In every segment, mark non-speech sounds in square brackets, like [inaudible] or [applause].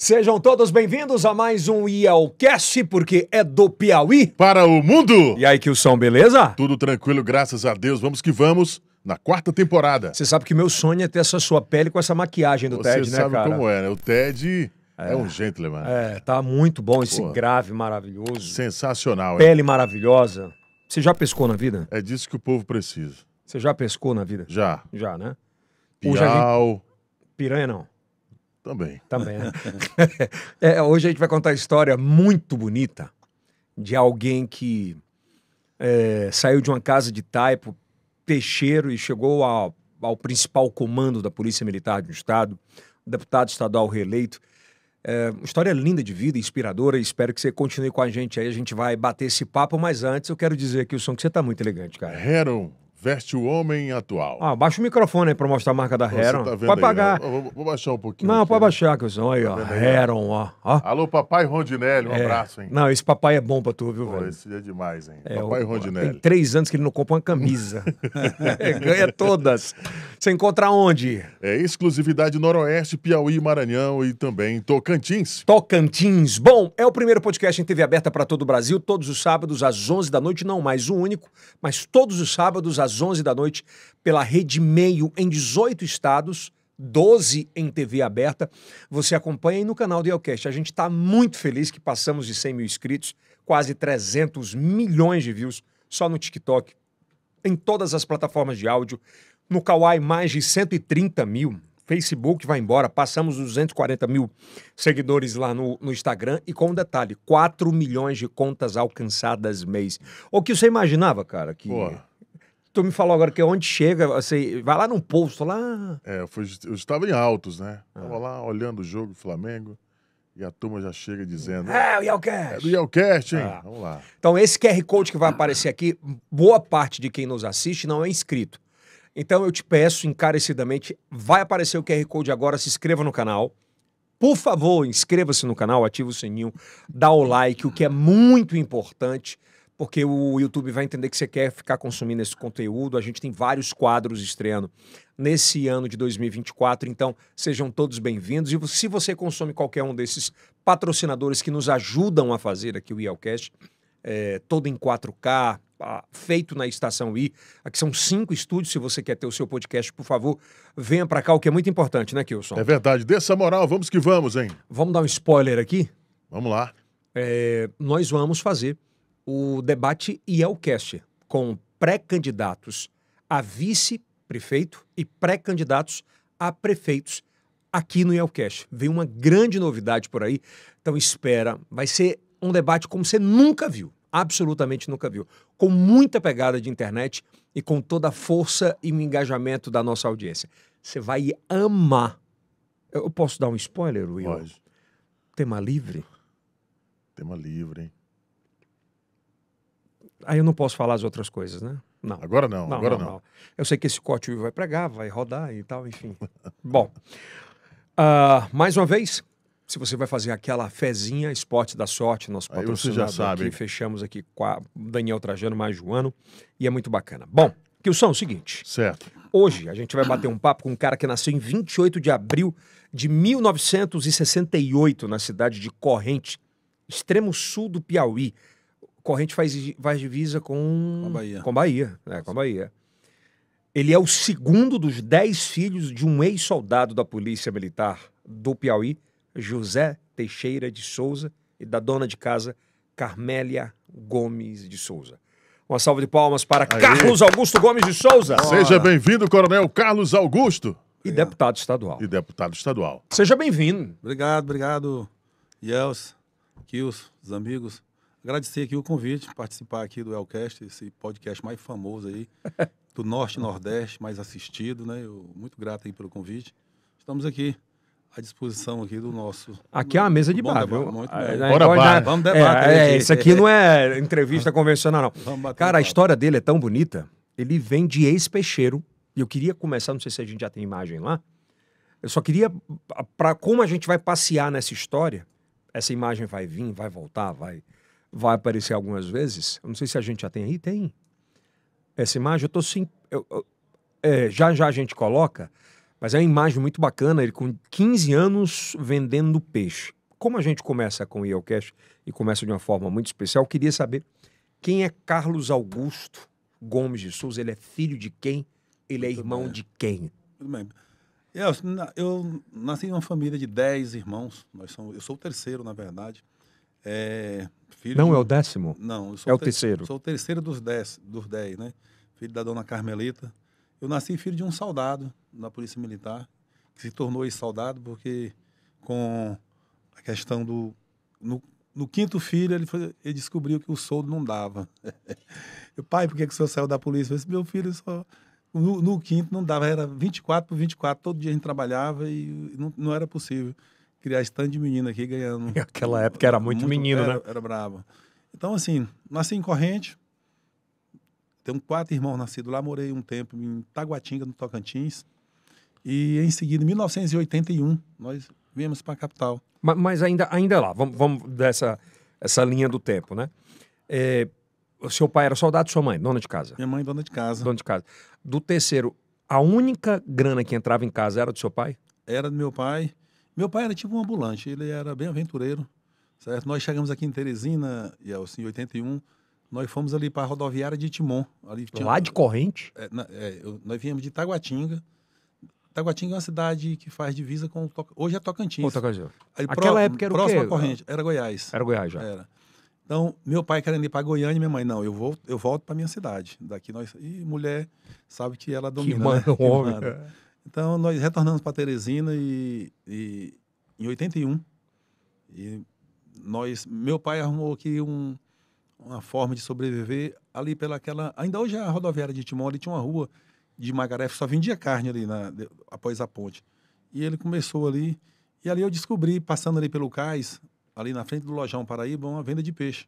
Sejam todos bem-vindos a mais um IELCast, porque é do Piauí. Para o mundo! E aí, que o som, beleza? Tudo tranquilo, graças a Deus. Vamos que vamos na quarta temporada. Você sabe que meu sonho é ter essa sua pele com essa maquiagem do Você Ted, né, cara? Você sabe como é, né? O Ted... É, é um gentleman. É, tá muito bom esse Pô, grave maravilhoso. Sensacional, Pele maravilhosa. Você já pescou na vida? É disso que o povo precisa. Você já pescou na vida? Já. Já, né? Piau. já vi... Piranha não. Também. Também, né? [laughs] é, hoje a gente vai contar a história muito bonita de alguém que é, saiu de uma casa de taipo, peixeiro, e chegou ao, ao principal comando da Polícia Militar do Estado, deputado estadual reeleito. É, uma história linda de vida, inspiradora, espero que você continue com a gente aí. A gente vai bater esse papo, mas antes eu quero dizer aqui o som que você está muito elegante, cara. Heron Veste o homem atual. Ah, baixa o microfone aí pra mostrar a marca da Heron. Tá pode pagar. Né? vou, vou, baixar um pouquinho. Não, aqui, pode né? baixar, Kilson. Aí, tá ó. Heron, ó. ó. Alô, papai Rondinelli, um é. abraço, hein? Não, esse papai é bom pra tu, viu, Pô, velho? Esse é demais, hein? É, papai o... Rondinelli. Tem três anos que ele não compra uma camisa. [laughs] [laughs] Ganha todas. Você encontra onde? É exclusividade Noroeste, Piauí, Maranhão e também Tocantins. Tocantins. Bom, é o primeiro podcast em TV aberta para todo o Brasil, todos os sábados às 11 da noite. Não mais o único, mas todos os sábados às às 11 da noite pela Rede Meio em 18 estados. 12 em TV aberta. Você acompanha aí no canal do Elcast. A gente está muito feliz que passamos de 100 mil inscritos, quase 300 milhões de views só no TikTok, em todas as plataformas de áudio, no Kawaii mais de 130 mil, Facebook vai embora, passamos 240 mil seguidores lá no, no Instagram e com um detalhe, 4 milhões de contas alcançadas mês. O que você imaginava, cara, que... Porra. Tu me falou agora que onde chega, você vai lá num posto lá. É, eu, fui, eu estava em altos, né? Ah. Tava lá olhando o jogo do Flamengo. E a turma já chega dizendo. É, o Yelcast. É do Yelcast, hein? Ah. Vamos lá. Então, esse QR Code que vai aparecer aqui, boa parte de quem nos assiste não é inscrito. Então, eu te peço encarecidamente, vai aparecer o QR Code agora, se inscreva no canal. Por favor, inscreva-se no canal, ativa o sininho, dá o like, o que é muito importante porque o YouTube vai entender que você quer ficar consumindo esse conteúdo. A gente tem vários quadros estreando nesse ano de 2024. Então, sejam todos bem-vindos. E se você consome qualquer um desses patrocinadores que nos ajudam a fazer aqui o IELCast, é, todo em 4K, feito na Estação I. Aqui são cinco estúdios. Se você quer ter o seu podcast, por favor, venha para cá, o que é muito importante, né, Kilson? É verdade. Dessa moral, vamos que vamos, hein? Vamos dar um spoiler aqui? Vamos lá. É, nós vamos fazer o debate IELCast, é com pré-candidatos a vice-prefeito e pré-candidatos a prefeitos aqui no IELCast. Vem uma grande novidade por aí, então espera. Vai ser um debate como você nunca viu, absolutamente nunca viu, com muita pegada de internet e com toda a força e o engajamento da nossa audiência. Você vai amar. Eu posso dar um spoiler, Will? Pode. Tema livre? Tema livre, hein? Aí eu não posso falar as outras coisas, né? Não. Agora não, não agora não, não. não, Eu sei que esse corte vai pregar, vai rodar e tal, enfim. [laughs] Bom, uh, mais uma vez, se você vai fazer aquela fezinha, esporte da sorte, nosso Aí patrocinador já aqui, fechamos aqui com a Daniel Trajano mais Joano, e é muito bacana. Bom, Kilson, é o seguinte. Certo. Hoje a gente vai bater um papo com um cara que nasceu em 28 de abril de 1968 na cidade de Corrente, extremo sul do Piauí, Corrente faz, faz divisa com... a Bahia. Com a Bahia, né? com a Bahia. Ele é o segundo dos dez filhos de um ex-soldado da Polícia Militar do Piauí, José Teixeira de Souza, e da dona de casa, Carmélia Gomes de Souza. Uma salva de palmas para Aê. Carlos Augusto Gomes de Souza. Seja bem-vindo, Coronel Carlos Augusto. E deputado estadual. E deputado estadual. Seja bem-vindo. Obrigado, obrigado, Yels, Kios, os amigos. Agradecer aqui o convite, participar aqui do Elcast, esse podcast mais famoso aí, [laughs] do Norte e Nordeste, mais assistido, né? Eu, muito grato aí pelo convite. Estamos aqui à disposição aqui do nosso. Aqui é uma mesa de bar, viu? Muito ah, né? Bora, então, bar. Né, Vamos debater. É, é, isso aqui não é entrevista [laughs] convencional, não. Vamos Cara, a história dele é tão bonita. Ele vem de ex-peixeiro. E eu queria começar, não sei se a gente já tem imagem lá. Eu só queria, para como a gente vai passear nessa história, essa imagem vai vir, vai voltar, vai vai aparecer algumas vezes. Eu não sei se a gente já tem aí, tem. Essa imagem eu tô sim. Eu, eu, é, já já a gente coloca, mas é uma imagem muito bacana, ele com 15 anos vendendo peixe. Como a gente começa com o Ielcast e começa de uma forma muito especial, eu queria saber quem é Carlos Augusto Gomes de Souza, ele é filho de quem, ele é muito irmão bem. de quem? Tudo bem. Eu, eu nasci em uma família de 10 irmãos, nós somos, eu sou o terceiro, na verdade. É, não de... é o décimo? Não, é o ter... terceiro. Sou o terceiro dos dez, dos dez, né? Filho da dona Carmelita. Eu nasci filho de um soldado da Polícia Militar, que se tornou ex-soldado porque com a questão do... No, no quinto filho, ele, foi... ele, descobriu que o soldo não dava. [laughs] eu, pai, por que, que o senhor saiu da polícia? Eu disse, meu filho só... No, no, quinto não dava, era 24 por 24, todo dia a gente trabalhava e não, não era possível criar stand de menino aqui ganhando. [laughs] Aquela época era muito, muito menino, era, né? Era bravo Então, assim, nasci em Corrente. Tenho quatro irmãos nascidos lá. Morei um tempo em Taguatinga, no Tocantins. E em seguida, em 1981, nós viemos para a capital. Mas, mas, ainda, ainda lá, vamos, vamos dessa essa linha do tempo, né? É, o seu pai era soldado, sua mãe, dona de casa? Minha mãe, dona de casa. Dona de casa. Do terceiro, a única grana que entrava em casa era do seu pai? Era do meu pai. Meu pai era tipo um ambulante, ele era bem aventureiro, certo? Nós chegamos aqui em Teresina, e assim, em 81, nós fomos ali para a rodoviária de Timon. Ali tinha... Lá de Corrente? É, é, nós viemos de Taguatinga. Taguatinga é uma cidade que faz divisa com... Hoje é Tocantins. Tocantins. Aquela pro... época era o quê? Corrente. Era Goiás. Era Goiás, já. Era. Então, meu pai querendo ir para Goiânia, minha mãe, não, eu, vou, eu volto para minha cidade. Daqui nós... E mulher sabe que ela domina. Que manda, né? manda. Então, nós retornamos para Teresina e, e, em 81. E nós, meu pai arrumou aqui um, uma forma de sobreviver ali pelaquela. Ainda hoje é a rodoviária de Timó ali tinha uma rua de Magarefe, só vendia carne ali na, de, após a ponte. E ele começou ali. E ali eu descobri, passando ali pelo cais, ali na frente do Lojão Paraíba, uma venda de peixe.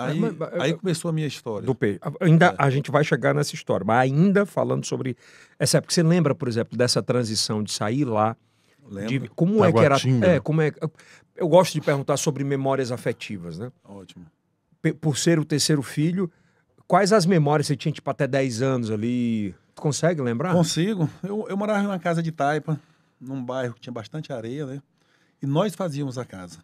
Aí, mas, mas, aí começou a minha história. Do peixe. Ainda é. a gente vai chegar nessa história, mas ainda falando sobre essa época. Você lembra, por exemplo, dessa transição de sair lá? Lembro. De, é é, como é que era? É, como é? Eu gosto de perguntar sobre memórias afetivas, né? Ótimo. P por ser o terceiro filho, quais as memórias você tinha tipo até 10 anos ali? Tu consegue lembrar? Consigo. Eu, eu morava numa casa de taipa, num bairro que tinha bastante areia, né? E nós fazíamos a casa.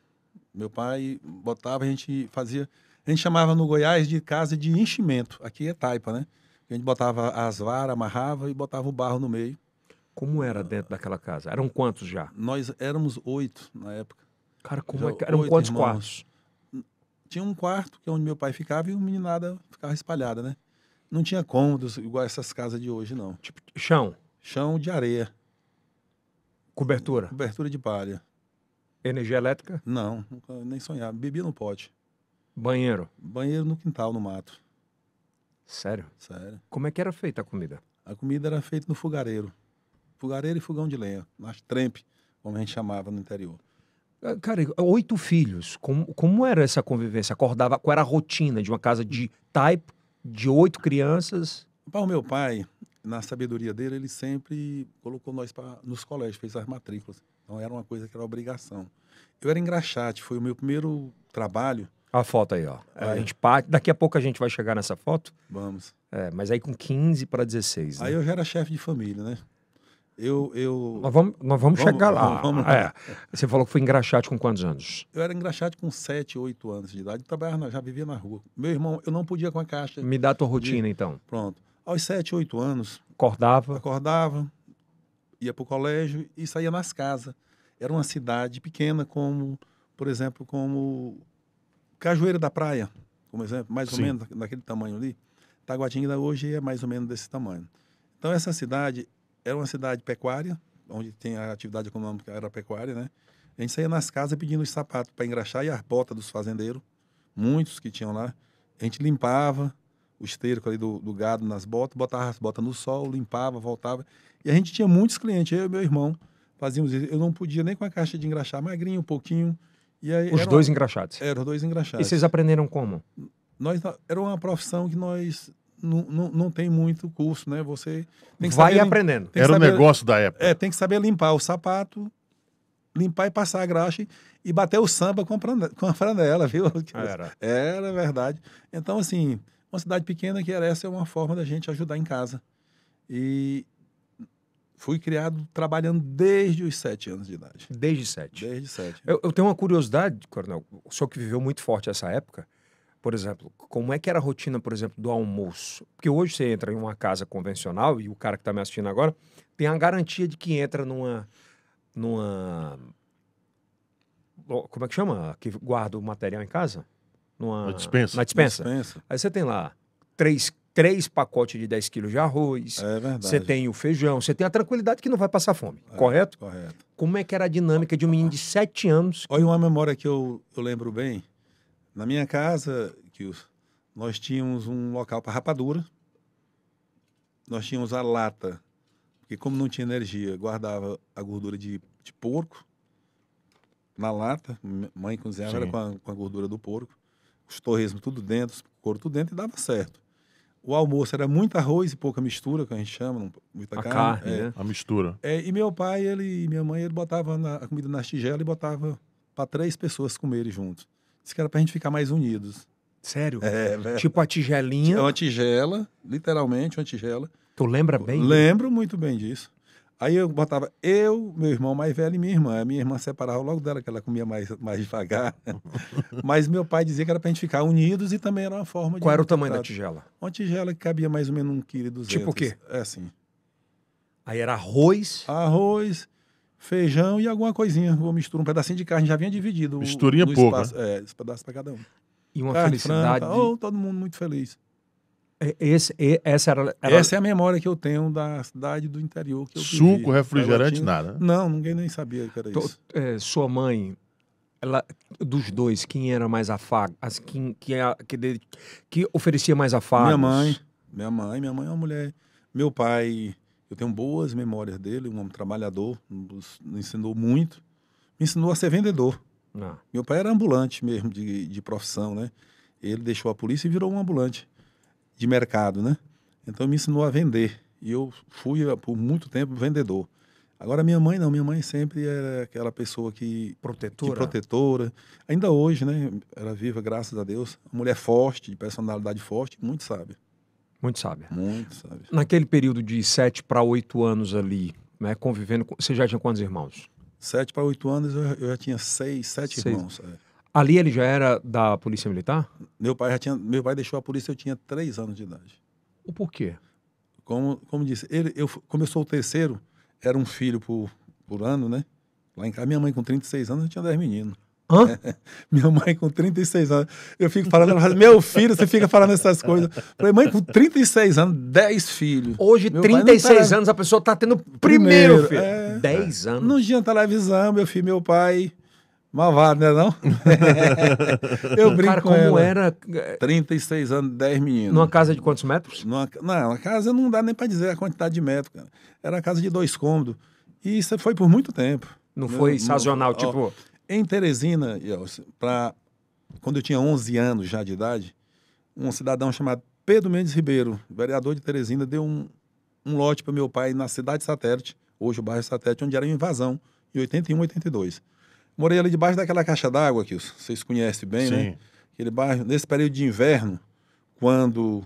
Meu pai botava, a gente fazia a gente chamava no Goiás de casa de enchimento. Aqui é taipa, né? A gente botava as varas, amarrava e botava o barro no meio. Como era dentro daquela casa? Eram quantos já? Nós éramos oito na época. Cara, como já, é? Eram quantos irmãos. quartos? Tinha um quarto, que é onde meu pai ficava, e o meninada ficava espalhada, né? Não tinha cômodos igual essas casas de hoje, não. Tipo, chão? Chão de areia. Cobertura? Cobertura de palha. Energia elétrica? Não, nunca, nem sonhava. Bebia no pote. Banheiro? Banheiro no quintal, no mato. Sério? Sério. Como é que era feita a comida? A comida era feita no fogareiro. Fogareiro e fogão de lenha, nas trempe, como a gente chamava no interior. Ah, cara, oito filhos, como, como era essa convivência? Acordava, qual era a rotina de uma casa de type, de oito crianças? para O meu pai, na sabedoria dele, ele sempre colocou nós pra, nos colégios, fez as matrículas. Então era uma coisa que era obrigação. Eu era engraxate, foi o meu primeiro trabalho a foto aí, ó. A gente parte, daqui a pouco a gente vai chegar nessa foto. Vamos. É, mas aí com 15 para 16. Né? Aí eu já era chefe de família, né? Eu, eu... Nós, vamos, nós vamos, vamos chegar lá. [laughs] Vamos, vamos... É. Você falou que foi engraxate com quantos anos? Eu era engraxate com 7, 8 anos de idade. Trabalhava já vivia na rua. Meu irmão, eu não podia com a caixa. Me dá a tua rotina, de... então. Pronto. Aos 7, 8 anos... Acordava? Acordava, ia para o colégio e saía nas casas. Era uma cidade pequena como, por exemplo, como Cajueira da Praia, como exemplo, mais Sim. ou menos daquele tamanho ali. Taguatinga hoje é mais ou menos desse tamanho. Então, essa cidade era uma cidade pecuária, onde tem a atividade econômica era pecuária, né? A gente saía nas casas pedindo os sapatos para engraxar e as botas dos fazendeiros, muitos que tinham lá. A gente limpava o esterco ali do, do gado nas botas, botava as botas no sol, limpava, voltava. E a gente tinha muitos clientes, eu e meu irmão fazíamos isso. Eu não podia nem com a caixa de engraxar, magrinho um pouquinho, Aí, os dois uma, engraxados. Eram os dois engraxados. E vocês aprenderam como? Nós, era uma profissão que nós não, não, não tem muito curso, né? Você tem que Vai saber, aprendendo. Era o negócio da época. É, tem que saber limpar o sapato, limpar e passar a graxa e bater o samba com a franela, viu? [laughs] Ah, era. Era verdade. Então, assim, uma cidade pequena que era essa é uma forma da gente ajudar em casa. E Fui criado trabalhando desde os sete anos de idade. Desde sete? Desde sete. Eu, eu, tenho uma curiosidade, Coronel, o senhor que viveu muito forte essa época, por exemplo, como é que era a rotina, por exemplo, do almoço? Porque hoje você entra em uma casa convencional, e o cara que está me assistindo agora tem a garantia de que entra numa... numa oh, como é que chama? Que guarda o material em casa? Numa, na dispensa. Na dispensa. dispensa. Aí você tem lá três três pacotes de 10 quilos de arroz, é você tem o feijão, você tem a tranquilidade que não vai passar fome, é, correto? Correto. Como é que era a dinâmica de um menino de 7 anos? Olha uma memória que eu, eu lembro bem. Na minha casa, que os, nós tínhamos um local para rapadura, nós tínhamos a lata, porque como não tinha energia, guardava a gordura de, de porco na lata, mãe cozinhava era com a, com a gordura do porco, os torresmos tudo dentro, o couro tudo dentro e dava certo o almoço era muito arroz e pouca mistura, que a gente chama, muita a carne. carne é. Né? A mistura. É, e meu pai ele, e minha mãe, ele botava na, a comida na tigela e botava para três pessoas comerem juntos. Isso que era para a gente ficar mais unidos. Sério? É, velho. Né? Tipo a tigelinha. É uma tigela, literalmente uma tigela. Tu lembra bem? Lembro muito bem disso. Aí eu botava eu, meu irmão mais velho e minha irmã. A minha irmã separava logo dela, que ela comia mais, mais devagar. [laughs] Mas meu pai dizia que era para a gente ficar unidos e também era uma forma de. Qual era o tamanho da tigela? Uma tigela que cabia mais ou menos um quilo e duzentos. Tipo o quê? É assim. Aí era arroz? Arroz, feijão e alguma coisinha. vou mistura, um pedacinho de carne já vinha dividido. Misturinha pouco. É, esse pedaço para cada um. E uma carne felicidade. Franca, oh, todo mundo muito feliz. É, é, esse, é, essa era, era, Essa é a memória que eu tenho da cidade do interior. Que eu Suco, refrigerante, tinha... nada. Né? Não, ninguém nem sabia que era Tô, isso. É, sua mãe, ela, dos dois, quem era mais afago? As, quem, quem, que, que oferecia mais afago? Minha mãe. Minha mãe, minha mãe é uma mulher. Meu pai, eu tenho boas memórias dele, um homem trabalhador, me ensinou muito. Me ensinou a ser vendedor. Ah. Meu pai era ambulante mesmo, de, de profissão, né? Ele deixou a polícia e virou um ambulante de mercado, né? Então me ensinou a vender e eu fui por muito tempo vendedor. Agora minha mãe não, minha mãe sempre era aquela pessoa que protetora, que protetora. Ainda hoje, né? Ela viva, graças a Deus, uma mulher forte, de personalidade forte, muito sábia. Muito sábia. Muito sábia. Naquele período de sete para oito anos ali, né, convivendo, com... você já tinha quantos irmãos? Sete para oito anos eu, já tinha seis, sete irmãos. É. Ali ele já era da polícia militar? Meu pai já tinha, meu pai deixou a polícia eu tinha três anos de idade. O porquê? Como, como disse, ele, eu, como o terceiro, era um filho por, por ano, né? Lá em casa, minha mãe com 36 anos, eu tinha 10 meninos. Hã? É, [laughs] minha mãe com 36 anos. Eu fico falando, ela fala, meu filho, você fica falando essas coisas. Eu falei, mãe, com 36 anos, 10 filhos. Hoje, meu 36 tá... anos, a pessoa tá tendo primeiro, primeiro filho. É, 10 anos. Não tinha televisão, meu filho, meu pai malvado, né não? É. [laughs] eu brinco Cara, com como ela. era... 36 é, anos, 10 meninos. Numa casa de quantos metros? Numa, não, a casa não dá nem para dizer a quantidade de metros. Cara. Era uma casa de dois cômodos. E isso foi por muito tempo. Não foi sazonal, tipo... Ó, em Teresina, pra, quando eu tinha 11 anos já de idade, um cidadão chamado Pedro Mendes Ribeiro, vereador de Teresina, deu um, um lote para meu pai na cidade satélite, hoje o bairro satélite, onde era uma invasão, em 81, 82. Morei ali debaixo daquela caixa d'água que vocês conhecem bem, né? Sim. né? Aquele bairro, nesse período de inverno, quando.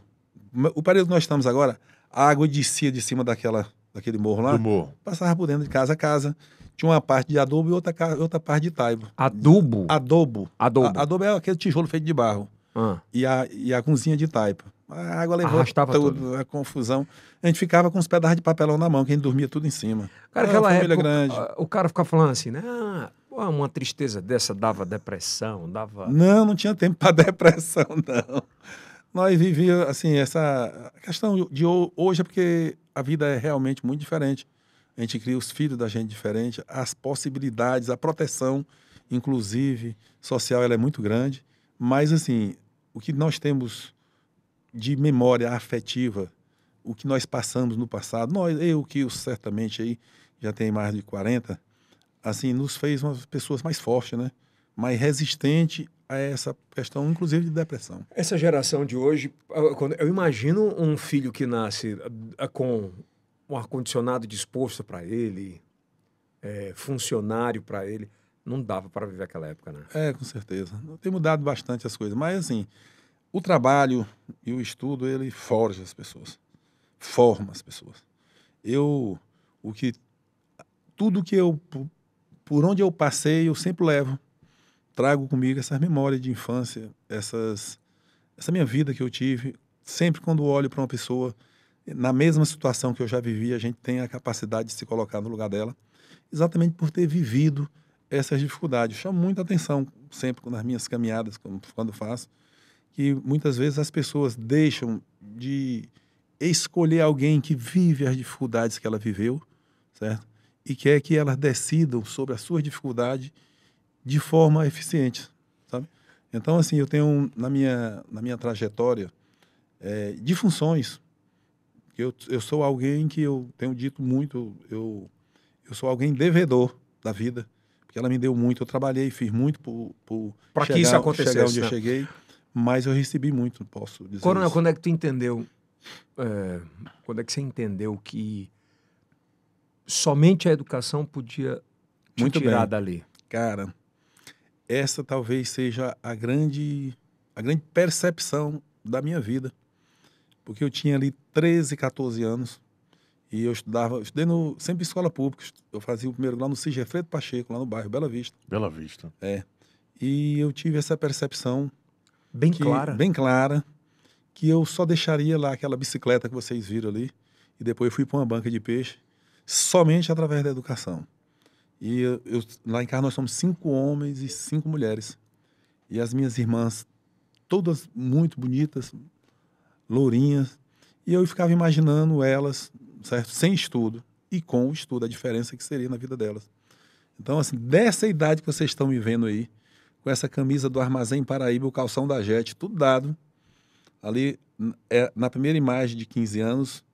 O período que nós estamos agora, a água descia de cima daquela, daquele morro lá. Do morro. Passava por dentro de casa a casa. Tinha uma parte de adubo e outra, outra parte de taibo. Adubo? Adobo. Adobo. A, adobo é aquele tijolo feito de barro. Ah. E, a, e a cozinha de taipa. A água levou tudo, tudo, a confusão. A gente ficava com os pedaços de papelão na mão, que a gente dormia tudo em cima. Cara, aquela época, grande. O, o cara ficava falando assim, né? Pô, uma tristeza dessa dava depressão, dava. Não, não tinha tempo para [laughs] depressão, não. Nós vivíamos, assim, essa a questão de hoje é porque a vida é realmente muito diferente. A gente cria os filhos da gente diferente, as possibilidades, a proteção, inclusive, social, ela é muito grande. Mas, assim, o que nós temos de memória afetiva, o que nós passamos no passado, nós, eu que certamente aí já tem mais de 40, assim, nos fez umas pessoas mais fortes, né? Mais resistente a essa questão, inclusive de depressão. Essa geração de hoje, quando eu imagino um filho que nasce com um ar-condicionado disposto para ele, é, funcionário para ele, não dava para viver aquela época, né? É, com certeza. Tem mudado bastante as coisas, mas assim, o trabalho e o estudo, ele forja as pessoas, forma as pessoas. Eu, o que, tudo que eu por onde eu passei, eu sempre levo, trago comigo essas memórias de infância, essas essa minha vida que eu tive. Sempre quando olho para uma pessoa na mesma situação que eu já vivi, a gente tem a capacidade de se colocar no lugar dela, exatamente por ter vivido essas dificuldades. Chamo muita atenção sempre nas minhas caminhadas, quando faço, que muitas vezes as pessoas deixam de escolher alguém que vive as dificuldades que ela viveu, certo? e quer que elas decidam sobre a sua dificuldade de forma eficiente, sabe? Então, assim, eu tenho na minha, na minha trajetória é, de funções, eu, eu sou alguém que eu tenho dito muito, eu, eu sou alguém devedor da vida, porque ela me deu muito, eu trabalhei, fiz muito para que isso acontecesse. Chegar onde né? eu cheguei, mas eu recebi muito, posso dizer Coronel, isso. quando é que tu entendeu, é, quando é que você entendeu que somente a educação podia te Muito tirar bem. dali. Cara, essa talvez seja a grande, a grande percepção da minha vida. Porque eu tinha ali 13, 14 anos e eu estudava, estudei no, sempre em escola pública. Eu fazia o primeiro lá no Sigerfredo Pacheco, lá no bairro Bela Vista. Bela Vista. É. E eu tive essa percepção. Bem que, clara. Bem clara, que eu só deixaria lá aquela bicicleta que vocês viram ali. E depois fui para uma banca de peixe somente através da educação. E eu, eu, lá em casa nós somos cinco homens e cinco mulheres. E as minhas irmãs, todas muito bonitas, lourinhas. E eu ficava imaginando elas, certo? Sem estudo e com o estudo, a diferença que seria na vida delas. Então, assim, dessa idade que vocês estão me vendo aí, com essa camisa do Armazém Paraíba, o calção da JET, tudo dado. Ali, é, na primeira imagem de 15 anos,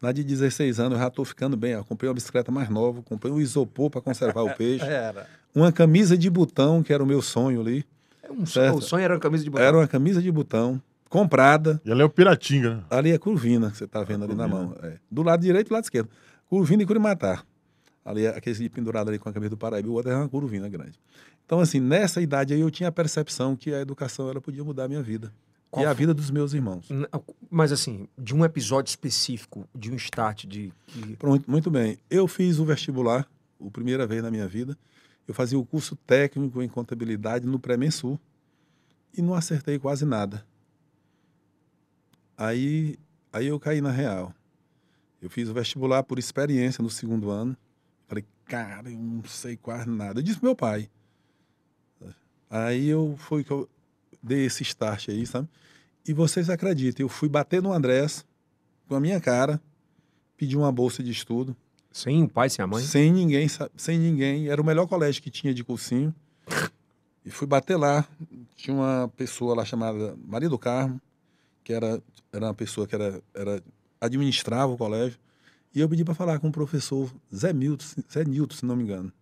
na de 16 anos eu já estou ficando bem. Eu comprei uma bicicleta mais nova, comprei um isopor para conservar o [laughs] peixe. Era. Uma camisa de botão, que era o meu sonho ali. É um sonho, o sonho era uma camisa de botão. Era uma camisa de botão, comprada. E ali é o Piratinga, né? Ali é Curvina, que você está vendo é ali na mão. É. Do lado direito e do lado esquerdo. Curvina e Curimatar. Ali, aquele pendurado ali com a camisa do Paraíba, o outro era uma Curvina grande. Então, assim, nessa idade aí eu tinha a percepção que a educação ela podia mudar a minha vida. Qual e a vida dos meus irmãos. Ah, mas assim, de um episódio específico, de um start de. Pronto, muito bem. Eu fiz o vestibular, a primeira vez na minha vida. Eu fazia o curso técnico em contabilidade no pré mensur e não acertei quase nada. Aí, aí eu caí na real. Eu fiz o vestibular por experiência no segundo ano. Falei, cara, eu não sei quase nada. Eu disse meu pai. Aí eu fui dei esse start aí, sabe? E vocês acreditam, eu fui bater no Andrés com a minha cara, pedi uma bolsa de estudo. Sem o pai, sem a mãe? Sem ninguém, sem ninguém. Era o melhor colégio que tinha de cursinho. E fui bater lá. Tinha uma pessoa lá chamada Maria do Carmo, que era, era uma pessoa que era, era administrava o colégio. E eu pedi para falar com o professor Zé Milton, Zé Nilton, se não me engano.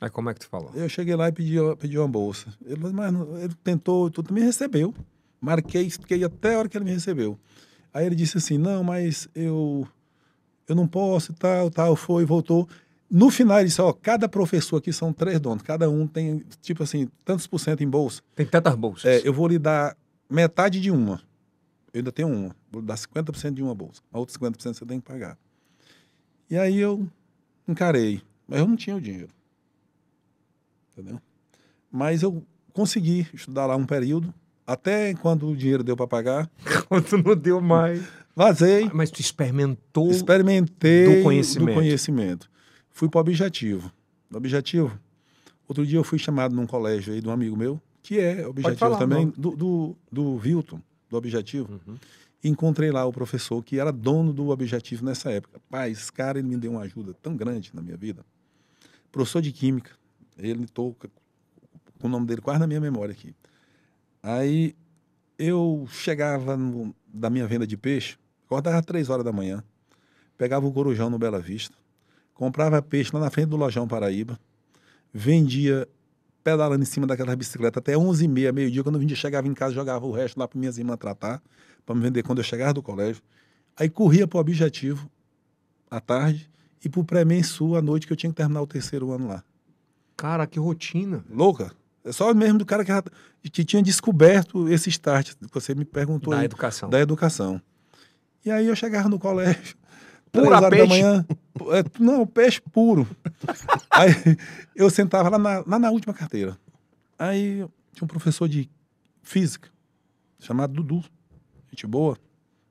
Aí como é que tu falou? Eu cheguei lá e pedi, pedi uma bolsa. Ele, mas ele tentou, tudo me recebeu. Marquei, fiquei até a hora que ele me recebeu. Aí ele disse assim: não, mas eu, eu não posso, e tal, tal, foi, voltou. No final, ele disse: ó, cada professor aqui são três donos, cada um tem, tipo assim, tantos por cento em bolsa. Tem tantas bolsas. É, eu vou lhe dar metade de uma. Eu ainda tenho uma. Vou dar 50% de uma bolsa. A outra 50% você tem que pagar. E aí eu encarei, mas eu não tinha o dinheiro entendeu? Mas eu consegui estudar lá um período, até quando o dinheiro deu para pagar. [laughs] Quando não deu mais. Vazei. Ah, mas tu experimentou? Experimentei do conhecimento. Do conhecimento. Fui para o objetivo. Objetivo. Outro dia eu fui chamado num colégio aí de um amigo meu, que é objetivo falar, também, do, do, do Vilton, do objetivo. Uhum. Encontrei lá o professor que era dono do objetivo nessa época. Pai, esse cara ele me deu uma ajuda tão grande na minha vida. Professor de Química. Ele tô com o nome dele quase na minha memória aqui. Aí eu chegava no, da minha venda de peixe, acordava às três horas da manhã, pegava o corujão no Bela Vista, comprava peixe lá na frente do Lojão Paraíba, vendia pedalando em cima daquela bicicleta até onze e meia, meio-dia, quando eu vendia, chegava em casa, jogava o resto lá para minhas irmãs tratar, para me vender quando eu chegava do colégio. Aí corria para o objetivo à tarde e para o pré-mensu à noite, que eu tinha que terminar o terceiro ano lá. Cara, que rotina. Louca. É só mesmo do cara que, que tinha descoberto esse start que você me perguntou. Da aí, educação. Da educação. E aí eu chegava no colégio. [laughs] Pura peixe? Da manhã, é, não, peixe puro. [laughs] aí eu sentava lá na, lá na última carteira. Aí tinha um professor de física, chamado Dudu. Gente boa,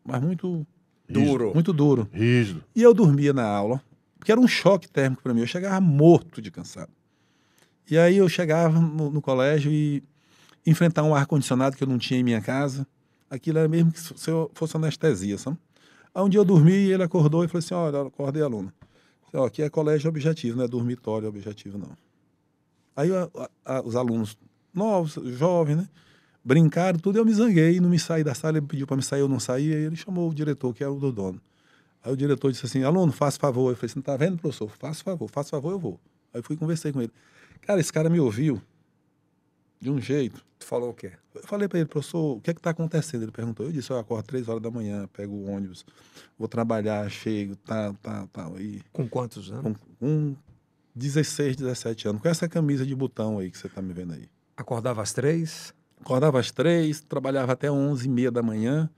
mas muito... Duro. Muito duro. Rígido. E eu dormia na aula, porque era um choque térmico para mim. Eu chegava morto de cansado. E aí eu chegava no, no colégio e enfrentar um ar-condicionado que eu não tinha em minha casa. Aquilo era mesmo que se eu fosse anestesia, sabe? Aí um dia eu dormi e ele acordou e falou assim: Olha, acordei, aluno. Falei, aqui é colégio objetivo, não é dormitório objetivo, não. Aí a, a, os alunos novos, jovens, né? Brincaram tudo, eu me zanguei, não me saí da sala, ele pediu para me sair, eu não saí, aí ele chamou o diretor, que era o do dono. Aí o diretor disse assim: aluno, faça favor. Eu falei assim: tá vendo, professor? faça favor, faça favor, eu vou. Aí fui e conversei com ele. Cara, esse cara me ouviu de um jeito. Tu falou o quê? Eu falei para ele, professor, o que é que tá acontecendo? Ele perguntou. Eu disse, eu acordo três horas da manhã, pego o ônibus, vou trabalhar, chego, tá, tá, tá. E... Com quantos anos? Com, um 16, 17 anos. Com essa camisa de botão aí que você tá me vendo aí. Acordava às três? Acordava às três, trabalhava até onze e meia da manhã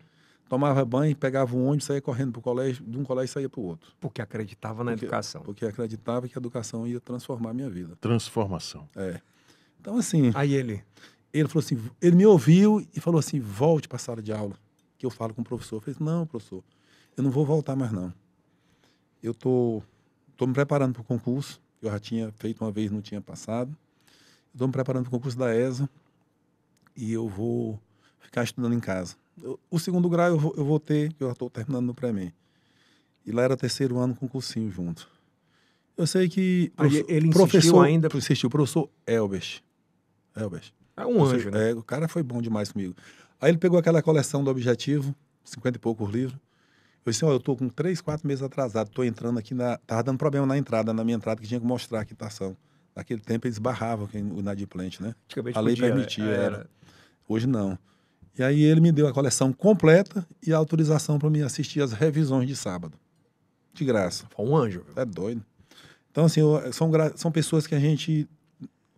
tomava banho, pegava um ônibus, saía correndo para o colégio, de um colégio saía para o outro. Porque acreditava na porque, educação. Porque acreditava que a educação ia transformar a minha vida. Transformação. É. Então, assim. Aí ele. Ele falou assim, ele me ouviu e falou assim: volte para a sala de aula, que eu falo com o professor. Eu falei: não, professor, eu não vou voltar mais, não. Eu tô, tô me preparando para o concurso, eu já tinha feito uma vez, não tinha passado. Estou me preparando para o concurso da ESA e eu vou ficar estudando em casa o segundo grau eu vou, eu vou ter, eu estou tá terminando no pré-MEM. E lá era terceiro ano com cursinho junto. Eu sei que. prof, ele insistiu professor, ainda? Insistiu, professor Elbert. Elbert. É um anjo, né? É, o cara foi bom demais comigo. Aí ele pegou aquela coleção do Objetivo, 50 e poucos livros. Eu disse, ó, eu estou com três, quatro meses atrasado, estou entrando aqui na... Estava dando problema na entrada, na minha entrada, que tinha que mostrar a quitação. Naquele tempo eles barravam o inadimplente, né? A lei podia, permitia, é, era. era. Hoje não. E aí ele me deu a coleção completa e a autorização para me assistir às revisões de sábado. De graça. Foi um anjo. Viu? É doido. Então, assim, eu, eh, são, são pessoas que a gente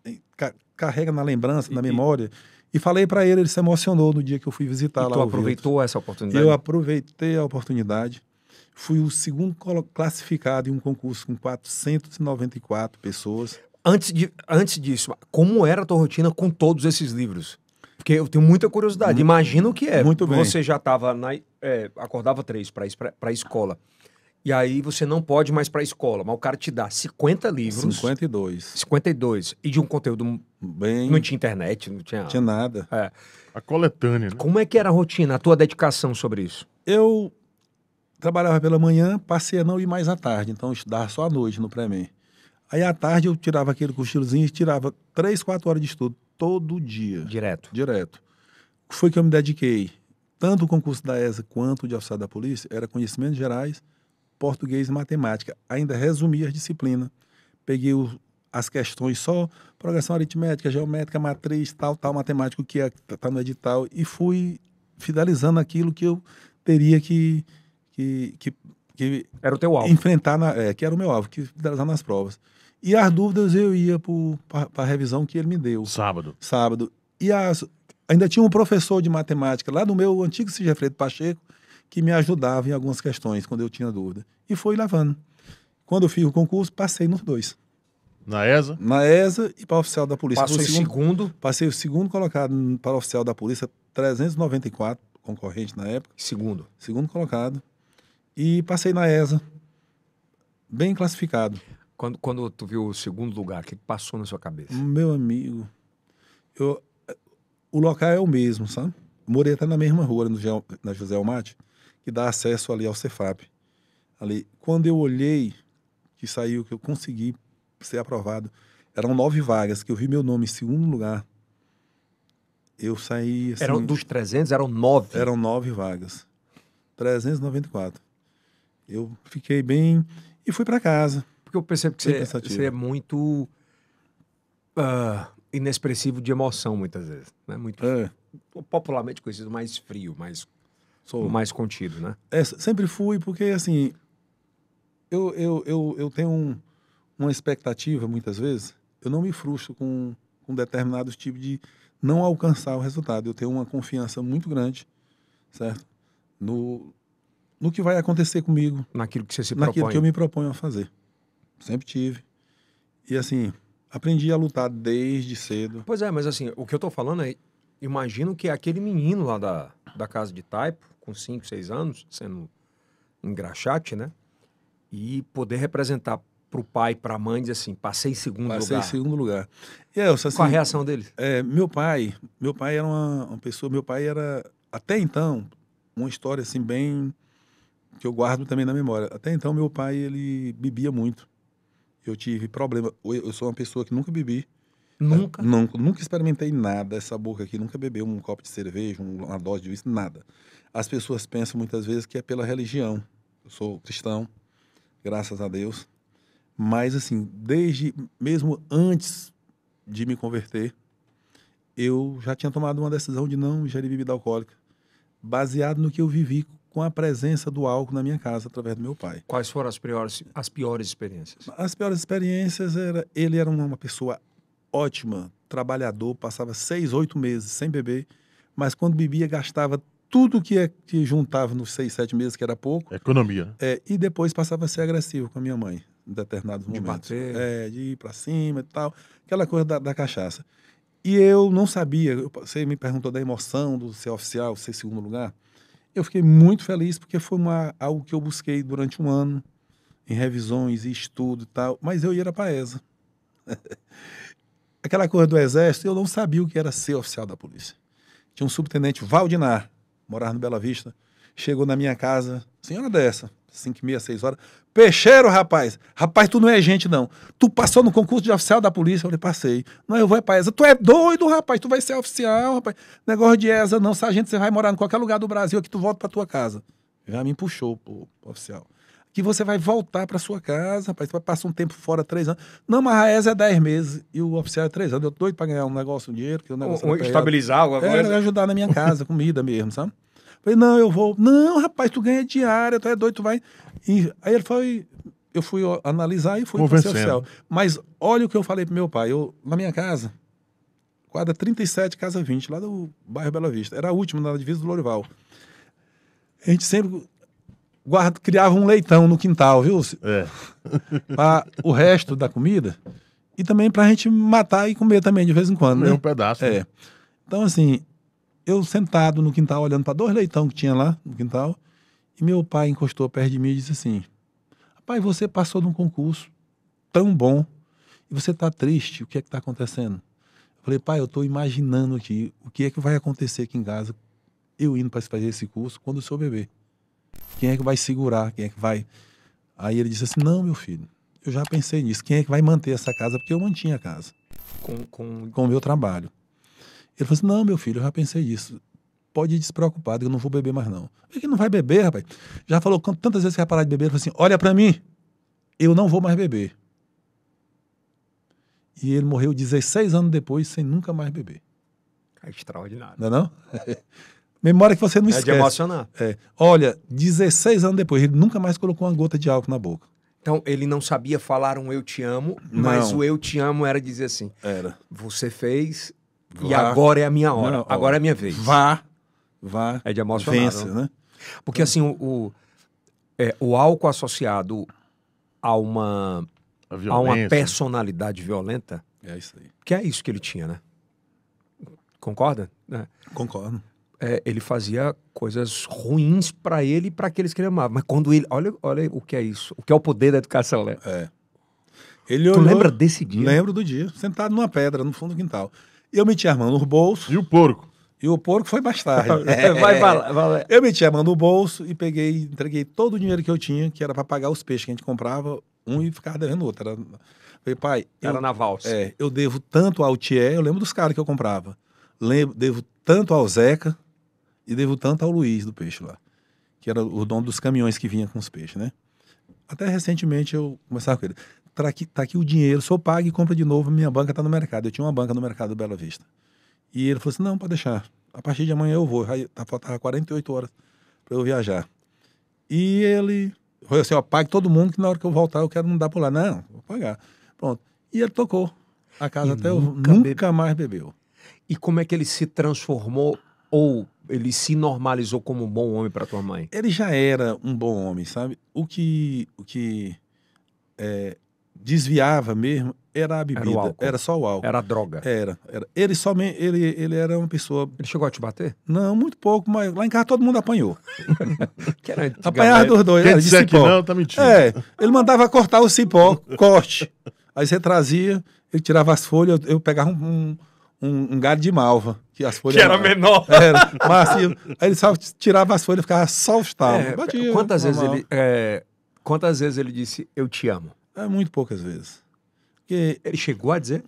eh, carrega na lembrança, e, na memória. E falei para ele, ele se emocionou no dia que eu fui visitar e lá. Tu aproveitou essa oportunidade? Eu aproveitei a oportunidade. Fui o segundo classificado em um concurso com 494 pessoas. Antes, de, antes disso, como era a tua rotina com todos esses livros? Porque eu tenho muita curiosidade. Muito, uhum. Imagina o que é. Muito bem. Você já estava na. É, acordava três para para a escola. E aí você não pode mais para a escola, mas o cara te dá 50 livros. 52. 52. E de um conteúdo. Bem. Não tinha internet, não tinha. tinha nada. É. A coletânea. Né? Como é que era a rotina, a tua dedicação sobre isso? Eu trabalhava pela manhã, passei a não ir mais à tarde, então estudava só à noite no pré-MEM. Aí à tarde eu tirava aquele cochilozinho e tirava 3, 4 horas de estudo todo dia. Direto. Direto. Foi que eu me dediquei. Tanto o concurso da ESA quanto o de oficial da polícia era conhecimentos gerais, português e matemática. Ainda resumi as disciplinas. Peguei o, as questões só progressão aritmética, geométrica, matriz, tal, tal, matemático que está é, tá, tá no edital e fui fidelizando aquilo que eu teria que que, que, que era o teu alvo. enfrentar na, é, que era o meu alvo, que fidelizar nas provas. E as dúvidas eu ia para a revisão que ele me deu. Sábado. Sábado. E as, ainda tinha um professor de matemática lá do meu antigo Sigefredo Pacheco que me ajudava em algumas questões quando eu tinha dúvida. E foi levando. Quando eu fiz o concurso, passei nos dois. Na ESA? Na ESA e para oficial da polícia. passei o segundo, segundo? Passei o segundo colocado para oficial da polícia, 394 concorrente na época. Segundo? Segundo colocado. E passei na ESA, bem classificado. Quando, quando tu viu o segundo lugar, o que passou na sua cabeça? Meu amigo, eu, o local é o mesmo, sabe? Eu morei até tá na mesma rua, no, na José Almate, que dá acesso ali ao Cefap. Ali, quando eu olhei, que saiu, que eu consegui ser aprovado, eram nove vagas, que eu vi meu nome em segundo lugar. Eu saí. Assim, eram dos 300, eram nove? Eram nove vagas. 394. Eu fiquei bem e fui para casa porque eu percebo que você, é, você é muito uh, inexpressivo de emoção muitas vezes, né? Muito é. popularmente conhecido mais frio, mais Sou. mais contido, né? É, sempre fui porque assim eu eu, eu, eu tenho um, uma expectativa muitas vezes. Eu não me frustro com, com determinados tipos de não alcançar o resultado. Eu tenho uma confiança muito grande, certo? No, no que vai acontecer comigo. Naquilo que você se propõe. Naquilo que eu me proponho a fazer. Sempre tive. E assim, aprendi a lutar desde cedo. Pois é, mas assim, o que eu tô falando é. Imagino que aquele menino lá da, da casa de taipo, com 5, 6 anos, sendo engraxate, né? E poder representar pro pai, pra mãe, dizer assim, passei em segundo passei lugar. Passei em segundo lugar. E é, eu, assim, Qual a reação dele? É, meu pai, meu pai era uma, uma pessoa, meu pai era, até então, uma história assim bem, que eu guardo também na memória. Até então, meu pai, ele bebia muito eu tive problema. Eu sou uma pessoa que nunca bebi. Nunca? Né? nunca experimentei nada essa boca aqui, nunca bebeu um copo de cerveja, uma dose de uísque, nada. As pessoas pensam muitas vezes que é pela religião. Eu sou cristão, graças a Deus. Mas assim, desde mesmo antes de me converter, eu já tinha tomado uma decisão de não ingerir bebida alcoólica, baseado no que eu vivi com a presença do álcool na minha casa através do meu pai. Quais foram as piores, as piores experiências? As piores experiências era ele era uma pessoa ótima, trabalhador, passava seis, oito meses sem beber, mas quando bebia gastava tudo que, é, que juntava nos seis, sete meses, que era pouco. Economia. Né? É, e depois passava a ser agressivo com a minha mãe, em determinados de momentos. Bater. É, de ir para cima e tal. Aquela coisa da, da cachaça. E eu não sabia, você me perguntou da emoção do ser oficial, ser segundo lugar. Eu fiquei muito feliz porque foi uma, algo que eu busquei durante um ano, em revisões e estudo e tal, mas eu ia para a ESA. [laughs] Aquela coisa do exército, eu não sabia o que era ser oficial da polícia. Tinha um subtenente, Valdinar, morar no Bela Vista, chegou na minha casa, senhora dessa, 5 e meia, 6 horas. Peixeiro, rapaz. Rapaz, tu não é gente, não. Tu passou no concurso de oficial da polícia? Eu falei, passei. Não, eu vou é pra ESA. Tu é doido, rapaz. Tu vai ser oficial, rapaz. Negócio de ESA, não. Sargento, você vai morar em qualquer lugar do Brasil aqui, tu volta pra tua casa. Já me puxou pro, pro oficial. Que você vai voltar pra sua casa, rapaz. Tu vai passar um tempo fora, três anos. Não, mas a ESA é 10 meses e o oficial é três anos. Eu tô doido pra ganhar um negócio, um dinheiro. Que o negócio é estabilizar, alguma é, coisa. É, ajudar na minha casa, comida mesmo, sabe? Falei, não, eu vou. Não, rapaz, tu ganha diária, tu é doido, tu vai. E aí ele foi. Eu fui analisar e fui pro seu céu. Mas olha o que eu falei pro meu pai. Eu, na minha casa, quadra 37, casa 20, lá do bairro Bela Vista. Era a última na divisa do Lorival. A gente sempre guarda, criava um leitão no quintal, viu? É. [laughs] para o resto da comida e também para a gente matar e comer também de vez em quando. Comer né? um pedaço. É. Né? Então, assim, eu sentado no quintal, olhando para dois leitão que tinha lá no quintal, e meu pai encostou perto de mim e disse assim: Pai, você passou num concurso tão bom e você está triste, o que é que está acontecendo? Eu falei, pai, eu estou imaginando aqui o que é que vai acontecer aqui em casa, eu indo para fazer esse curso, quando o sou bebê. Quem é que vai segurar? Quem é que vai. Aí ele disse assim: Não, meu filho, eu já pensei nisso. Quem é que vai manter essa casa? Porque eu mantinha a casa. Com, com... com o meu trabalho. Ele falou assim: Não, meu filho, eu já pensei isso. Pode ir despreocupado, eu não vou beber mais, não. que não vai beber, rapaz. Já falou tantas vezes que vai parar de beber. Ele falou assim: Olha para mim, eu não vou mais beber. E ele morreu 16 anos depois, sem nunca mais beber. É extraordinário. Não é não? [laughs] Memória que você não é esquece. de emocionar. É. Olha, 16 anos depois, ele nunca mais colocou uma gota de álcool na boca. Então, ele não sabia falar um eu te amo, não. mas o eu te amo era dizer assim. Era. Você fez, Vá. E agora é a minha hora. Não, agora é a minha vez. Vá, vá. É de amor Vença, né? Porque assim, o, o, é, o álcool associado a uma, a, a uma personalidade violenta. É isso aí. Que é isso que ele tinha, né? Concorda? É. Concordo. É, ele fazia coisas ruins para ele e para aqueles que ele amava. Mas quando ele. Olha, olha o que é isso. O que é o poder da educação, né? É. Ele tu olhou, lembra desse dia? Lembro do dia, sentado numa pedra no fundo do quintal. Eu meti a mão no bolso. E o porco? E o porco foi mais tarde. [laughs] é, vai, vai, vai. Eu meti a mão no bolso e peguei, entreguei todo o dinheiro que eu tinha, que era para pagar os peixes que a gente comprava, um e ficava devendo outro. Era... Falei, pai. Era eu, na valsa. É, eu devo tanto ao Tié. eu lembro dos caras que eu comprava. Lembro, devo tanto ao Zeca e devo tanto ao Luiz do peixe lá, que era o dono dos caminhões que vinha com os peixes, né? Até recentemente eu começava. com ele tá aqui, tá aqui o dinheiro, só pago e compra de novo, minha banca está no mercado. Eu tinha uma banca no mercado Bela Vista. E ele falou assim: não, pode deixar, a partir de amanhã eu vou. Aí tá, faltava 48 horas para eu viajar. E ele foi assim: ó, pague todo mundo que na hora que eu voltar eu quero não dar por lá. Não, vou pagar. Pronto. E ele tocou a casa e até nunca, eu, nunca bebe... mais bebeu. E como é que ele se transformou ou ele se normalizou como um bom homem para tua mãe? Ele já era um bom homem, sabe? O que, o que é, desviava mesmo era a bebida, era, era só o álcool. Era a droga. Era, era. Ele somente ele, ele era uma pessoa. Ele chegou a te bater? Não, muito pouco, mas lá em casa todo mundo apanhou. [laughs] que era Apanhava dos dois, Quer era de cipó. não, tá mentindo. É, ele mandava cortar o cipó, corte. Aí você trazia, ele tirava as folhas, eu, eu pegava um, um, um, galho de malva, que as folhas. Que era, menor. Era, mas assim, aí ele só tirava as folhas, ficava só É, quantas, vezes ele, é, quantas vezes ele disse, eu te amo? É muito poucas vezes. Porque ele chegou a dizer?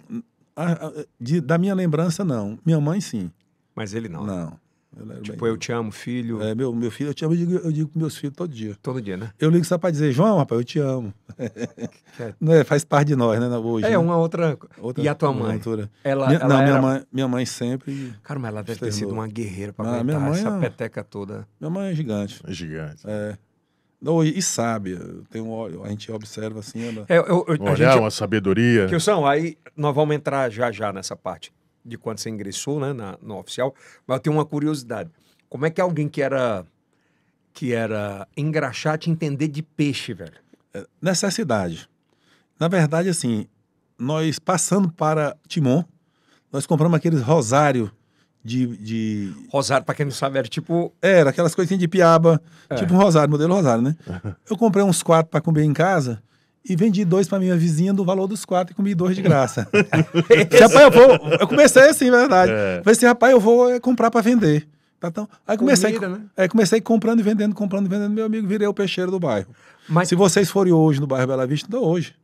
A, a, de, da minha lembrança, não. Minha mãe, sim. Mas ele não. Né? Não. Eu tipo, bem... eu te amo, filho. É, meu, meu filho, eu te amo, eu digo, eu digo meus filhos todo dia. Todo dia, né? Eu ligo só pra dizer, João, rapaz, eu te amo. É. Não é, faz parte de nós, né? Hoje, é, né? uma outra... outra. E a tua mãe? Ela, minha, ela não, era... minha, mãe, minha mãe sempre. Cara, mas ela deve ter sido uma guerreira pra não, ah, aguentar minha mãe essa é... peteca toda. Minha mãe é gigante. É gigante. É. Não, e, sabe, sábia. Tem um, a gente observa assim. Ela... É, eu, eu, um olhar, gente... uma sabedoria. Que são aí nós vamos entrar já já nessa parte de quando você ingressou né, na, no oficial, mas eu tenho uma curiosidade. Como é que alguém que era que era engraxate entender de peixe, velho? É, necessidade. Na verdade, assim, nós passando para Timon, nós compramos aqueles rosário de, de... Rosário, para quem não sabe, era tipo. Era aquelas coisinhas de piaba, é. tipo um rosário, modelo rosário, né? [laughs] eu comprei uns quatro para comer em casa e vendi dois para minha vizinha do valor dos quatro e comi dois de graça. [laughs] rapaz, eu vou. Eu comecei assim, verdade. É. Falei assim, rapaz, eu vou é, comprar para vender. Tá, então, aí comecei, Comida, né? aí é, comecei comprando e vendendo, comprando e vendendo. Meu amigo, virei o peixeiro do bairro. Mas... Se vocês forem hoje no bairro Bela Vista, ainda hoje.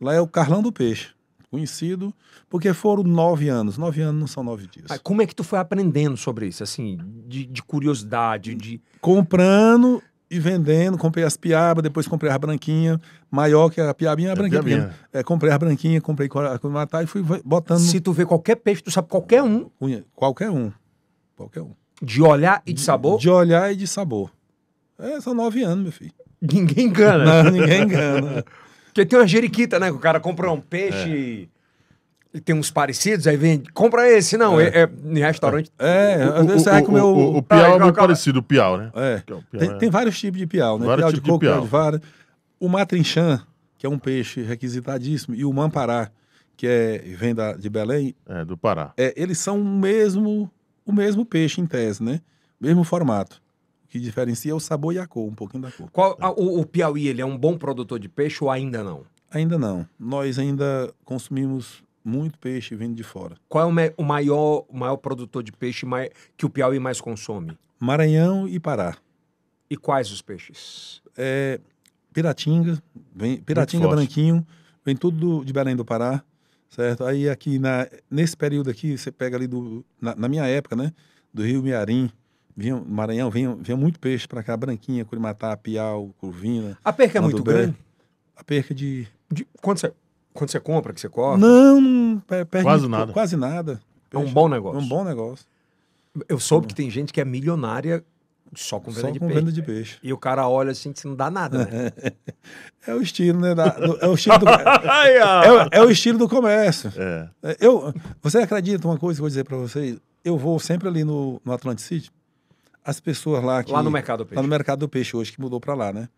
Lá é o Carlão do Peixe, conhecido porque foram nove anos. Nove anos não são nove dias. Mas como é que tu foi aprendendo sobre isso, assim, de, de curiosidade, de... Comprando e vendendo, comprei as piabas, depois comprei as branquinhas, maior que a piabinha, a é branquinha. Piabinha. É, comprei as branquinhas, comprei a matar e fui botando... Se tu vê qualquer peixe, tu sabe qualquer um. Qualquer um. Qualquer um. De olhar e de sabor? De, olhar e de sabor. É, são nove anos, meu filho. Ninguém engana. Não, ninguém engana. [laughs] Porque tem uma jeriquita, né? Que o cara comprou um peixe... É tem uns parecidos, aí vem, compra esse, não, é, é, é em restaurante. É, é o, às vezes O, o, o tá, piau é parecido, o piau, né? É. é tem, é. tem, vários tipos de piau, né? Vários piau de coco, de piau de vara. O matrinchã, que é um peixe requisitadíssimo, e o mampará, que é, vem da, de Belém. É, do Pará. É, eles são o mesmo, o mesmo peixe, em tese, né? Mesmo formato. O que diferencia é o sabor e a cor, um pouquinho da cor. Qual, a, o, o Piauí, ele é um bom produtor de peixe ou ainda não? Ainda não. Nós ainda consumimos muito peixe vindo de fora. Qual é o, maior, o maior produtor de peixe que o Piauí mais consome? Maranhão e Pará. E quais os peixes? É, Piratinga, vem, Piratinga Branquinho, vem tudo do, de Belém do Pará, certo? Aí aqui, na, nesse período aqui, você pega ali, do, na, na minha época, né? Do Rio Miarim, vinha, Maranhão, vinha, vinha muito peixe para cá, Branquinha, Curimatá, Piau, Curvina. A perca é muito grande? A perca de... de quantos... Quando você compra, que você corre? Não, não perde quase nada. Quase nada. É um bom negócio. É um bom negócio. Eu soube que tem gente que é milionária só com venda, só de, com peixe. venda de peixe. E o cara olha assim, que não dá nada, né? [laughs] é o estilo, né? é, o estilo do, [laughs] é, é, o estilo do comércio. É. é. Eu, você acredita uma coisa que eu vou dizer para vocês? Eu vou sempre ali no, no Atlantic City, as pessoas lá que... Lá no mercado do peixe. Lá no mercado do peixe hoje, que mudou para lá, né?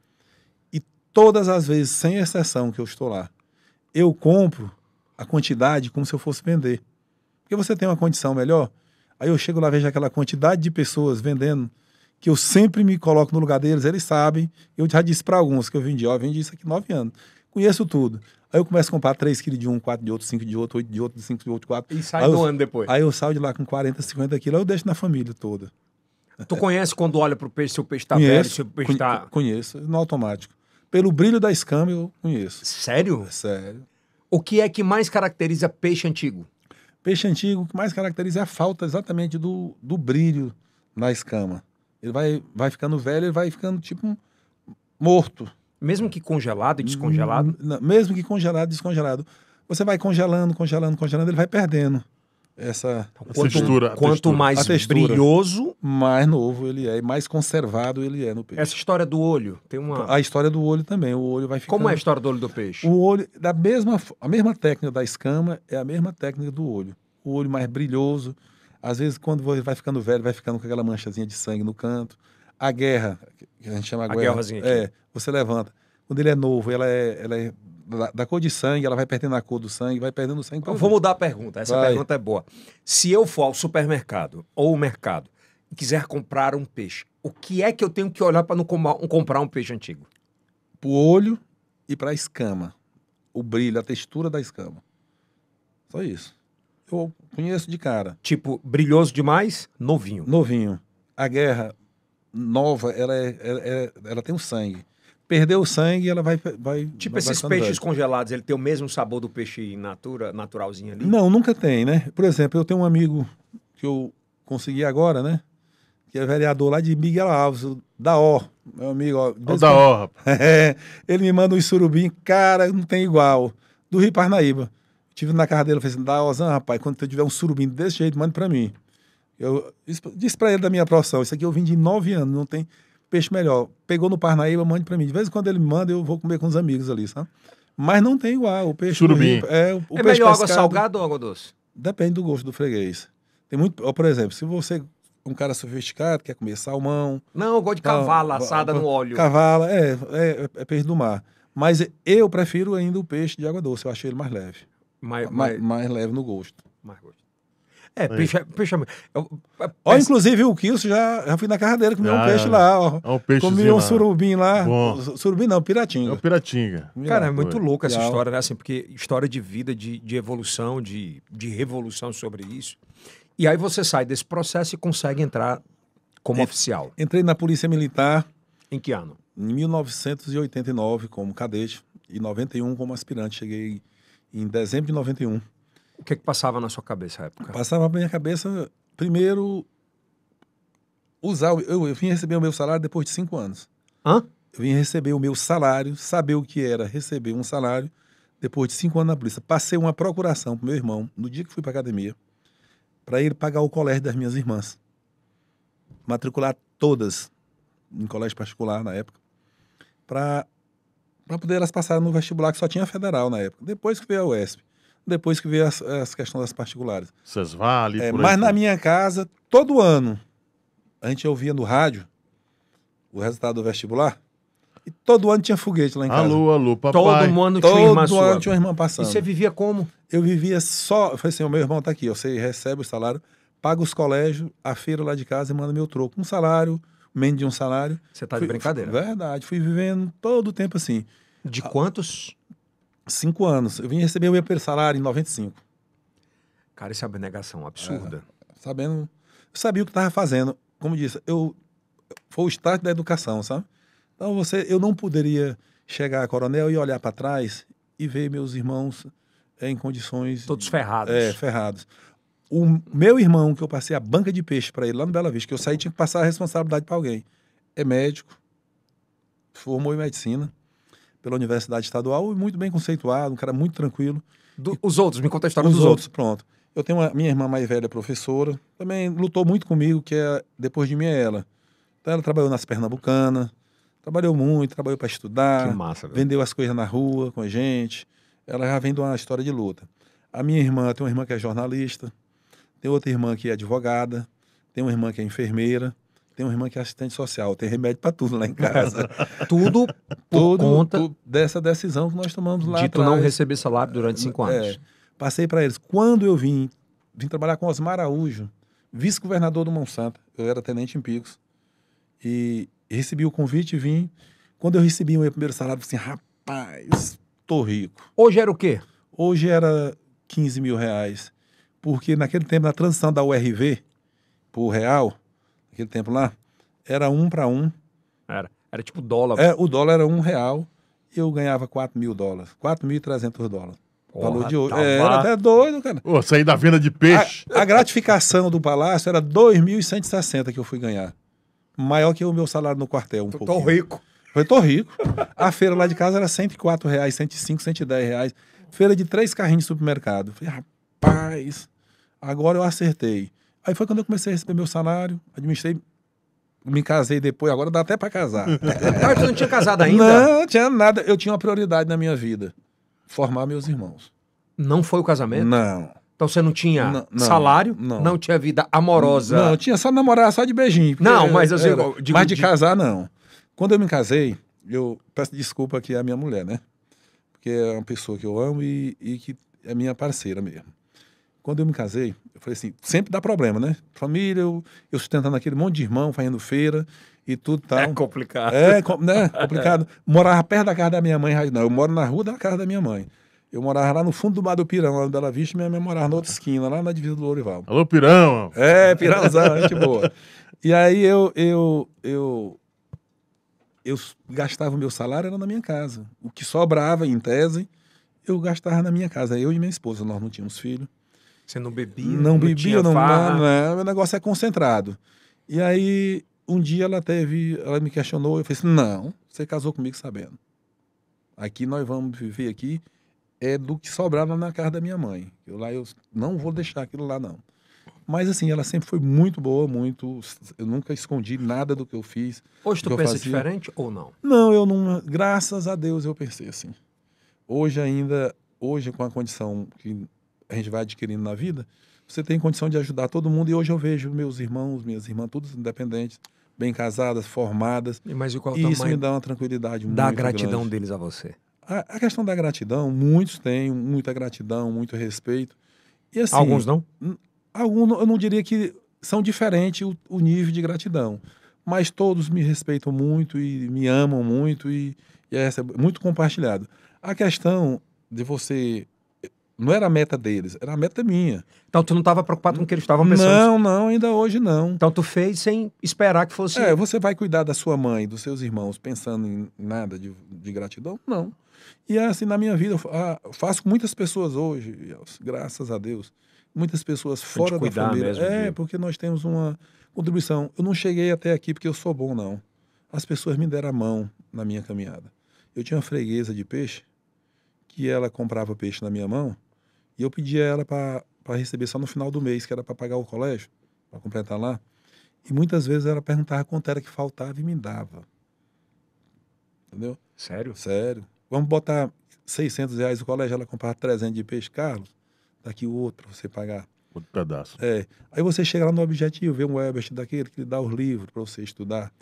E todas as vezes, sem exceção, que eu estou lá, eu compro a quantidade como se eu fosse vender. Porque você tem uma condição melhor. Aí eu chego lá, vejo aquela quantidade de pessoas vendendo, que eu sempre me coloco no lugar deles, eles sabem. Eu já disse para alguns que eu vendi, ó, eu vendi isso aqui nove anos. Conheço tudo. Aí eu começo a comprar 3 quilos de um, 4 de outro, 5 de outro, 8 de outro, 5 de outro, 4. E sai aí do eu, ano depois. Aí eu saio de lá com 40, 50 quilos, aí eu deixo na família toda. Tu conhece quando olha pro peixe se o peixe tá conheço, velho, se o peixe tá... Conheço, no automático. Pelo brilho da escama, eu conheço. Sério? É sério. O que é que mais caracteriza peixe antigo? Peixe antigo, o que mais caracteriza é a falta exatamente do, do brilho na escama. Ele vai, vai ficando velho, ele vai ficando tipo um, morto. Mesmo que congelado e descongelado? Não, mesmo que congelado e descongelado. Você vai congelando, congelando, congelando, ele vai perdendo essa, quanto, textura. Quanto textura. mais textura, brilhoso, mais novo ele é, e mais conservado ele é no peixe. Essa história do olho, tem uma A história do olho também, o olho vai ficando Como é a história do olho do peixe? O olho da mesma a mesma técnica da escama é a mesma técnica do olho. O olho mais brilhoso, às vezes quando vai ficando velho, vai ficando com aquela manchazinha de sangue no canto. A guerra, que a gente chama a guerra, é, aqui. você levanta. Quando ele é novo, ela é, ela é da, da, cor de sangue, ela vai perdendo a cor do sangue, vai perdendo o sangue. Eu então, vou mudar a pergunta, essa vai. pergunta é boa. Se eu for ao supermercado ou mercado e quiser comprar um peixe, o que é que eu tenho que olhar para não comprar um peixe antigo? Para o olho e para a escama. O brilho, a textura da escama. Só isso. Eu conheço de cara. Tipo, brilhoso demais, novinho. Novinho. A guerra nova, ela, é, ela, é, é, ela tem um sangue perdeu o sangue, ela vai. vai tipo vai esses peixes congelados, ele tem o mesmo sabor do peixe natura, naturalzinho ali? Não, nunca tem, né? Por exemplo, eu tenho um amigo que eu consegui agora, né? Que é vereador lá de Miguel Alves, da O. Meu amigo, ó. O da O, rapaz. [laughs] é, ele me manda um surubim, cara, não tem igual. Do Rio Parnaíba. Tive na casa dele, falei assim, da Ozan, rapaz, quando tu tiver um surubim desse jeito, manda pra mim. Eu disse pra ele da minha profissão, isso aqui eu vim de nove anos, não tem peixe melhor. Pegou no Parnaíba, mande para mim. De vez em quando ele me manda, eu vou comer com os amigos ali, sabe? Mas não tem igual. O peixe Surubim. é, o, o é melhor água salgada ou água doce? Depende do gosto do freguês. Tem muito, ó, por exemplo, se você um cara sofisticado, quer comer salmão. Não, eu gosto de cavala tal, assada no óleo. Cavala, é, é, é, peixe do mar. Mas eu prefiro ainda o peixe de água doce, eu achei ele mais leve. Mais, mais... mais leve no gosto. Mais gosto. É, peixe, peixe eu, eu, é, Ó, peixe... inclusive o Kilson já, já fui na casa dele, ah, é. comi um peixe lá, ó. É um peixe comi um surubim lá. Bom. Surubim não, piratinga. É o piratinga. Cara, é muito louco essa história, né? Assim, porque história de vida, de, de evolução, de, de revolução sobre isso. E aí você sai desse processo e consegue entrar como é, oficial. Entrei na Polícia Militar. Em que ano? Em 1989, como cadete, e 91 como aspirante. Cheguei em dezembro de 91. O que, é que passava na sua cabeça na época? Passava na minha cabeça, primeiro, usar. Eu, eu vim receber o meu salário depois de cinco anos. Hã? Eu vim receber o meu salário, saber o que era receber um salário depois de cinco anos na polícia. Passei uma procuração pro meu irmão, no dia que fui para academia, para ele pagar o colégio das minhas irmãs. Matricular todas em colégio particular na época, para poder elas passarem no vestibular, que só tinha federal na época. Depois que veio a UESP depois que veio as, as questões das particulares. Vocês vale, é, Mas aí, na minha casa, todo ano, a gente ouvia no rádio o resultado do vestibular. E todo ano tinha foguete lá em casa. Alô, alô, papai. Todo ano tinha uma irmã Todo ano tinha uma irmã passando. E você vivia como? Eu vivia só... Eu falei assim, o meu irmão tá aqui, você recebe o salário, paga os colégios, a feira lá de casa e manda meu troco. Um salário, menos de um salário. Você tá de brincadeira. Fui, verdade. Fui vivendo todo o tempo assim. De quantos? Cinco anos. Eu vim receber o meu primeiro salário em 95. Cara, isso é abnegação absurda. É, sabendo. Eu sabia o que estava fazendo. Como disse, eu. Foi o start da educação, sabe? Então você, eu não poderia chegar a coronel e olhar para trás e ver meus irmãos é, em condições. Todos ferrados. É, ferrados. O meu irmão, que eu passei a banca de peixe para ele lá no Bela Vista, que eu saí tinha que passar a responsabilidade para alguém. É médico, formou em medicina, pela Universidade Estadual e muito bem conceituado, um cara muito tranquilo. Do, os outros, me conta a história os dos outros. outros. Pronto. Eu tenho a minha irmã mais velha, professora, também lutou muito comigo, que é, depois de mim é ela. Então ela trabalhou nas Pernambucanas, trabalhou muito, trabalhou para estudar. Que massa, velho. Vendeu as coisas na rua com a gente. Ela já vem de uma história de luta. A minha irmã, tem uma irmã que é jornalista, tem outra irmã que é advogada, tem uma irmã que é enfermeira. Tem uma irmã que é assistente social, tem remédio para tudo lá em casa. [laughs] tudo por tudo, conta tudo dessa decisão que nós tomamos lá. De atrás. não receber salário durante cinco é, anos. É, passei para eles. Quando eu vim, vim trabalhar com Osmar Araújo, vice-governador do Monsanto. Eu era tenente em Picos. E recebi o convite e vim. Quando eu recebi o meu primeiro salário, eu falei assim, rapaz, tô rico. Hoje era o quê? Hoje era 15 mil reais. Porque naquele tempo, na transição da URV para o real, aquele tempo lá, era um para um. Era. Era tipo dólar. É, o dólar era um real e eu ganhava 4 mil dólares. 4.300 dólares. Porra, valor de hoje. Tá é, era até doido, cara. Pô, sair da venda de peixe. A, a gratificação do palácio era 2.160 que eu fui ganhar. Maior que o meu salário no quartel, um pouco. Tô rico. foi tô rico. A feira lá de casa era 104 reais, 105, 110 reais. Feira de três carrinhos de supermercado. Falei, rapaz, agora eu acertei. Aí foi quando eu comecei a receber meu salário, administrei me casei depois, agora dá até para casar. ah, [laughs] você não tinha casado ainda? Não, tinha nada. Eu tinha uma prioridade na minha vida: formar meus irmãos. Não foi o casamento? Não. Então você não tinha não, não, salário, não. não tinha vida amorosa. Não, tinha só namorar, só de beijinho. Não, mas eu, era, digo, Mas de, de casar, não. Quando eu me casei, eu peço desculpa que é a minha mulher, né? Porque é uma pessoa que eu amo e, e que é minha parceira mesmo. Quando eu me casei, eu falei assim, sempre dá problema, né? Família, eu, eu sustentando aquele monte de irmão, fazendo feira e tudo tal. É complicado. É, né? Complicado. [laughs] Morava perto da casa da minha mãe, não, eu moro na rua da casa da minha mãe. Eu morava lá no fundo do Mar do Pirão, lá no Bela Vista, minha mãe morava na outra esquina, lá na divisa do Lourival. Alô, Pirão! É, Pirãozão, gente boa. E aí eu, eu, eu, eu gastava o meu salário era na minha casa. O que sobrava, em tese, eu gastava na minha casa. Eu e minha esposa, nós não tínhamos filho. Você não bebia? Não, não bebia, não, farra. não, não, é, o negócio é concentrado. E aí, um dia ela teve, ela me questionou, eu falei assim, não, você casou comigo sabendo. Aqui nós vamos viver aqui, é do que sobrava na casa da minha mãe. Eu lá, eu não vou deixar aquilo lá, não. Mas assim, ela sempre foi muito boa, muito. Eu nunca escondi nada do que eu fiz. Hoje tu pensa diferente ou não? Não, eu não. Graças a Deus eu pensei assim. Hoje ainda, hoje com a condição que a gente vai adquirindo na vida, você tem condição de ajudar todo mundo. E hoje eu vejo meus irmãos, minhas irmãs, todos independentes, bem casadas, formadas. E, mas qual e isso me dá uma tranquilidade muito grande. Da gratidão deles a você. A, a, questão da gratidão, muitos têm muita gratidão, muito respeito. E assim, alguns não? Alguns, eu não diria que são diferentes o, o nível de gratidão. Mas todos me respeitam muito e me amam muito e, e é muito compartilhado. A questão de você não era a meta deles, era a meta minha. Então tu não estava preocupado com o que eles estavam pensando? Não, não, ainda hoje não. Então tu fez sem esperar que fosse. É, você vai cuidar da sua mãe, dos seus irmãos, pensando em nada de, de gratidão? Não. E é assim, na minha vida, ah, eu faço com muitas pessoas hoje, graças a Deus, muitas pessoas fora da família. Mesmo, é, porque nós temos uma contribuição. Eu não cheguei até aqui porque eu sou bom, não. As pessoas me deram a mão na minha caminhada. Eu tinha uma freguesa de peixe que ela comprava peixe na minha mão e eu pedia ela para receber só no final do mês, que era para pagar o colégio, para completar lá. E muitas vezes ela perguntava quanto era que faltava e me dava. Entendeu? Sério? Sério. Vamos botar 600 reais o colégio, ela comprava 300 de peixe. Carlos, daqui o outro você pagar. Outro pedaço. É. Aí você chega lá no objetivo, vê um Webster daquele que lhe dá os livros para você estudar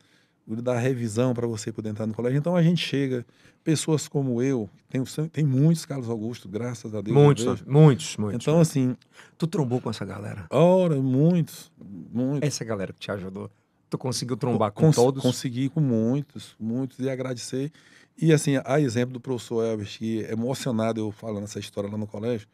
da revisão para você poder entrar no colégio. Então a gente chega, pessoas como eu, tem, tem muitos Carlos Augusto, graças a Deus. Né, muitos, muitos, muitos. Então, assim. Tu trombou com essa galera? Ora, muitos, muitos. Essa galera que te ajudou. Tu conseguiu trombar com cons todos? Consegui com muitos, muitos, e agradecer. E assim, a exemplo do professor Elvis, que é emocionado eu falando essa história lá no colégio,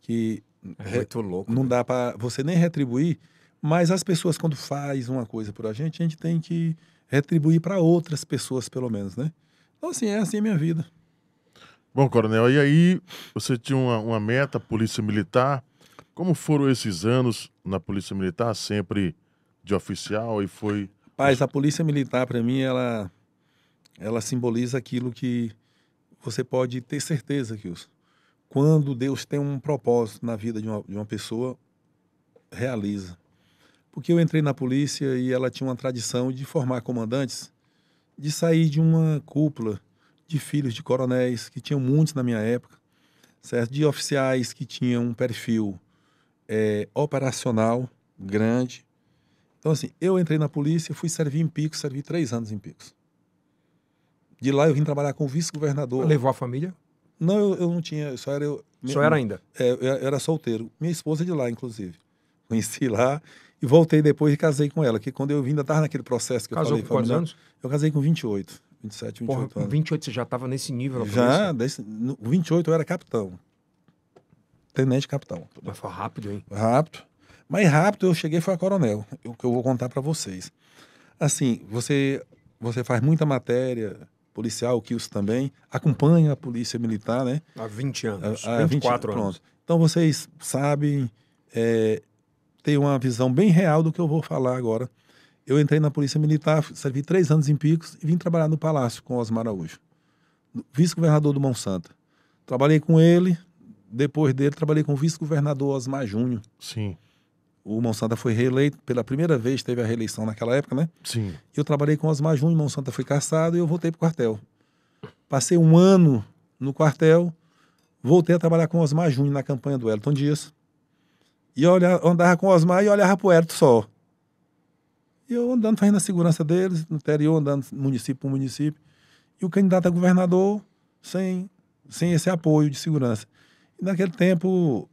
que. É muito louco. Não né? dá para você nem retribuir, mas as pessoas, quando faz uma coisa por a gente, a gente tem que retribuir é para outras pessoas, pelo menos, né? Então, assim, é assim a minha vida. Bom, Coronel, e aí você tinha uma, uma meta, Polícia Militar. Como foram esses anos na Polícia Militar, sempre de oficial e foi... Paz, a Polícia Militar, para mim, ela, ela simboliza aquilo que você pode ter certeza, que Quando Deus tem um propósito na vida de uma, de uma pessoa, realiza porque eu entrei na polícia e ela tinha uma tradição de formar comandantes, de sair de uma cúpula de filhos de coronéis, que tinham muitos na minha época, certo? De oficiais que tinham um perfil é, operacional grande. Então, assim, eu entrei na polícia, fui servir em Picos, servi três anos em Picos. De lá eu vim trabalhar com o vice-governador. Levou a família? Não, eu, eu não tinha, eu só era... Eu, só era ainda? É, eu era solteiro. Minha esposa é de lá, inclusive. Conheci lá, e voltei depois e casei com ela, que quando eu vim, ainda estava naquele processo que Casou eu falei. Com quantos anos? Eu casei com 28. 27, 28 Porra, com 28 você já estava nesse nível? Já, desse, no 28 eu era capitão. Tenente capitão. Mas foi rápido, hein? Rápido. Mas rápido eu cheguei foi a coronel, o que eu vou contar para vocês. Assim, você você faz muita matéria policial, o Kills também, acompanha a polícia militar, né? Há 20 anos, há, há 24 20, anos. Pronto. Então vocês sabem é, ter uma visão bem real do que eu vou falar agora. Eu entrei na Polícia Militar, servi três anos em Picos e vim trabalhar no Palácio com Osmar Araújo, vice-governador do Monsanto. Trabalhei com ele, depois dele trabalhei com o vice-governador Osmar Júnior. Sim. O Monsanto foi reeleito pela primeira vez, teve a reeleição naquela época, né? Sim. Eu trabalhei com Osmar Júnior, Monsanto foi caçado e eu voltei para o quartel. Passei um ano no quartel, voltei a trabalhar com Osmar Júnior na campanha do Elton Dias. E olha, andava com o Osmar e olhava pro Hérito só. E eu andando, fazendo a segurança deles, no interior, andando município por município. E o candidato a governador sem, sem esse apoio de segurança. E naquele tempo,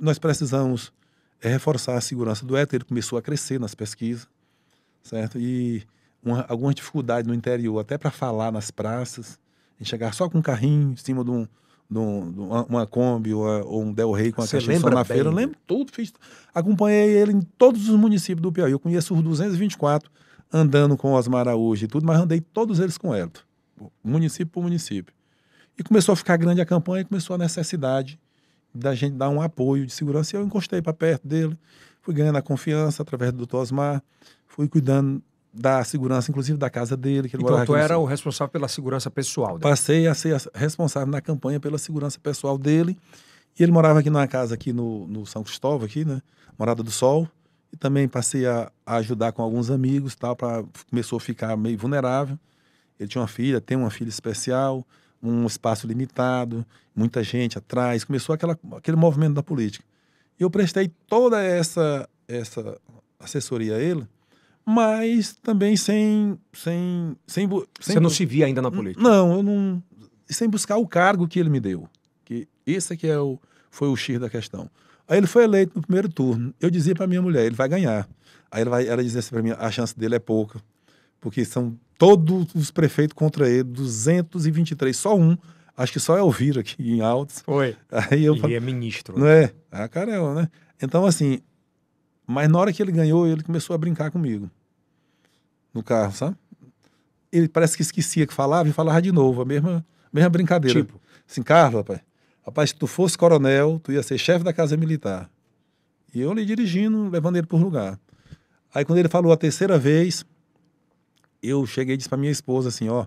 nós precisamos eh, reforçar a segurança do Hérito. Ele começou a crescer nas pesquisas, certo? E uma, algumas dificuldades no interior, até para falar nas praças, chegar só com um carrinho em cima de um, num, numa, uma Kombi ou, ou um Del Rey com a caixinha na feira. Eu lembro tudo, fiz. Acompanhei ele em todos os municípios do Piauí. Eu conheço os 224 andando com Osmar Araújo e tudo, mas andei todos eles com ele município por município. E começou a ficar grande a campanha, e começou a necessidade da gente dar um apoio de segurança. E eu encostei para perto dele, fui ganhando a confiança através do Dr. Osmar, fui cuidando da segurança, inclusive da casa dele. Que ele então, tu era o responsável pela segurança pessoal dele? Passei a ser responsável na campanha pela segurança pessoal dele. E ele morava aqui numa casa, aqui no, no São Cristóvão, aqui, né? Morada do Sol. E também passei a, a ajudar com alguns amigos, tal, Para começou a ficar meio vulnerável. Ele tinha uma filha, tem uma filha especial, um espaço limitado, muita gente atrás. Começou aquela, aquele movimento da política. E eu prestei toda essa, essa assessoria a ele mas também sem. sem, sem, sem Você não se via ainda na política? Não, eu não. Sem buscar o cargo que ele me deu. que Esse aqui é, é o, foi o X da questão. Aí ele foi eleito no primeiro turno. Eu dizia para minha mulher, ele vai ganhar. Aí ela, vai, ela dizia assim para mim, a chance dele é pouca, porque são todos os prefeitos contra ele, 223, só um. Acho que só é ouvir aqui em Altos. Foi. Aí eu, ele é ministro. Né? Não é? é ah, Carol né? Então, assim, mas na hora que ele ganhou, ele começou a brincar comigo no carro, sabe? Ele parece que esquecia que falava e falava de novo, a mesma, mesma brincadeira. Tipo? Assim, Carlos, rapaz, rapaz, se tu fosse coronel, tu ia ser chefe da casa militar. E eu lhe dirigindo, levando ele por lugar. Aí quando ele falou a terceira vez, eu cheguei e disse para minha esposa assim, ó,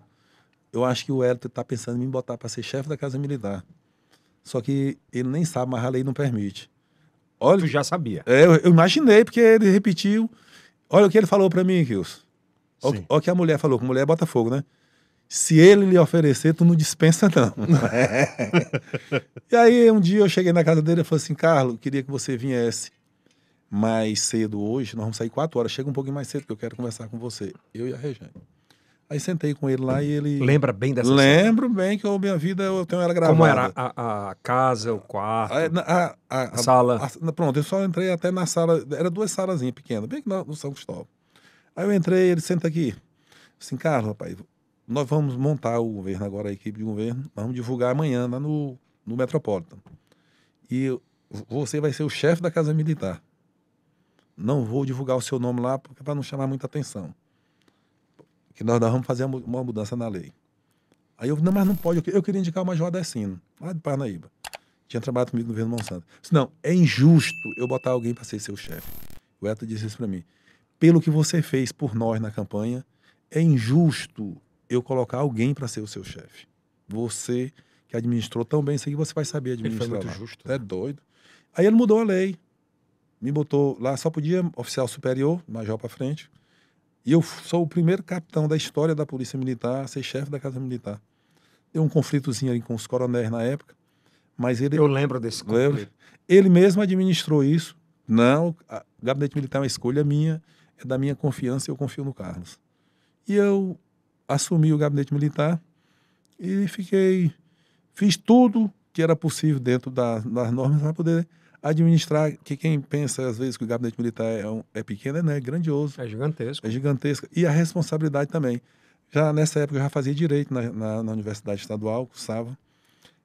eu acho que o Hélio tá pensando em me botar para ser chefe da casa militar. Só que ele nem sabe, mas a lei não permite. Olha, tu já sabia. É, eu, eu imaginei, porque ele repetiu. Olha o que ele falou para mim, Kilson. Olha o que a mulher falou, que mulher é Botafogo, né? Se ele lhe oferecer, tu não dispensa, não. [laughs] e aí, um dia eu cheguei na casa dele e falei assim: Carlos, queria que você viesse mais cedo hoje. Nós vamos sair quatro horas. Chega um pouquinho mais cedo, que eu quero conversar com você. Eu e a Rejane. Aí sentei com ele lá e ele. Lembra bem dessa Lembro bem que a minha vida eu tenho ela gravada. Como era a, a casa, o quarto, a, a, a sala? pronto, eu só entrei até na sala. Era duas salazinhas pequenas, bem que no São Cristóvão. Aí eu entrei, ele senta aqui. Assim, Carlos, rapaz, nós vamos montar o governo agora, a equipe de governo, vamos divulgar amanhã lá no, no Metropolitan. E você vai ser o chefe da Casa Militar. Não vou divulgar o seu nome lá porque para não chamar muita atenção. Que nós vamos fazer uma mudança na lei. Aí eu, não, mas não pode, eu queria indicar o Major Adessino, lá de Parnaíba. Tinha trabalhado comigo no governo Monsanto. Disse, não, é injusto eu botar alguém para ser seu chefe. O Eto disse isso para mim pelo que você fez por nós na campanha, é injusto eu colocar alguém para ser o seu chefe. Você que administrou tão bem isso aqui, você vai saber administrar. Ele foi muito lá. justo. É doido. Aí ele mudou a lei. Me botou lá, só podia oficial superior, major para frente. E eu sou o primeiro capitão da história da Polícia Militar a ser chefe da Casa Militar. Deu um conflitozinho ali com os coronéis na época, mas ele... Eu lembro desse conflito. Ele mesmo administrou isso. Não, gabinete militar é uma escolha minha é da minha confiança e eu confio no Carlos. E eu assumi o gabinete militar e fiquei, fiz tudo que era possível dentro das normas para poder administrar, que quem pensa às vezes que o gabinete militar é, um, é pequeno, é, né? é grandioso. É gigantesco. É gigantesco. E a responsabilidade também. Já nessa época eu já fazia direito na, na, na Universidade Estadual, cursava.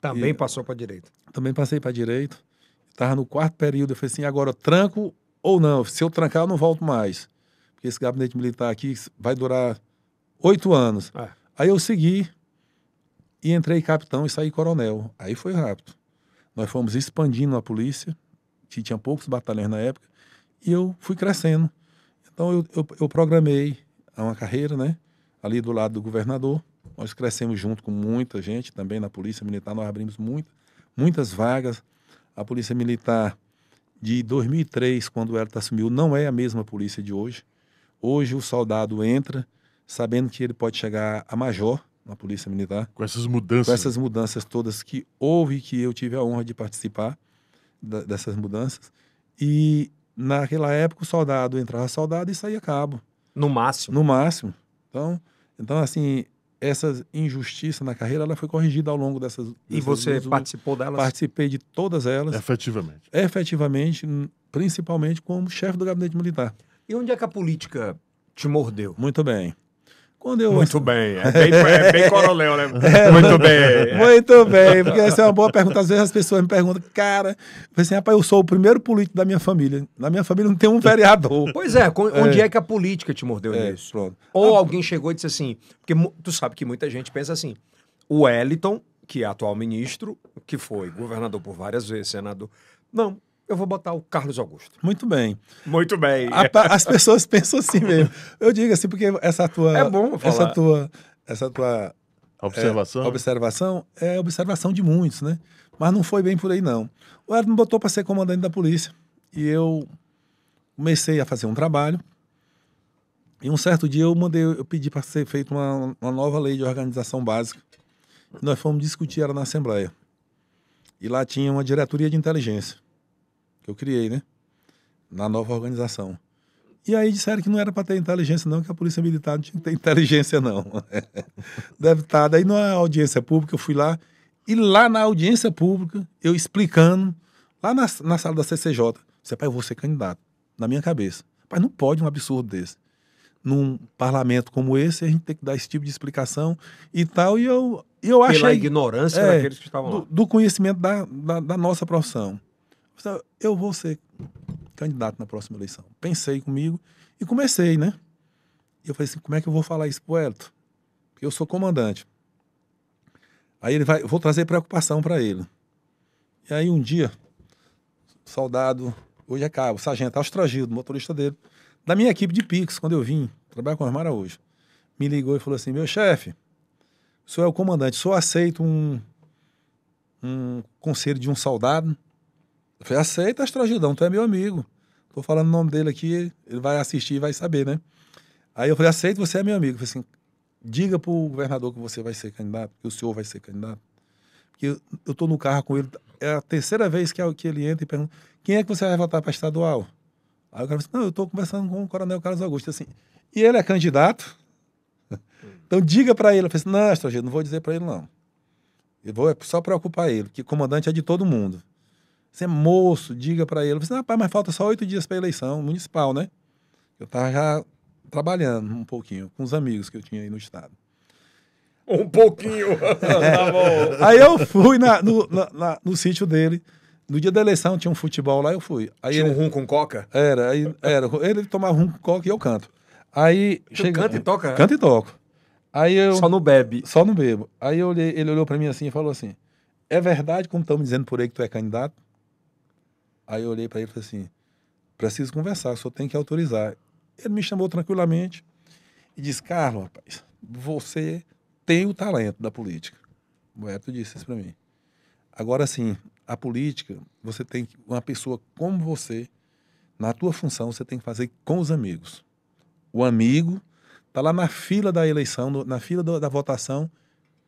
Também e, passou para direito. Também passei para direito. Estava no quarto período, eu falei assim, agora tranco ou não? Se eu trancar, eu não volto mais esse gabinete militar aqui vai durar oito anos. É. Aí eu segui e entrei capitão e saí coronel. Aí foi rápido. Nós fomos expandindo a polícia, que tinha poucos batalhões na época, e eu fui crescendo. Então eu, eu, eu programei uma carreira, né? Ali do lado do governador. Nós crescemos junto com muita gente também na Polícia Militar, nós abrimos muito, muitas vagas. A Polícia Militar de 2003, quando o ela assumiu, não é a mesma polícia de hoje. Hoje o soldado entra sabendo que ele pode chegar a major na Polícia Militar. Com essas mudanças. Com essas mudanças todas que houve que eu tive a honra de participar da, dessas mudanças. E naquela época o soldado entrava soldado e saía cabo. No máximo. No máximo. Então, então assim, essa injustiça na carreira ela foi corrigida ao longo dessas. dessas e você participou delas? Participei de todas elas. Efetivamente. Efetivamente, principalmente como chefe do gabinete militar. E onde é que a política te mordeu? Muito bem. Quando eu... Muito bem, é bem, é bem [laughs] coronel, né? É, muito bem. Muito bem, porque essa é uma boa pergunta. Às vezes as pessoas me perguntam, cara, eu assim, rapaz, eu sou o primeiro político da minha família. Na minha família não tem um vereador. Pois é, é. onde é, é que a política te mordeu é, nisso? Pronto. Ou ah, alguém chegou e disse assim, porque tu sabe que muita gente pensa assim, o Wellington, que é atual ministro, que foi governador por várias vezes, senador, não, eu vou botar o Carlos Augusto. Muito bem. Muito bem. A, as pessoas [laughs] pensam assim mesmo. Eu digo assim, porque essa tua. É bom falar. Essa tua. Essa tua observação. É, observação é observação de muitos, né? Mas não foi bem por aí, não. O Eduardo me botou para ser comandante da polícia. E eu comecei a fazer um trabalho. E um certo dia eu mandei, eu pedi para ser feita uma, uma nova lei de organização básica. E nós fomos discutir ela na Assembleia. E lá tinha uma diretoria de inteligência que eu criei, né? Na nova organização. E aí disseram que não era para ter inteligência, não, que a Polícia Militar não tinha que ter [laughs] inteligência, não. [laughs] estar. Tá, daí numa audiência pública eu fui lá, e lá na audiência pública, eu explicando, lá na, na sala da CCJ, você pai, eu vou ser candidato, na minha cabeça. Pai, não pode um absurdo desse. Num parlamento como esse, a gente tem que dar esse tipo de explicação e tal, e eu, eu acho achei... Pela ignorância é, daqueles que estavam do, lá. Do conhecimento da, da, da nossa profissão eu vou ser candidato na próxima eleição. Pensei comigo e comecei, né? E eu falei assim, como é que eu vou falar isso pro Elton? Porque eu sou comandante. Aí ele vai, vou trazer preocupação para ele. E aí um dia, soldado, hoje é cabo, sargento Astragildo, tá motorista dele, da minha equipe de Pix, quando eu vim trabalho com a Armara hoje, me ligou e falou assim: meu chefe, o senhor é o comandante, só aceito um, um conselho de um soldado eu falei, aceita Astrogildão, tu é meu amigo. Tô falando o nome dele aqui, ele vai assistir e vai saber, né? Aí eu falei, aceito, você é meu amigo. Eu falei assim, diga pro governador que você vai ser candidato, que o senhor vai ser candidato. Porque eu, tô no carro com ele, é a terceira vez que, que ele entra e pergunta, quem é que você vai votar para estadual? Aí o cara disse, assim, não, eu tô conversando com o coronel Carlos Augusto, assim, e ele é candidato? [laughs] Então diga para ele. Eu falei assim, não, estrangeiro, não vou dizer para ele não. Eu vou é só preocupar ele, que comandante é de todo mundo. Você é moço, diga para ele. Você, rapaz, mas falta só oito dias para eleição municipal, né? Eu tava já trabalhando um pouquinho com os amigos que eu tinha aí no estado. Um pouquinho. [laughs] [laughs] Tá é. aí eu fui na, no, na, na, no sítio dele. No dia da eleição tinha um futebol lá, eu fui. Aí tinha ele, um rum com coca? Era, aí, era. Ele tomava rum com coca e eu canto. Aí chega, canta e toca? Canta e toco. Aí eu, só não bebe? Só não bebo. Aí eu, ele olhou para mim assim e falou assim, é verdade como estão me dizendo por aí que tu é candidato? Aí eu olhei para ele e falei assim: preciso conversar, o senhor tem que autorizar. Ele me chamou tranquilamente e disse: Carlos, rapaz, você tem o talento da política. O Herto disse isso para mim. Agora sim, a política, você tem que, uma pessoa como você, na tua função, você tem que fazer com os amigos. O amigo tá lá na fila da eleição, na fila da votação,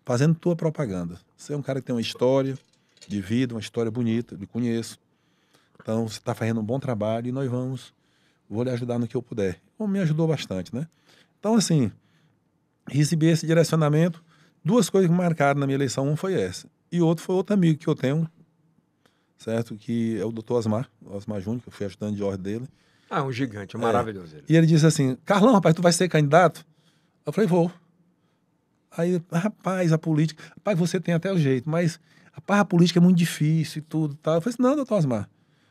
fazendo tua propaganda. Você é um cara que tem uma história de vida, uma história bonita, lhe conheço. Então, você está fazendo um bom trabalho e nós vamos, vou lhe ajudar no que eu puder. Ou me ajudou bastante, né? Então, assim, recebi esse direcionamento. Duas coisas que marcaram na minha eleição, um foi essa. E outro foi outro amigo que eu tenho, certo? Que é o doutor Osmar, Osmar Júnior, que eu fui ajudante de ordem dele. Ah, um gigante, um é. maravilhoso ele. E ele disse assim, Carlão, rapaz, tu vai ser candidato? Eu falei, vou. Aí, rapaz, a política... Rapaz, você tem até o jeito, mas... Rapaz, a política é muito difícil e tudo. Tá? Eu falei assim, não, doutor Osmar.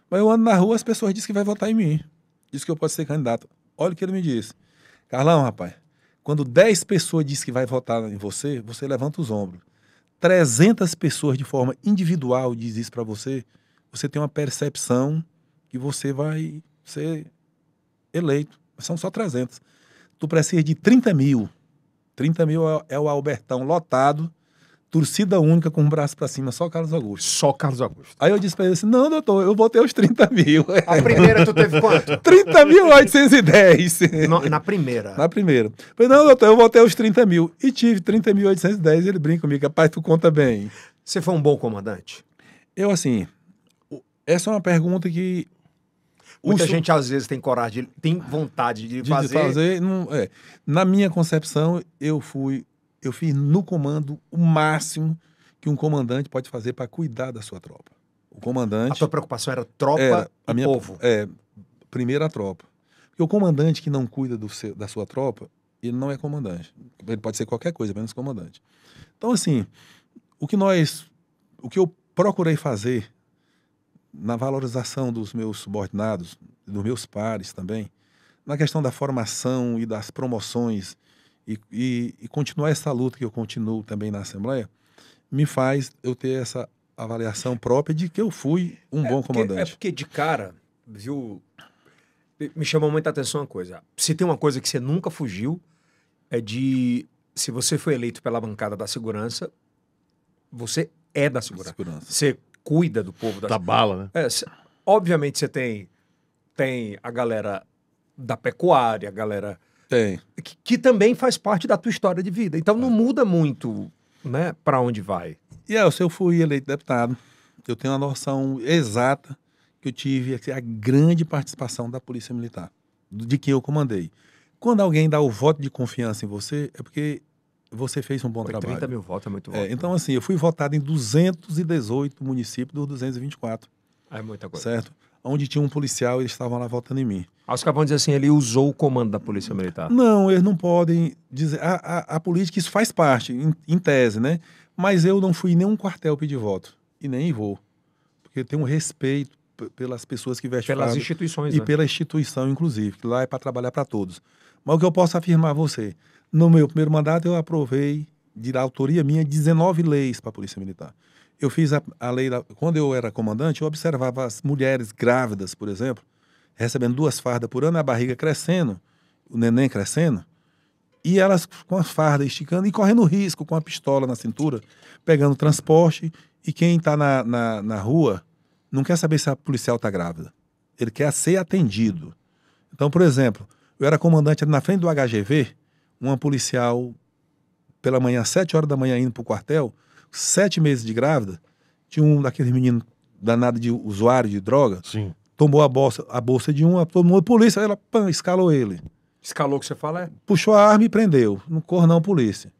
Mas eu ando na rua, as pessoas dizem que vai votar em mim. Diz que eu posso ser candidato. Olha o que ele me disse. Carlão, rapaz, quando 10 pessoas dizem que vai votar em você, você levanta os ombros. 300 pessoas de forma individual diz isso para você, você tem uma percepção que você vai ser eleito. Mas são só 300. Tu precisa de 30 mil. 30 mil é, é o Albertão lotado Torcida única com o um braço para cima, só Carlos Augusto. Só Carlos Augusto. Aí eu disse para ele assim: não, doutor, eu botei os 30 mil. A primeira tu teve quanto? 30.810. [laughs] Na, na primeira. Na primeira. Falei, não, doutor, eu botei os 30 mil. E tive 30.810. Ele brinca comigo, rapaz, tu conta bem. Você foi um bom comandante? Eu, assim, essa é uma pergunta que. Muita su... gente às vezes tem coragem, tem vontade de, de fazer. De fazer não, é. Na minha concepção, eu fui eu fiz no comando o máximo que um comandante pode fazer para cuidar da sua tropa. O comandante. A sua preocupação era tropa era, e minha, povo. É, primeira tropa. Porque o comandante que não cuida do seu, da sua tropa, ele não é comandante. Ele pode ser qualquer coisa, menos comandante. Então, assim, o que nós. O que eu procurei fazer na valorização dos meus subordinados, dos meus pares também, na questão da formação e das promoções e, e, e continuar essa luta que eu continuo também na Assembleia, me faz eu ter essa avaliação própria de que eu fui um é bom porque, é comandante. É porque de cara, viu, me chamou muita atenção uma coisa. Se tem uma coisa que você nunca fugiu, é de se você foi eleito pela bancada da segurança, você é da segurança. segurança. Você cuida do povo da, da bala, né? É, obviamente você tem tem a galera da pecuária, a galera tem. Que, que também faz parte da tua história de vida. Então não é. muda muito, né, para onde vai. E yeah, é, se eu fui eleito deputado, eu tenho uma noção exata que eu tive a grande participação da Polícia Militar, de quem eu comandei. Quando alguém dá o voto de confiança em você, é porque você fez um bom Foi trabalho. 30 mil votos é muito bom. É, então, assim, eu fui votado em 218 municípios dos 224. É muita coisa. Certo? onde tinha um policial e eles estavam lá voltando em mim. Os caras vão dizer assim, ele usou o comando da polícia militar. Não, eles não podem dizer. A, a, a política, isso faz parte, em, em, tese, né? Mas eu não fui em nenhum quartel pedir voto. E nem vou. Porque eu tenho respeito pelas pessoas que vestem Pelas instituições, E né? pela instituição, inclusive, que lá é para trabalhar para todos. Mas o que eu posso afirmar a você? No meu primeiro mandato, eu aprovei, de autoria minha, 19 leis para a Polícia Militar. Eu fiz a, a lei, quando eu era comandante, eu observava as mulheres grávidas, por exemplo, recebendo duas fardas por ano, a barriga crescendo, o neném crescendo, e elas com as fardas esticando e correndo risco com a pistola na cintura, pegando transporte, e quem está na, na, na, rua não quer saber se a policial está grávida. Ele quer ser atendido. Então, por exemplo, eu era comandante na frente do HGV, uma policial, pela manhã, sete horas da manhã, indo para o quartel, sete meses de grávida, tinha um daqueles meninos danado de usuário de droga, Sim. tomou a bolsa, a bolsa de um, a polícia, ela pam, escalou ele. Escalou o que você fala é? Puxou a arma e prendeu. Não corre não, polícia.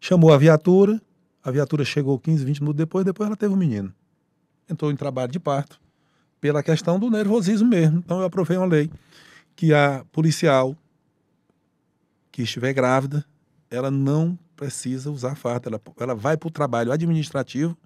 Chamou a viatura, a viatura chegou 15, 20 minutos depois, depois ela teve o um menino. Entrou em trabalho de parto, pela questão do nervosismo mesmo. Então eu aprovei uma lei que a policial que estiver grávida, ela não precisa usar farda. Ela, ela vai para o trabalho administrativo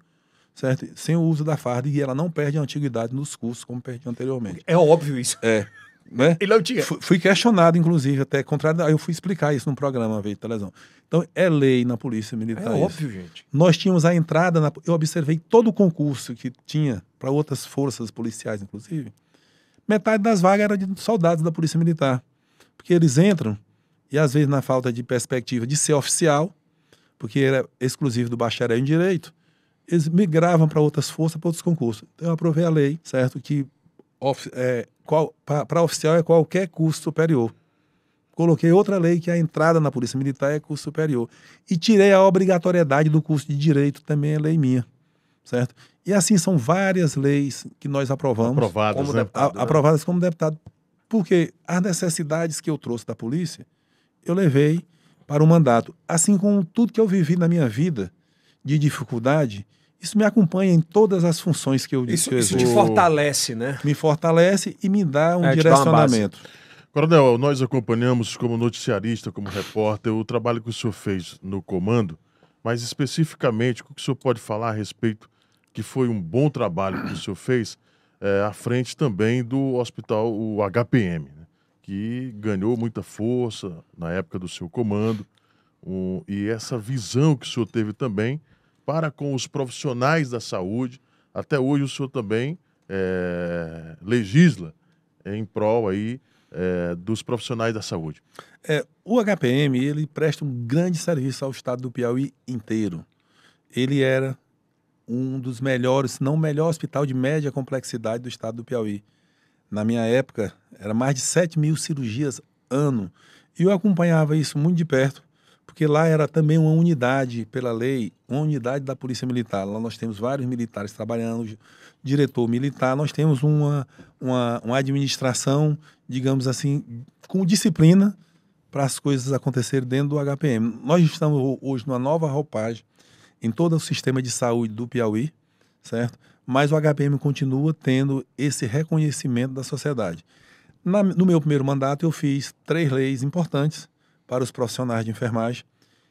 certo? Sem o uso da farda e ela não perde a antiguidade nos cursos como perdi anteriormente. É óbvio isso. É. Né? Ele [laughs] não tinha. Fui, fui questionado, inclusive, até contrário. Eu fui explicar isso num programa uma vez de televisão. Então, é lei na Polícia Militar. É isso. óbvio, gente. Nós tínhamos a entrada, na, eu observei todo o concurso que tinha para outras forças policiais, inclusive. Metade das vagas era de soldados da Polícia Militar. Porque eles entram e, às vezes, na falta de perspectiva de ser oficial, porque era exclusivo do bacharel em direito, eles migravam para outras forças, para outros concursos. Então, eu aprovei a lei, certo? Que é, para oficial é qualquer curso superior. Coloquei outra lei que a entrada na Polícia Militar é curso superior. E tirei a obrigatoriedade do curso de direito, também é lei minha, certo? E assim são várias leis que nós aprovamos. Aprovadas como, né? deputado, a, aprovadas como deputado. Porque as necessidades que eu trouxe da polícia, eu levei para o mandato. Assim como tudo que eu vivi na minha vida de dificuldade, isso me acompanha em todas as funções que eu disse. Isso, isso te fortalece, né? Me fortalece e me dá um é, direcionamento. Coronel, nós acompanhamos como noticiarista, como repórter, o trabalho que o senhor fez no comando, mas especificamente, o que o senhor pode falar a respeito que foi um bom trabalho que o senhor fez é, à frente também do hospital, o HPM? Né? que ganhou muita força na época do seu comando. Um, e essa visão que o senhor teve também para com os profissionais da saúde. Até hoje o senhor também é, legisla em prol aí é, dos profissionais da saúde. É, o HPM ele presta um grande serviço ao estado do Piauí inteiro. Ele era um dos melhores, se não o melhor hospital de média complexidade do estado do Piauí na minha época, era mais de 7 mil cirurgias ano. E eu acompanhava isso muito de perto, porque lá era também uma unidade, pela lei, uma unidade da Polícia Militar. Lá nós temos vários militares trabalhando, diretor militar, nós temos uma, uma, uma administração, digamos assim, com disciplina para as coisas acontecerem dentro do HPM. Nós estamos hoje numa nova roupagem em todo o sistema de saúde do Piauí, certo? mas o HPM continua tendo esse reconhecimento da sociedade. Na, no meu primeiro mandato, eu fiz três leis importantes para os profissionais de enfermagem,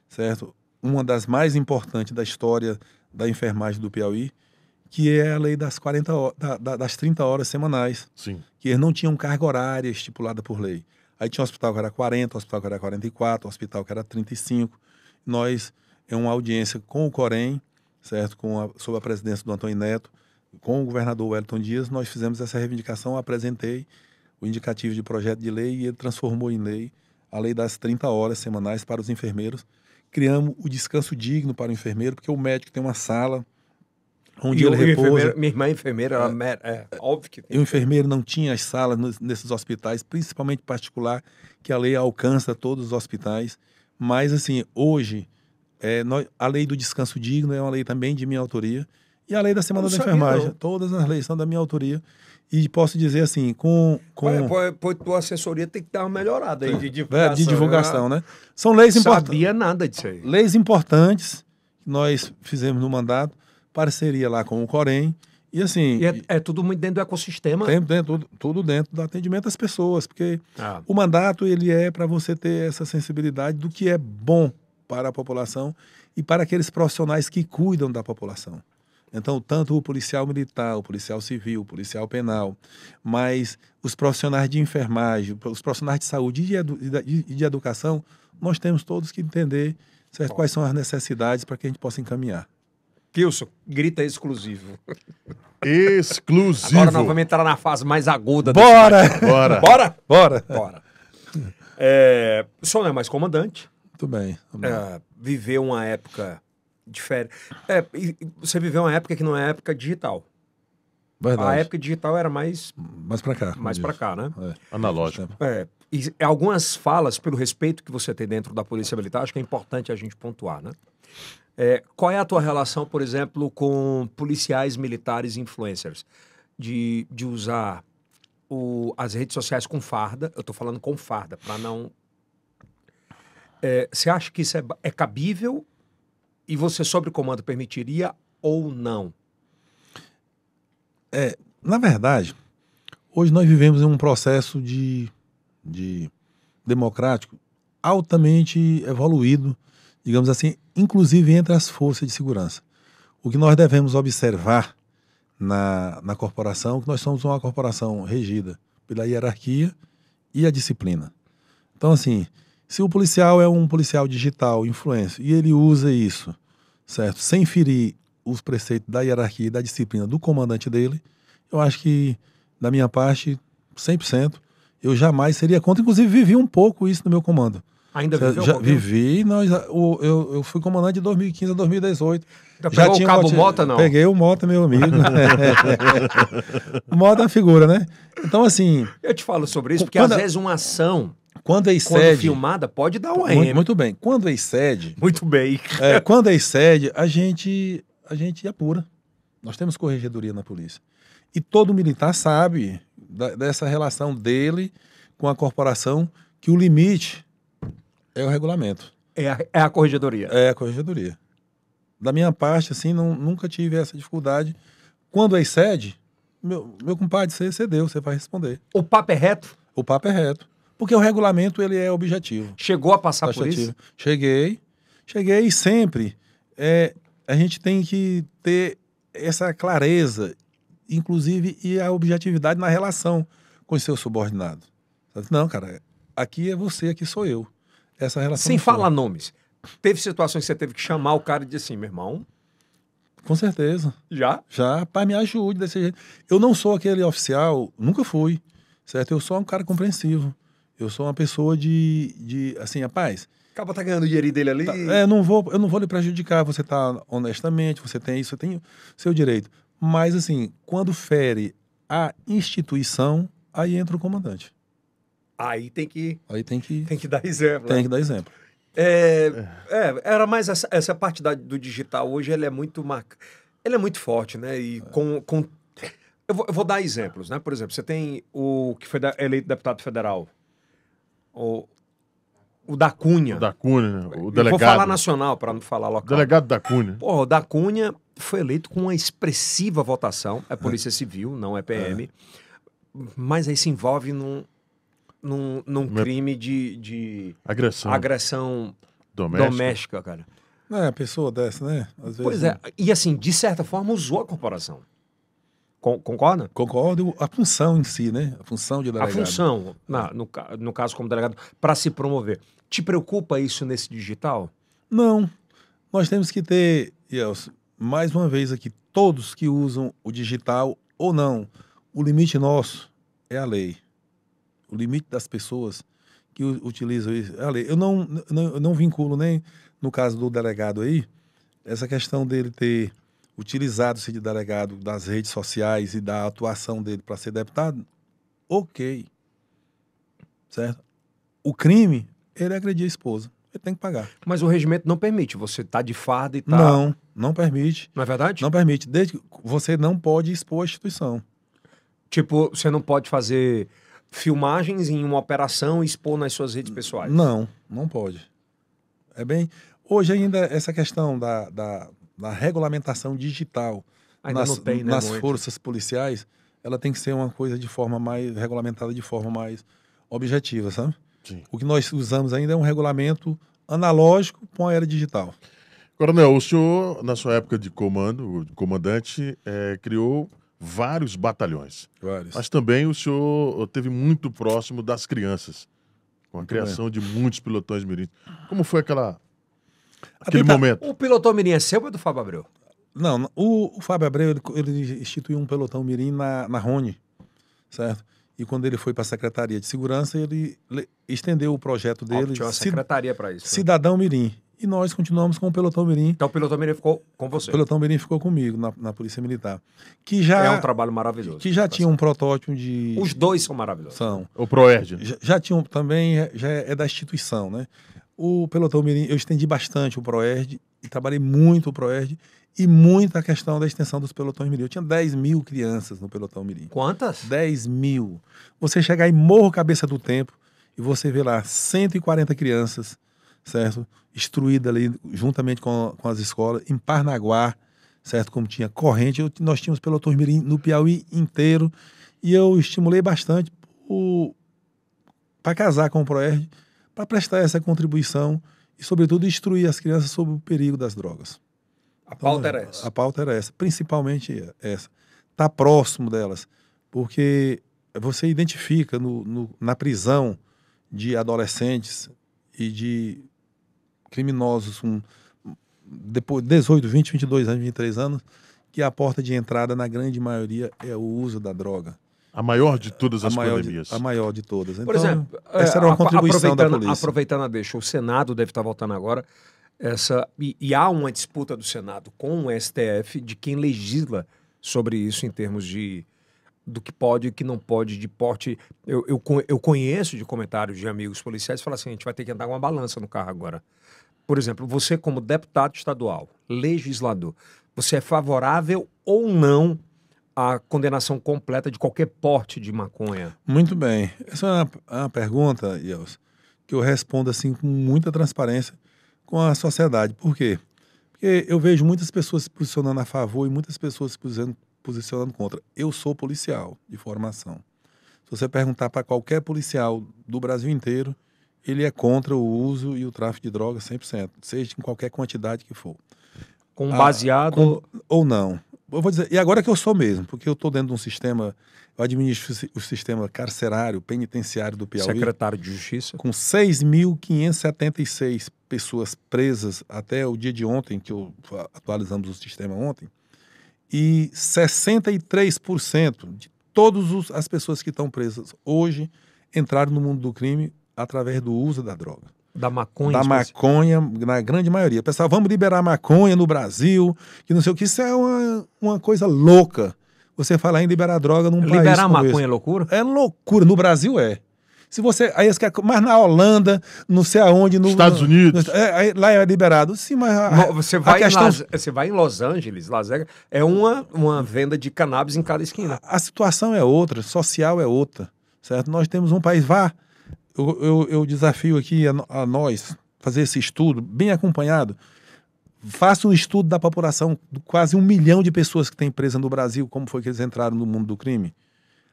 certo? Uma das mais importantes da história da enfermagem do Piauí, que é a lei das, 40 horas, da, da, das 30 horas semanais, Sim. que eles não tinham carga horária estipulada por lei. Aí tinha um hospital que era 40, um hospital que era 44, um hospital que era 35. Nós, em uma audiência com o Corém, certo? Com a, sob a presidência do Antônio Neto, com o governador Wellington Dias, nós fizemos essa reivindicação, apresentei o indicativo de projeto de lei e ele transformou em lei a lei das 30 horas semanais para os enfermeiros. Criamos o descanso digno para o enfermeiro, porque o médico tem uma sala onde e ele repousa. Minha irmã é enfermeira, ela é, é, é óbvio que... E o enfermeiro não tinha as salas nos, nesses hospitais, principalmente particular, que a lei alcança todos os hospitais. Mas, assim, hoje, é, nós, a lei do descanso digno é uma lei também de minha autoria, e a lei da semana da enfermagem. Todas as leis são da minha autoria. E posso dizer assim, com. com... Pois, é, tua assessoria tem que dar uma melhorada aí de divulgação. É, de divulgação, né? né? São leis importantes. Sabia nada disso aí. Leis importantes que nós fizemos no mandato, parceria lá com o Corém. E assim. E é, é, tudo muito dentro do ecossistema. Tem, dentro, tudo, tudo dentro do atendimento às pessoas, porque ah. o mandato ele é para você ter essa sensibilidade do que é bom para a população e para aqueles profissionais que cuidam da população. Então, tanto o policial militar, o policial civil, o policial penal, mas os profissionais de enfermagem, os profissionais de saúde e de, edu e de educação, nós temos todos que entender certo, quais são as necessidades para que a gente possa encaminhar. Kilson, grita exclusivo. Exclusivo. Agora nós vamos entrar na fase mais aguda. Bora! Bora! Bora! Bora! Bora! É, o senhor não é mais comandante. Muito bem. É, viveu uma época difere. É, você viveu uma época que não é época digital. Verdade. A época digital era mais. Mais para cá. Mais para cá, né? É. Analógico. É. é. E algumas falas, pelo respeito que você tem dentro da Polícia Militar, acho que é importante a gente pontuar, né? É, qual é a tua relação, por exemplo, com policiais militares influencers? De, de usar o, as redes sociais com farda, eu estou falando com farda, para não. É, você acha que isso é, é cabível e você, sobre o comando, permitiria ou não? É, na verdade, hoje nós vivemos em um processo de, de democrático altamente evoluído, digamos assim, inclusive entre as forças de segurança. O que nós devemos observar na, na corporação, é que nós somos uma corporação regida pela hierarquia e a disciplina. Então, assim, se o policial é um policial digital, influência, e ele usa isso certo? Sem ferir os preceitos da hierarquia e da disciplina do comandante dele, eu acho que, da minha parte, 100%, eu jamais seria contra. Inclusive, vivi um pouco isso no meu comando. Ainda viveu? Já vivi, nós, o, eu, eu fui comandante de 2015 a 2018. Já, já tinha o cabo um, Mota, não? Peguei o Mota, meu amigo. [laughs] [laughs] Mota é figura, né? Então, assim... Eu te falo sobre isso porque, quando... às vezes, uma ação quando é excede. Quando filmada, pode dar um muito, muito bem. Quando é excede. Muito bem. é, quando é excede, a gente, a gente apura. Nós temos corregedoria na polícia. E todo militar sabe da, dessa relação dele com a corporação que o limite é o regulamento. É a, é a corregedoria. É a corregedoria. Da minha parte, assim, não, nunca tive essa dificuldade. Quando excede, meu, meu compadre, você excedeu, você vai responder. O papo é reto? O papo é reto porque o regulamento ele é objetivo. Chegou a passar taxativo. por isso? Cheguei, cheguei e sempre é, a gente tem que ter essa clareza, inclusive e a objetividade na relação com os seus subordinados. Não, cara, aqui é você, aqui sou eu. Essa relação. Sem falar nomes. Teve situações que você teve que chamar o cara e dizer assim, meu irmão. Com certeza. Já? Já. Pai, me ajude desse jeito. Eu não sou aquele oficial, nunca fui, certo? Eu sou um cara compreensivo. Eu sou uma pessoa de, de assim, rapaz. Acaba tá ganhando o dinheirinho dele ali. Tá, é, não vou, eu não vou lhe prejudicar. Você tá honestamente, você tem isso, você tem seu direito. Mas, assim, quando fere a instituição, aí entra o comandante. Aí tem que. Aí tem que. Tem que dar exemplo. Tem né? que dar exemplo. É, é, era mais essa, essa parte da, do digital hoje, ela é muito mar... ele é muito forte, né? E é. com, com... Eu, vou, eu vou dar exemplos, né? Por exemplo, você tem o que foi eleito deputado federal, o, o da Cunha. O da Cunha, né? o delegado. Eu vou falar nacional para não falar local. Delegado da Cunha. Porra, o da Cunha foi eleito com uma expressiva votação. É Polícia é. Civil, não é PM. É. Mas aí se envolve num, num, num crime de, de... Agressão. agressão doméstica. doméstica, cara. É, pessoa dessa, né? Vezes, pois é. Né? E assim, de certa forma, usou a corporação. Con concorda? Concordo. A função em si, né? A função de delegado. A função, na, no, no caso como delegado, para se promover. Te preocupa isso nesse digital? Não. Nós temos que ter, Yelso, mais uma vez aqui, todos que usam o digital ou não, o limite nosso é a lei. O limite das pessoas que utilizam isso é a lei. Eu não, não, eu não vinculo nem, no caso do delegado aí, essa questão dele ter utilizado-se de delegado das redes sociais e da atuação dele para ser deputado, ok. Certo? O crime, ele agredir a esposa. Ele tem que pagar. Mas o regimento não permite. Você tá de farda e tá... Não, não permite. Não é verdade? Não permite. Desde que você não pode expor a instituição. Tipo, você não pode fazer filmagens em uma operação e expor nas suas redes pessoais? Não, não pode. É bem... Hoje ainda essa questão da, da na regulamentação digital Ainda nas, tem, né, nas forças policiais, ela tem que ser uma coisa de forma mais regulamentada, de forma mais objetiva, sabe? Sim. O que nós usamos ainda é um regulamento analógico com a era digital. Coronel, o senhor, na sua época de comando, comandante, é, criou vários batalhões. Vários. Mas também o senhor teve muito próximo das crianças, com a criação de muitos pilotões mirins. Como foi aquela Aquele momento. O pelotão mirim é seu ou é do Fábio Abreu? Não, o, o Fábio Abreu ele, ele, instituiu um pelotão mirim na, na Rony, certo? E quando ele foi para a Secretaria de Segurança, ele, ele estendeu o projeto dele. Tinha uma secretaria para isso. Né? Cidadão né? Mirim. E nós continuamos com o Pelotão Mirim. Então o Pelotão Mirim ficou com você? O Pelotão Mirim ficou comigo na, na Polícia Militar. Que já, é um trabalho maravilhoso. Que já tá tinha um protótipo de. Os dois são maravilhosos. São. O ProErd. Já, já tinha um, também, é, já é, é da instituição, né? O pelotão mirim, eu estendi bastante o ProERD, e trabalhei muito o ProERD, e muita questão da extensão dos pelotões mirim. Eu tinha 10 mil crianças no pelotão mirim. Quantas? 10 mil. Você chegar em Morro Cabeça do Tempo, e você vê lá 140 crianças, certo? Instruídas ali, juntamente com, com as escolas, em Parnaguá, certo? Como tinha corrente, eu, nós tínhamos pelotões mirim no Piauí inteiro, e eu estimulei bastante o para casar com o ProERD, para prestar essa contribuição e, sobretudo, instruir as crianças sobre o perigo das drogas. A então, pauta era essa. A pauta era essa, principalmente essa. Estar tá próximo delas, porque você identifica no, no, na prisão de adolescentes e de criminosos com depois 18, 20, 22 anos, 23 anos, que a porta de entrada, na grande maioria, é o uso da droga. A maior de todas as maior pandemias. De, a maior de todas. Então, Por exemplo, é, essa era uma a, contribuição da polícia. Aproveitando a deixa, o Senado deve estar voltando agora. Essa, e, e, há uma disputa do Senado com o STF de quem legisla sobre isso em termos de do que pode e que não pode de porte. Eu, eu, eu conheço de comentários de amigos policiais que falam assim, a gente vai ter que andar uma balança no carro agora. Por exemplo, você como deputado estadual, legislador, você é favorável ou não a condenação completa de qualquer porte de maconha? Muito bem. Essa é uma, uma pergunta, Yels, que eu respondo assim com muita transparência com a sociedade. Por quê? Porque eu vejo muitas pessoas se posicionando a favor e muitas pessoas se posicionando, posicionando contra. Eu sou policial de formação. Se você perguntar para qualquer policial do Brasil inteiro, ele é contra o uso e o tráfico de drogas 100%, seja em qualquer quantidade que for. Com ah, baseado. Ah, com, ou não eu vou dizer, e agora que eu sou mesmo, porque eu estou dentro de um sistema, eu administro o sistema carcerário, penitenciário do Piauí. Secretário de Justiça. Com 6.576 pessoas presas até o dia de ontem, que eu, atualizamos o sistema ontem, e 63% de todas as pessoas que estão presas hoje entraram no mundo do crime através do uso da droga. Da maconha. Da maconha, na grande maioria. Pessoal, vamos liberar maconha no Brasil, que não sei o que. Isso é uma, uma coisa louca. Você falar em liberar droga num liberar país. Liberar maconha esse. é loucura? É loucura. No Brasil é. Se você. Aí você quer, é, mas na Holanda, não sei aonde, no. Estados Unidos. No, é, lá é liberado. Sim, mas. A, você, vai questão, Las, você vai em Los Angeles, Las Vegas, é uma, uma venda de cannabis em cada esquina. A, a situação é outra, social é outra. Certo? Nós temos um país. Vá eu, eu, eu desafio aqui a, a nós fazer esse estudo bem acompanhado. Faça um estudo da população quase um milhão de pessoas que tem presa no Brasil, como foi que eles entraram no mundo do crime.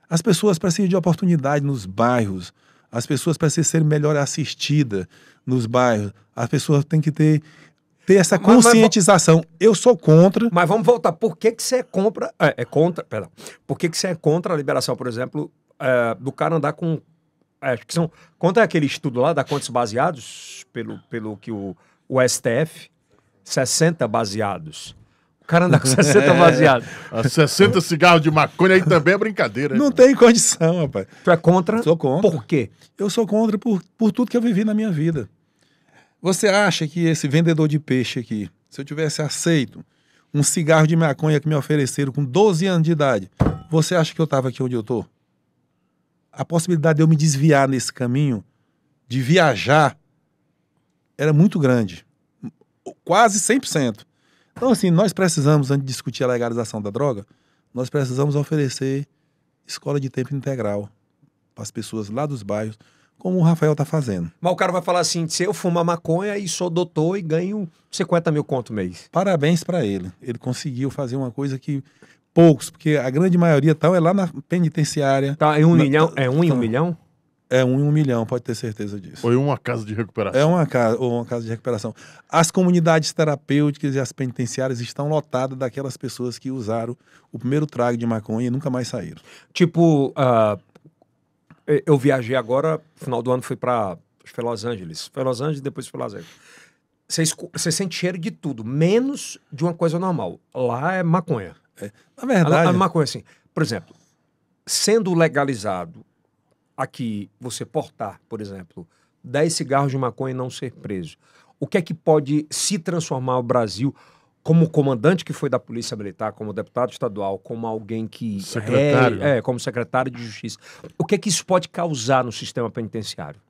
As pessoas precisam de oportunidade nos bairros, as pessoas precisam ser melhor assistidas nos bairros, as pessoas têm que ter, ter essa conscientização. Mas, mas, eu sou contra. Mas vamos voltar. Por que, que você é contra. É, é contra. Perdão. Por que, que você é contra a liberação, por exemplo, é, do cara andar com acho é, que são contra aquele estudo lá da contas baseados pelo pelo que o, o STF 60 baseados. O cara anda com 60 [laughs] é. baseados. É, ah, 60 cigarros de maconha aí também é brincadeira. Não tem condição, rapaz. Tu é contra? Sou contra. Por quê? Eu sou contra por, por tudo que eu vivi na minha vida. Você acha que esse vendedor de peixe aqui, se eu tivesse aceito um cigarro de maconha que me ofereceram com 12 anos de idade, você acha que eu estava aqui onde eu estou? a possibilidade de eu me desviar nesse caminho, de viajar, era muito grande. Quase 100%. Então, assim, nós precisamos, antes de discutir a legalização da droga, nós precisamos oferecer escola de tempo integral para as pessoas lá dos bairros, como o Rafael tá fazendo. Mas o cara vai falar assim: se eu fumo maconha e sou doutor e ganho 50 mil conto mês. Parabéns para ele. Ele conseguiu fazer uma coisa que poucos, porque a grande maioria tal é lá na penitenciária. Tá, é um na, milhão? É um em um tá. milhão? É um em um milhão, pode ter certeza disso. Foi uma casa de recuperação. É uma casa, ou uma casa de recuperação. As comunidades terapêuticas e as penitenciárias estão lotadas daquelas pessoas que usaram o primeiro trago de maconha e nunca mais saíram. Tipo, uh, eu viajei agora, final do ano fui para Los Angeles. Foi Los Angeles, depois foi Las Vegas Você sente cheiro de tudo, menos de uma coisa normal. Lá é maconha. É, na verdade. Uma coisa assim, por exemplo, sendo legalizado aqui você portar, por exemplo, 10 cigarros de maconha e não ser preso, o que é que pode se transformar o Brasil? como comandante que foi da Polícia Militar, como deputado estadual, como alguém que é, secretário. É, é, como secretário de Justiça. O que é que isso pode causar no sistema penitenciário?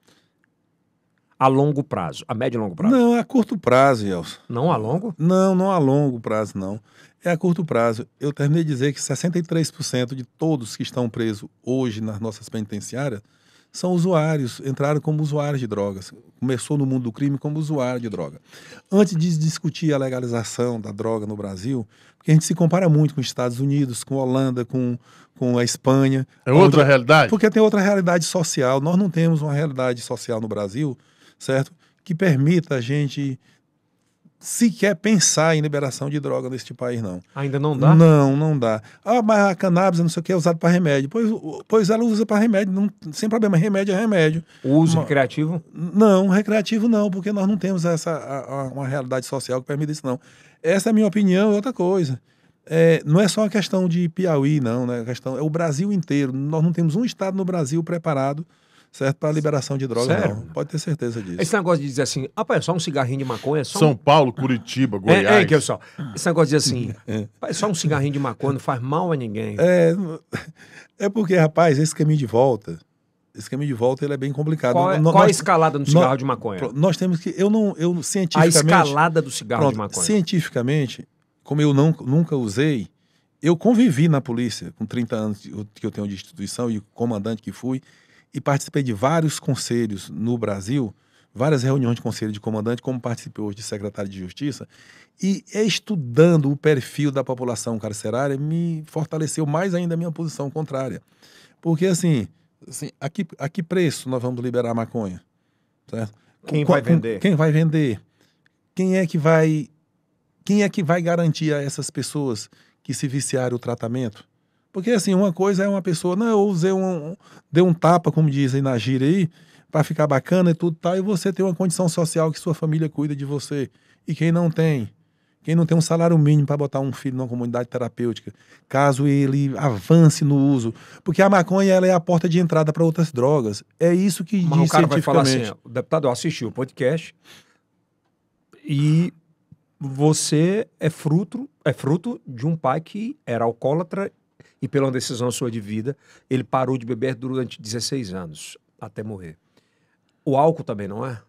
a longo prazo, a médio e longo prazo? Não, é a curto prazo, Elson. Não a longo? Não, não a longo prazo, não. É a curto prazo. Eu terminei de dizer que 63% de todos que estão presos hoje nas nossas penitenciárias são usuários, entraram como usuários de drogas. Começou no mundo do crime como usuário de droga. Antes de discutir a legalização da droga no Brasil, porque a gente se compara muito com os Estados Unidos, com a Holanda, com, com a Espanha. É outra onde... realidade? Porque tem outra realidade social. Nós não temos uma realidade social no Brasil certo? Que permita a gente sequer pensar em liberação de droga neste tipo país, não. Ainda não dá? Não, não dá. Ah, mas a cannabis, não sei o que, é usado para remédio. Pois, pois ela usa para remédio, não, sem problema, remédio é remédio. O uso uma, recreativo? Não, recreativo não, porque nós não temos essa a, a, uma realidade social que permite isso, não. Essa é a minha opinião e outra coisa. É, não é só uma questão de Piauí, não, né? A questão é o Brasil inteiro. Nós não temos um estado no Brasil preparado certo para liberação de drogas, não. Pode ter certeza disso. Esse negócio de dizer assim, rapaz, ah, é só um cigarrinho de maconha. um... São Paulo, Curitiba, é, Goiás. É, é que eu só. Esse negócio de dizer assim, [laughs] é. só um cigarrinho de maconha não faz mal a ninguém. É, [laughs] é porque, rapaz, esse caminho de volta, esse caminho de volta ele é bem complicado. Qual, é, é nós, qual a escalada do cigarro nós, de maconha? Nós temos que. Eu não. Eu, cientificamente, a escalada do cigarro pronto, de maconha. Cientificamente, como eu não, nunca usei, eu convivi na polícia com 30 anos que eu tenho de instituição e comandante que fui e participei de vários conselhos no Brasil, várias reuniões de conselho de comandante, como participei hoje de secretário de Justiça, e é estudando o perfil da população carcerária me fortaleceu mais ainda a minha posição contrária. Porque, assim, assim a, que, a que preço nós vamos liberar a maconha? Certo? Quem com, vai com, vender? Quem vai vender? Quem é que vai... Quem é que vai garantir a essas pessoas que se viciaram o tratamento? Porque, assim, uma coisa é uma pessoa, não, eu usei um, deu um tapa, como dizem na gira aí, para ficar bacana e tudo tal, tá, e você tem uma condição social que sua família cuida de você. E quem não tem, quem não tem um salário mínimo para botar um filho numa comunidade terapêutica, caso ele avance no uso, porque a maconha ela é a porta de entrada para outras drogas. É isso que Mas diz o cara vai falar assim, o deputado assistiu o podcast e você é fruto é fruto de um pai que era alcoólatra e pela decisão sua de vida, ele parou de beber durante 16 anos, até morrer. O álcool também, não é?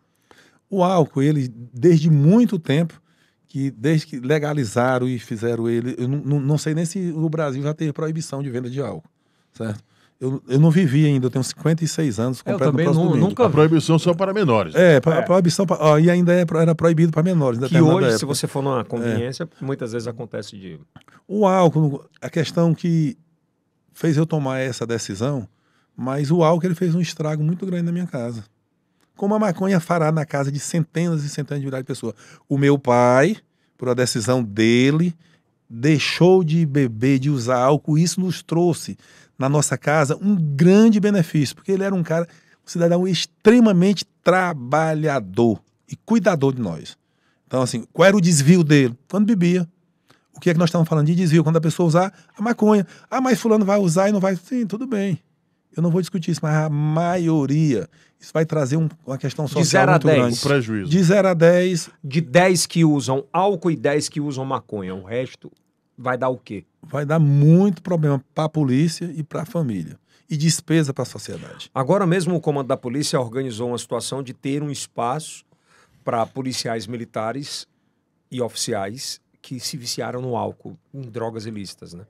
O álcool, ele, desde muito tempo, que desde que legalizaram e fizeram ele, eu não, não sei nem se o Brasil já teve proibição de venda de álcool, certo? Eu, eu não vivi ainda, eu tenho 56 anos, completo eu também no não, Nunca... A proibição só para menores. É, é. a proibição pra, ó, e ainda é, era proibido para menores. Né, que hoje, época. se você for numa é. conveniência, é. muitas vezes acontece de... O álcool, a questão que fez eu tomar essa decisão, mas o álcool ele fez um estrago muito grande na minha casa. Como a maconha fará na casa de centenas e centenas de milhares de pessoas. O meu pai, por a decisão dele, deixou de beber, de usar álcool, isso nos trouxe na nossa casa um grande benefício, porque ele era um cara, um cidadão extremamente trabalhador e cuidador de nós. Então, assim, qual era o desvio dele? Quando bebia. O que é que nós estamos falando de desvio? Quando a pessoa usar a maconha. Ah, mas fulano vai usar e não vai. Sim, tudo bem. Eu não vou discutir isso, mas a maioria. Isso vai trazer um, uma questão social de zero a 10. grande. O prejuízo. De 0 a 10. De 10 que usam álcool e 10 que usam maconha. O resto vai dar o quê? vai dar muito problema para a polícia e para a família. E despesa para a sociedade. Agora mesmo o comando da polícia organizou uma situação de ter um espaço para policiais militares e oficiais que se viciaram no álcool, em drogas ilícitas, né?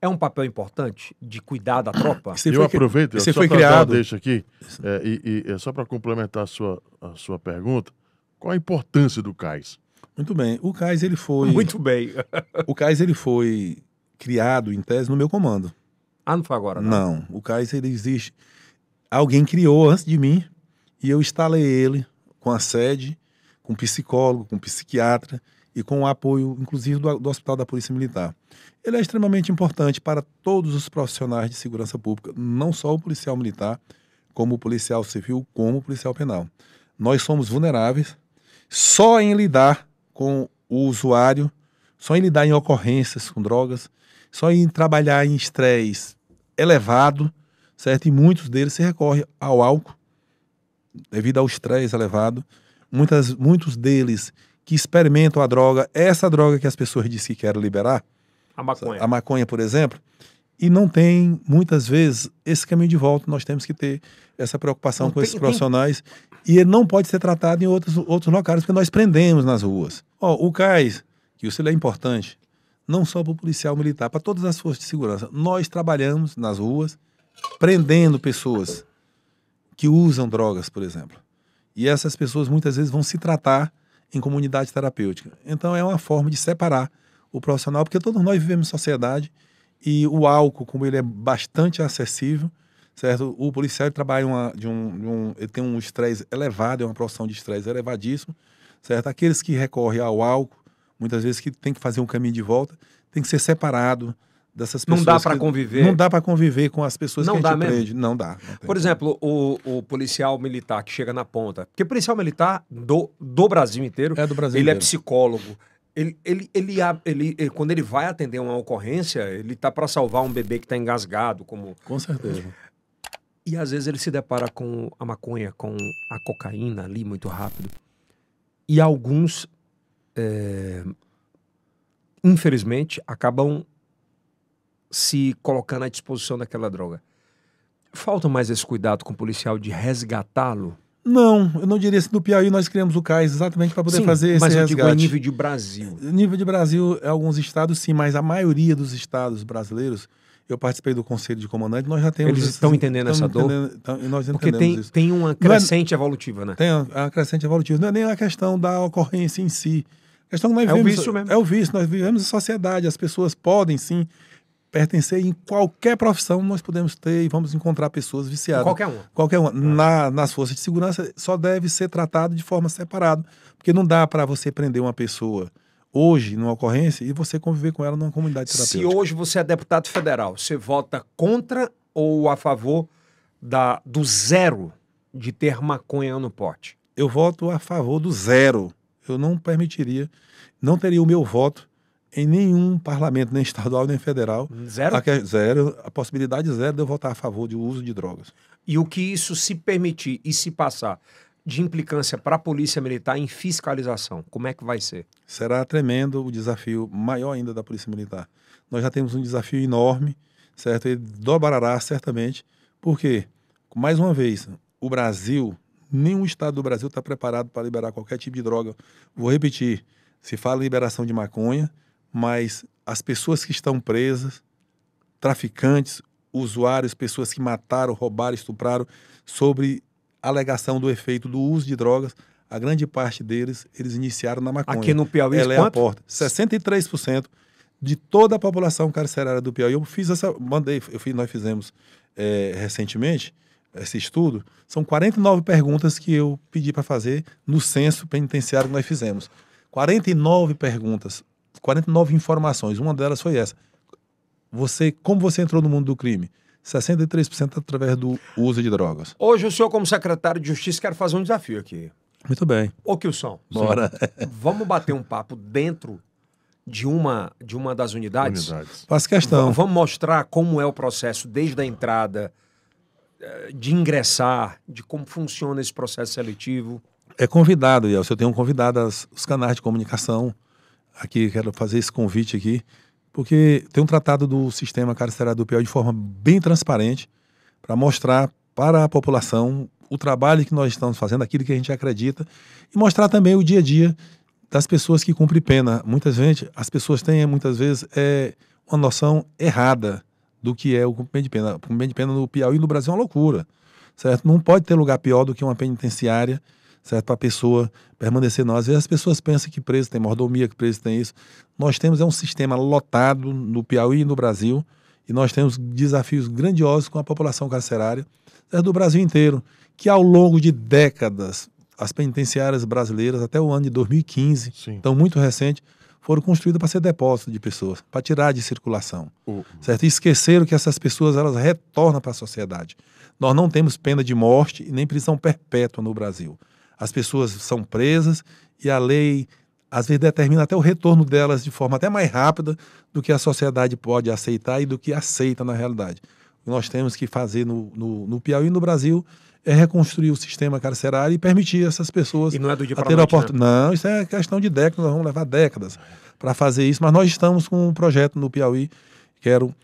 É um papel importante de cuidar da tropa? Você eu foi, aproveito, você foi criado. Deixa aqui, é, e, e, é, só para complementar a sua, a sua pergunta, qual a importância do CAIS? Muito bem. O CAIS, ele foi... [laughs] Muito bem. o CAIS, ele foi criado, em tese, no meu comando. Ah, não foi agora? Não, não o Kaiser ele existe. Alguém criou antes de mim e eu instalei ele com a sede, com psicólogo, com psiquiatra e com o apoio, inclusive, do, do, Hospital da Polícia Militar. Ele é extremamente importante para todos os profissionais de segurança pública, não só o policial militar, como o policial civil, como o policial penal. Nós somos vulneráveis só em lidar com o usuário, só em lidar em ocorrências com drogas, só em trabalhar em estresse elevado, certo? E muitos deles se recorrem ao álcool devido ao estresse elevado. Muitas, muitos deles que experimentam a droga, essa droga que as pessoas dizem que querem liberar, a maconha. a maconha, por exemplo, e não tem, muitas vezes, esse caminho de volta. Nós temos que ter essa preocupação não com tem, esses profissionais. Tem. E ele não pode ser tratado em outros, outros locais, porque nós prendemos nas ruas. o CAIS, que isso é importante, não só para o policial militar, para todas as forças de segurança. Nós trabalhamos nas ruas prendendo pessoas que usam drogas, por exemplo. E essas pessoas muitas vezes vão se tratar em comunidade terapêutica. Então é uma forma de separar o profissional, porque todos nós vivemos em sociedade e o álcool, como ele é bastante acessível, certo? O policial trabalha uma, de, um, de um, ele tem um estresse elevado, é uma profissão de estresse elevadíssimo, certo? Aqueles que recorrem ao álcool muitas vezes que tem que fazer um caminho de volta, tem que ser separado dessas pessoas. Não dá para conviver. Não dá para conviver com as pessoas não que a gente prende. Não dá. Não Por exemplo, o, o, policial militar que chega na ponta. Porque policial militar do, do Brasil inteiro. É do Brasil Ele é inteiro. é psicólogo. Ele, ele, ele, ele, ele, quando ele vai atender uma ocorrência, ele tá para salvar um bebê que está engasgado, como com certeza. E às vezes ele se depara com a maconha, com a cocaína ali muito rápido. E alguns é, infelizmente, acabam se colocando à disposição daquela droga. Falta mais esse cuidado com o policial de resgatá-lo? Não, eu não diria se assim, no Piauí nós criamos o CAIS exatamente para poder sim, fazer esse mas é resgate. Mas nível de Brasil. Nível de Brasil, é alguns estados sim, mas a maioria dos estados brasileiros, eu participei do conselho de comandante, nós já temos... Eles esses, estão entendendo essa dor? nós Porque tem, isso. tem uma é crescente é, evolutiva, né? Tem uma, uma crescente evolutiva. Não é nem a questão da ocorrência em si, a questão não é, é o vício mesmo. É o vício. Nós vivemos em sociedade, as pessoas podem sim pertencer em qualquer profissão, nós podemos ter e vamos encontrar pessoas viciadas. Qualquer uma. Qualquer uma. Tá. Na, nas forças de segurança só deve ser tratado de forma separada, porque não dá para você prender uma pessoa hoje numa ocorrência e você conviver com ela numa comunidade terapêutica. Se hoje você é deputado federal, você vota contra ou a favor da, do zero de ter maconha no pote? Eu voto a favor do zero eu não permitiria, não teria o meu voto em nenhum parlamento, nem estadual, nem federal. Zero? A, é zero, a possibilidade zero de eu votar a favor do uso de drogas. E o que isso se permitir e se passar de implicância para a Polícia Militar em fiscalização, como é que vai ser? Será tremendo o desafio, maior ainda da Polícia Militar. Nós já temos um desafio enorme, certo? Ele dobrará certamente, porque, mais uma vez, o Brasil Nenhum estado do Brasil está preparado para liberar qualquer tipo de droga. Vou repetir: se fala em liberação de maconha, mas as pessoas que estão presas, traficantes, usuários, pessoas que mataram, roubaram, estupraram, sobre alegação do efeito do uso de drogas, a grande parte deles, eles iniciaram na maconha. Aqui no Piauí, Ela é quanto? a porta. 63% de toda a população carcerária do Piauí. Eu fiz essa, mandei, eu fiz, nós fizemos é, recentemente esse estudo, são 49 perguntas que eu pedi para fazer no censo penitenciário que nós fizemos. 49 perguntas, 49 informações. Uma delas foi essa. Você, como você entrou no mundo do crime? 63% através do uso de drogas. Hoje o senhor, como secretário de Justiça, quer fazer um desafio aqui. Muito bem. Ô, Kilson. Bora. [laughs] Vamos bater um papo dentro de uma, de uma das unidades? unidades. Faz questão. V vamos mostrar como é o processo desde a entrada eh, de ingressar, de como funciona esse processo seletivo? É convidado, se Eu tenho convidado as, os canais de comunicação aqui, quero fazer esse convite aqui, porque tem um tratado do sistema carcerário do Piauí de forma bem transparente para mostrar para a população o trabalho que nós estamos fazendo, aquilo que a gente acredita, e mostrar também o dia a dia das pessoas que cumprem pena. Muitas vezes, as pessoas têm, muitas vezes, é, uma noção errada do que é o cumprimento de pena. O cumprimento de pena no Piauí e no Brasil é uma loucura, certo? Não pode ter lugar pior do que uma penitenciária, certo? Para a pessoa permanecer Nós Às vezes as pessoas pensam que preso tem mordomia, que preso tem isso. Nós temos é um sistema lotado no Piauí e no Brasil, e nós temos desafios grandiosos com a população carcerária certo? do Brasil inteiro, que ao longo de décadas, as penitenciárias brasileiras, até o ano de 2015, Sim. então muito recente, foram construídas para ser depósito de pessoas, para tirar de circulação, uhum. certo? E esqueceram que essas pessoas elas retornam para a sociedade. Nós não temos pena de morte e nem prisão perpétua no Brasil. As pessoas são presas e a lei às vezes determina até o retorno delas de forma até mais rápida do que a sociedade pode aceitar e do que aceita na realidade. Nós temos que fazer no, no, no Piauí e no Brasil é reconstruir o sistema carcerário e permitir essas pessoas e não é do dia a ter a oportunidade. Né? Não, isso é questão de décadas, nós vamos levar décadas para fazer isso, mas nós estamos com um projeto no Piauí, quero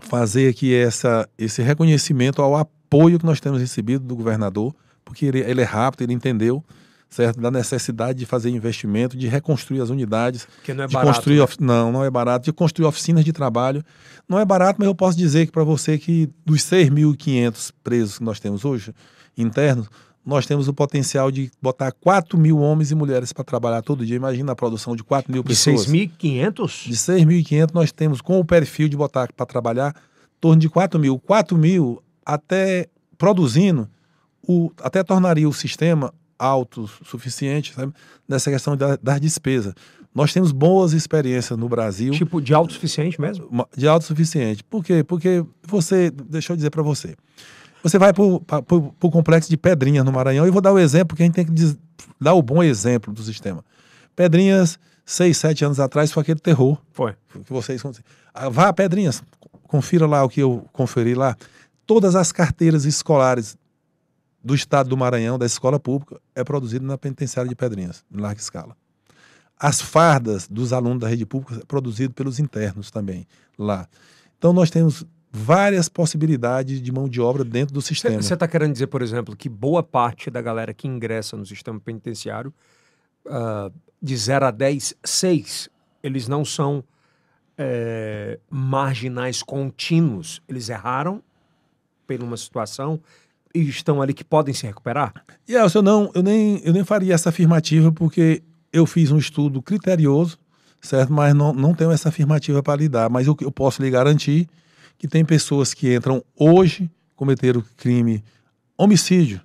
fazer aqui essa, esse reconhecimento ao apoio que nós temos recebido do governador, porque ele, ele é rápido, ele entendeu certo? Da necessidade de fazer investimento, de reconstruir as unidades. Que não é de barato. Construir, né? Não, não é barato. De construir oficinas de trabalho. Não é barato, mas eu posso dizer que para você que dos 6.500 presos que nós temos hoje, internos, nós temos o potencial de botar 4 mil homens e mulheres para trabalhar todo dia. Imagina a produção de 4 mil pessoas. De 6.500? De 6.500 nós temos com o perfil de botar para trabalhar em torno de 4 mil. 4 mil até produzindo, o, até tornaria o sistema alto suficiente, sabe? Nessa questão da, das despesas. Nós temos boas experiências no Brasil. Tipo, de autossuficiente mesmo? De autossuficiente. Por quê? Porque você, deixa eu dizer para você, você vai para o complexo de Pedrinhas no Maranhão, e vou dar o exemplo, que a gente tem que diz, dar o bom exemplo do sistema. Pedrinhas, seis, sete anos atrás, foi aquele terror. Foi. Que vocês... Ah, vá a Pedrinhas, confira lá o que eu conferi lá. Todas as carteiras escolares do estado do Maranhão, da escola pública, é produzido na penitenciária de Pedrinhas, em larga escala. As fardas dos alunos da rede pública é produzido pelos internos também lá. Então nós temos várias possibilidades de mão de obra dentro do sistema. Você está querendo dizer, por exemplo, que boa parte da galera que ingressa no sistema penitenciário, uh, de 0 a 10, 6, eles não são é, marginais contínuos. Eles erraram por uma situação, estão ali que podem se recuperar? E yeah, eu não, eu nem, eu nem faria essa afirmativa porque eu fiz um estudo criterioso, certo? Mas não, não tenho essa afirmativa para lhe dar. Mas eu, eu posso lhe garantir que tem pessoas que entram hoje, cometeram crime, homicídio,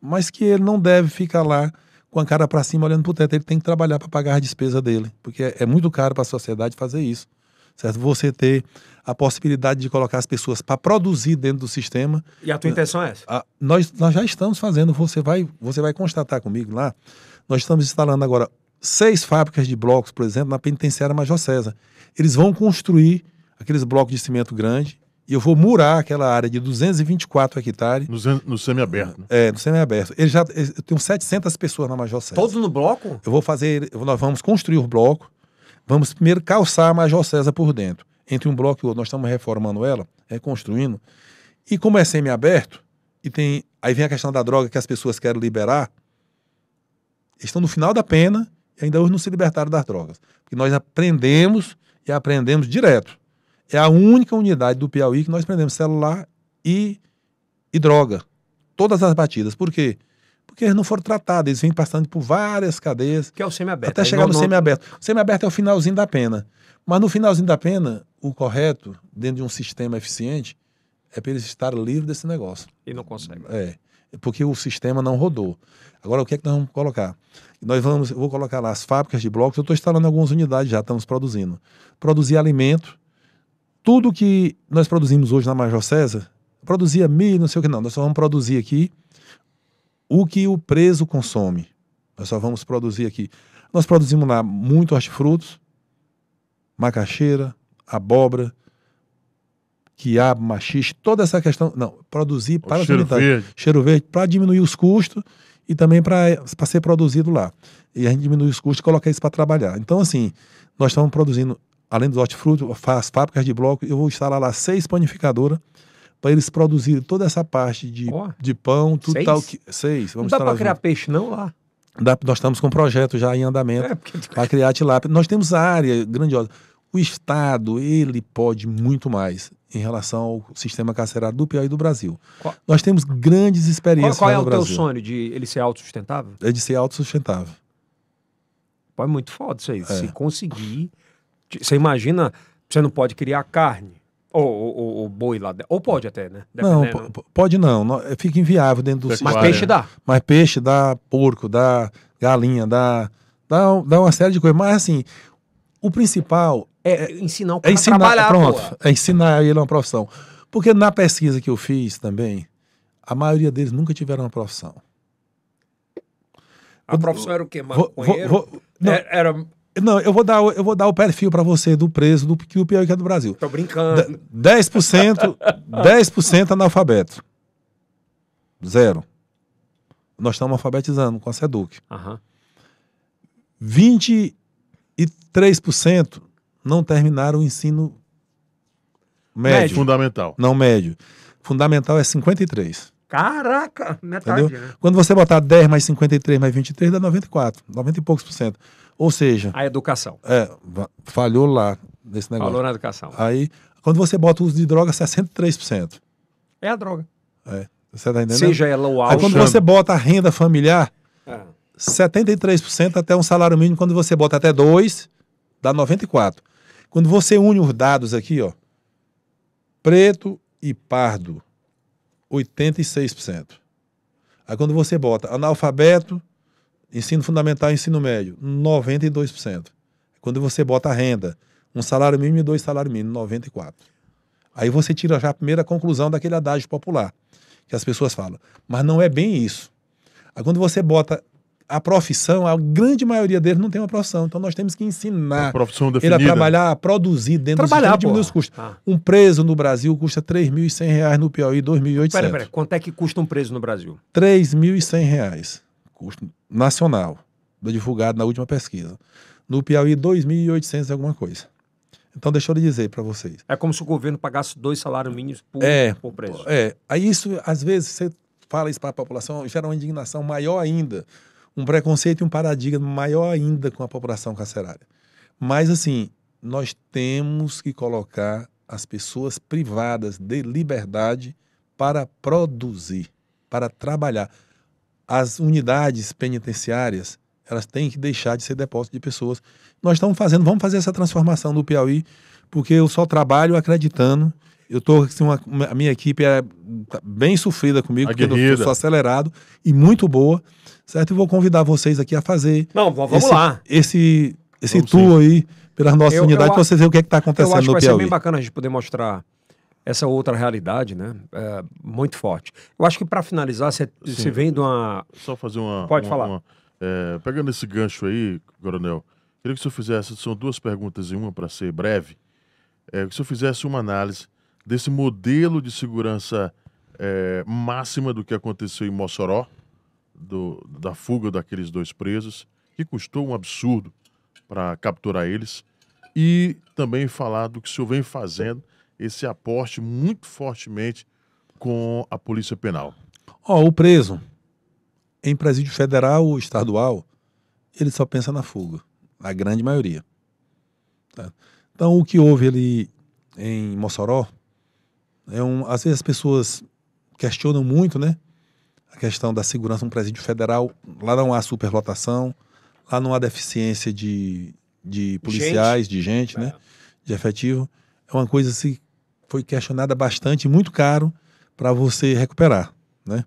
mas que ele não deve ficar lá com a cara para cima olhando para o teto. Ele tem que trabalhar para pagar a despesa dele, porque é, é muito caro para a sociedade fazer isso certo? Você ter a possibilidade de colocar as pessoas para produzir dentro do sistema. E a tua intenção é essa? A, nós, nós já estamos fazendo, você vai, você vai constatar comigo lá, nós estamos instalando agora seis fábricas de blocos, por exemplo, na penitenciária Major César. Eles vão construir aqueles blocos de cimento grande e eu vou murar aquela área de 224 hectares. No, no semiaberto. Né? É, no semiaberto. Ele já, eu tenho 700 pessoas na Major César. Todos no bloco? Eu vou fazer, nós vamos construir o bloco, Vamos primeiro calçar a Major César por dentro. Entre um bloco e outro, nós estamos reformando ela, reconstruindo. E como é semi-aberto, e tem. Aí vem a questão da droga que as pessoas querem liberar. Estão no final da pena e ainda hoje não se libertaram das drogas. Porque nós aprendemos e aprendemos direto. É a única unidade do Piauí que nós aprendemos celular e, e droga. Todas as batidas. Por quê? porque eles não foram tratados, eles vêm passando por várias cadeias. Que é o semiaberto. Até chegar no, no semiaberto. O semiaberto é o finalzinho da pena. Mas no finalzinho da pena, o correto, dentro de um sistema eficiente, é para eles estarem livres desse negócio. E não conseguem. É. Porque o sistema não rodou. Agora, o que é que nós vamos colocar? Nós vamos, vou colocar lá as fábricas de blocos. Eu estou instalando algumas unidades já, estamos produzindo. Produzir alimento. Tudo que nós produzimos hoje na Major César, produzia milho, não sei o que não. Nós só vamos produzir aqui o que o preso consome. Nós só vamos produzir aqui. Nós produzimos lá muito hortifrutos, macaxeira, abóbora, quiabo, machixe, toda essa questão. Não, produzir para o cheiro verde. cheiro verde, para diminuir os custos e também para ser produzido lá. E a gente diminui os custos e coloca isso para trabalhar. Então, assim, nós estamos produzindo, além dos hortifrutos, faz fábricas de bloco, eu vou instalar lá seis panificadoras para eles produzirem toda essa parte de, oh, de pão, tudo seis? tal que seis. Vamos não dá para criar junto. peixe não lá? Dá, nós estamos com um projeto já em andamento é, porque... para criar tilápia. Nós temos a área grandiosa. O Estado, ele pode muito mais em relação ao sistema carcerário do Piauí e do Brasil. Qual... Nós temos grandes experiências Qual, qual é o Brasil. teu sonho de ele ser autossustentável? É de ser autossustentável. Pô, é muito foda isso aí. É. Se conseguir... Você imagina, você não pode criar carne, ou, ou, ou boi lá, ou pode até, né? Dependendo. Não, pode não, é, fica inviável dentro do Mas peixe dá. Mas peixe dá, porco dá, galinha dá, dá, dá uma série de coisas. Mas assim, o principal é, é ensinar o é cara é ensinar, a trabalhar. Pronto, é ensinar ele uma profissão. Porque na pesquisa que eu fiz também, a maioria deles nunca tiveram uma profissão. A profissão era o quê? Maconheiro? Vou, vou, não, é, era, não, eu vou dar, eu vou dar o perfil para você do preso do que o pior é do Brasil. Tô brincando. 10%, 10% [laughs] analfabeto. Zero. Nós estamos alfabetizando com a SEDUC. Uhum. 23% não terminaram o ensino médio. médio. Fundamental. Não médio. Fundamental é 53. Caraca, metade. Entendeu? Né? Quando você botar 10 mais 53 mais 23, dá 94, 90 e poucos por cento. Ou seja. A educação. É, falhou lá nesse negócio. Falou na educação. Aí, quando você bota o uso de droga, 63%. É a droga. É. Você tá entendendo? Seja ela o alto. Aí quando você bota a renda familiar, é. Ah. 73% até um salário mínimo. Quando você bota até dois dá 94%. Quando você une os dados aqui, ó, preto e pardo, 86%. Aí quando você bota analfabeto, Ensino fundamental, ensino médio, 92%. É quando você bota a renda, um salário mínimo e dois salários mínimos, 94%. Aí você tira já a primeira conclusão daquele adágio popular, que as pessoas falam. Mas não é bem isso. Aí quando você bota a profissão, a grande maioria deles não tem uma profissão. Então nós temos que ensinar ele a trabalhar, a produzir dentro trabalhar, do dos custos. Ah. Um preso no Brasil custa R$ reais no Piauí R$ 2.800. Peraí, peraí, quanto é que custa um preso no Brasil? R$ 3.100 custo nacional, divulgado na última pesquisa. No Piauí, 2.800 e alguma coisa. Então, deixa eu lhe dizer para vocês. É como se o governo pagasse dois salários mínimos por, é, por preço. É. Aí, isso, às vezes, você fala isso para a população, gera uma indignação maior ainda, um preconceito e um paradigma maior ainda com a população carcerária. Mas, assim, nós temos que colocar as pessoas privadas de liberdade para produzir, para trabalhar as unidades penitenciárias elas têm que deixar de ser depósito de pessoas. Nós estamos fazendo, vamos fazer essa transformação do Piauí, porque eu só trabalho acreditando. Eu tô assim, uma, a minha equipe é bem sofrida comigo, Aguerrida. porque eu sou acelerado e muito boa, certo? E vou convidar vocês aqui a fazer. Não, vamos esse, lá. Esse esse vamos tour sim. aí pelas nossas eu, unidades para vocês verem o que é está acontecendo eu acho que no vai Piauí. ser bem bacana a gente poder mostrar essa outra realidade, né? É, muito forte. Eu acho que para finalizar, você vem de uma. Só fazer uma. Pode uma, falar. Uma, é, pegando esse gancho aí, Coronel, queria que o senhor fizesse. São duas perguntas em uma para ser breve. É, que o senhor fizesse uma análise desse modelo de segurança é, máxima do que aconteceu em Mossoró, do, da fuga daqueles dois presos, que custou um absurdo para capturar eles, e também falar do que o senhor vem fazendo esse aporte muito fortemente com a Polícia Penal. Ó, oh, o preso, em presídio federal ou estadual, ele só pensa na fuga, a grande maioria. Tá? Então, o que houve ali em Mossoró, é um, às vezes as pessoas questionam muito, né? A questão da segurança num presídio federal, lá não há superlotação, lá não há deficiência de, de policiais, gente. de gente, né? É. De efetivo. É uma coisa assim, foi questionada bastante, muito caro para você recuperar, né?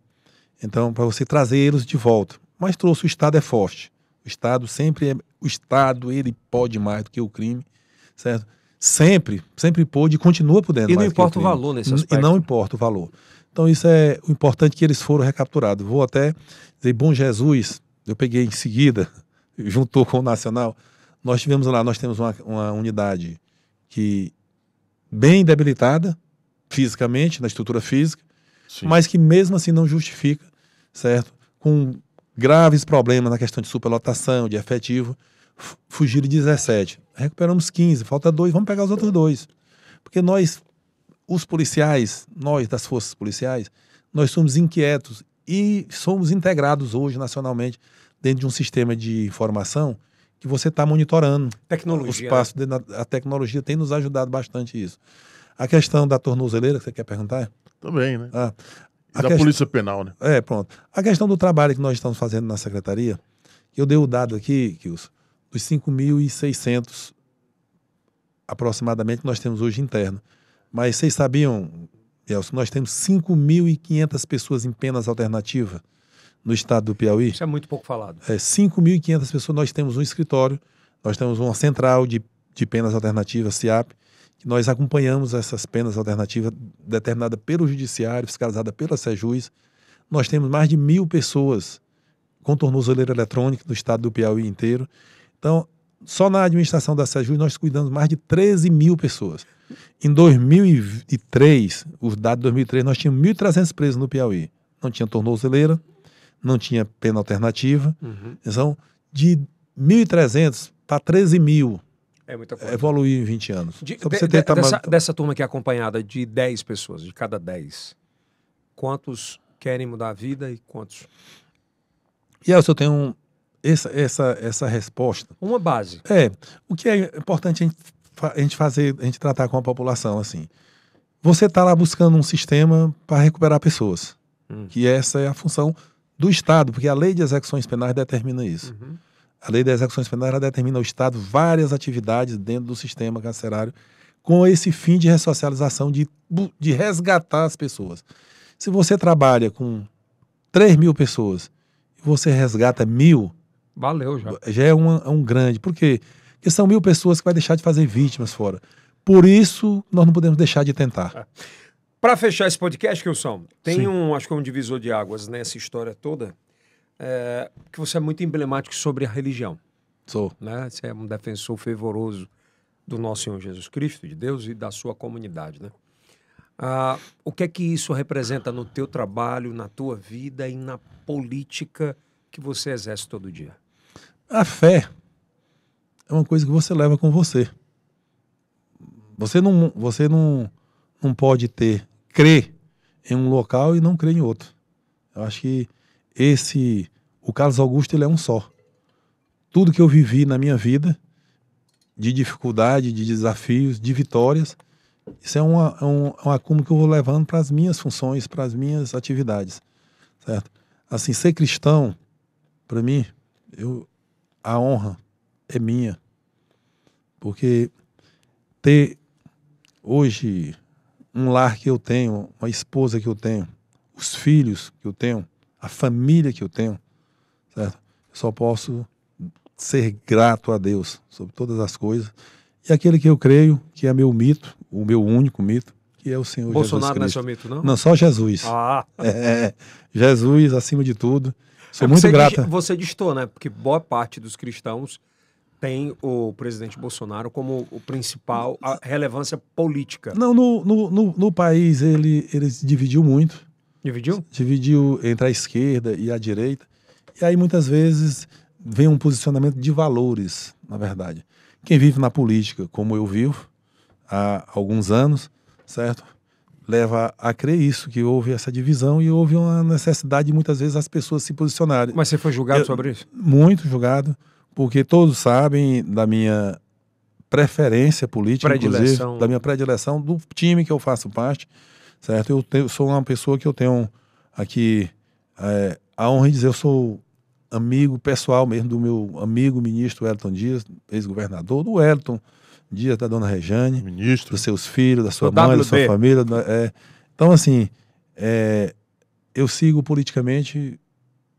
Então, para você trazê-los de volta. Mas trouxe o Estado é forte. O Estado sempre é, o Estado ele pode mais do que o crime, certo? Sempre, sempre pôde e continua podendo. E não importa o, o, valor nesse aspecto. E não importa o valor. Então isso é o importante que eles foram recapturados. Vou até dizer, bom Jesus, eu peguei em seguida, [laughs] juntou com o Nacional. Nós tivemos lá, nós temos uma, uma unidade que bem debilitada fisicamente, na estrutura física, Sim. mas que mesmo assim não justifica, certo? Com graves problemas na questão de superlotação, de efetivo, fugir de 17. Recuperamos 15, falta dois, vamos pegar os outros dois. Porque nós, os policiais, nós das forças policiais, nós somos inquietos e somos integrados hoje nacionalmente dentro de um sistema de informação que você está monitorando. Tecnologia. O espaço da tecnologia tem nos ajudado bastante isso. A questão da tornozeleira, que você quer perguntar? Também, né? Ah, da quest... Polícia Penal, né? É, pronto. A questão do trabalho que nós estamos fazendo na Secretaria, eu dei o dado aqui, que os, dos 5.600 aproximadamente que nós temos hoje interno. Mas vocês sabiam, que nós temos 5.500 pessoas em penas alternativas no estado do Piauí. Isso é muito pouco falado. É, 5.500 pessoas. Nós temos um escritório, nós temos uma central de, de penas alternativas, CIAP, que nós acompanhamos essas penas alternativas determinada pelo judiciário, fiscalizada pela SEJUS. Nós temos mais de mil pessoas com tornozeleira eletrônica no estado do Piauí inteiro. Então, só na administração da SEJUS nós cuidamos mais de 13 mil pessoas. Em 2003, os dados de 2003, nós tínhamos 1.300 presos no Piauí. Não tinha tornozeleira, não tinha pena alternativa. Uhum. Então, de 1.300 para 13 mil. É muita coisa. Evoluiu em 20 anos. De, então, de, de, dessa, mais... dessa, turma que é acompanhada de 10 pessoas, de cada 10, quantos querem mudar a vida e quantos? E aí, eu tenho um, essa, essa, essa resposta. Uma base. É. O que é importante a gente, a gente fazer, a gente tratar com a população assim. Você está lá buscando um sistema para recuperar pessoas. Hum. Que essa é a função do Estado, porque a lei de execuções penais determina isso. Uhum. A lei de execuções penais determina ao Estado várias atividades dentro do sistema carcerário com esse fim de ressocialização, de, de resgatar as pessoas. Se você trabalha com 3 mil pessoas e você resgata mil, valeu já. Já é um, é um grande. Por quê? Porque são mil pessoas que vai deixar de fazer vítimas fora. Por isso, nós não podemos deixar de tentar. É. Para fechar esse podcast, Kilson, tem Sim. um, acho que é um divisor de águas nessa história toda, é, que você é muito emblemático sobre a religião. Sou. Né? Você é um defensor fervoroso do nosso Senhor Jesus Cristo, de Deus e da sua comunidade, né? Ah, o que é que isso representa no teu trabalho, na tua vida e na política que você exerce todo dia? A fé é uma coisa que você leva com você. Você não, você não, não pode ter crer em um local e não crer em outro. Eu acho que esse o Carlos Augusto ele é um só. Tudo que eu vivi na minha vida de dificuldade, de desafios, de vitórias, isso é, é um, é um acúmulo que eu vou levando para as minhas funções, para as minhas atividades, certo? Assim, ser cristão, para mim, eu, a honra é minha, porque ter hoje um lar que eu tenho, uma esposa que eu tenho, os filhos que eu tenho, a família que eu tenho, certo? Eu só posso ser grato a Deus sobre todas as coisas. E aquele que eu creio, que é meu mito, o meu único mito, que é o Senhor Bolsonaro Jesus Bolsonaro não é seu mito, não? Não, só Jesus. Ah. [laughs] É, Jesus acima de tudo. Sou é, muito grata. Você distou, né? Porque boa parte dos cristãos tem o presidente Bolsonaro como o principal, a relevância política. Não, no, no, no, no país ele, ele se dividiu muito. Dividiu? Dividiu entre a esquerda e a direita. E aí muitas vezes vem um posicionamento de valores, na verdade. Quem vive na política, como eu vivo, há alguns anos, certo? leva a crer isso, que houve essa divisão e houve uma necessidade muitas vezes as pessoas se posicionarem. Mas você foi julgado eu, sobre isso? Muito julgado porque todos sabem da minha preferência política, predileção. inclusive, da minha predileção do time que eu faço parte, certo? Eu, tenho, sou uma pessoa que eu tenho aqui é, a honra de dizer, eu sou amigo pessoal mesmo do meu amigo ministro Elton Dias, ex-governador, do Elton Dias, da dona Rejane, ministro. dos seus filhos, da sua mãe, WB. da sua família. É, então, assim, é, eu sigo politicamente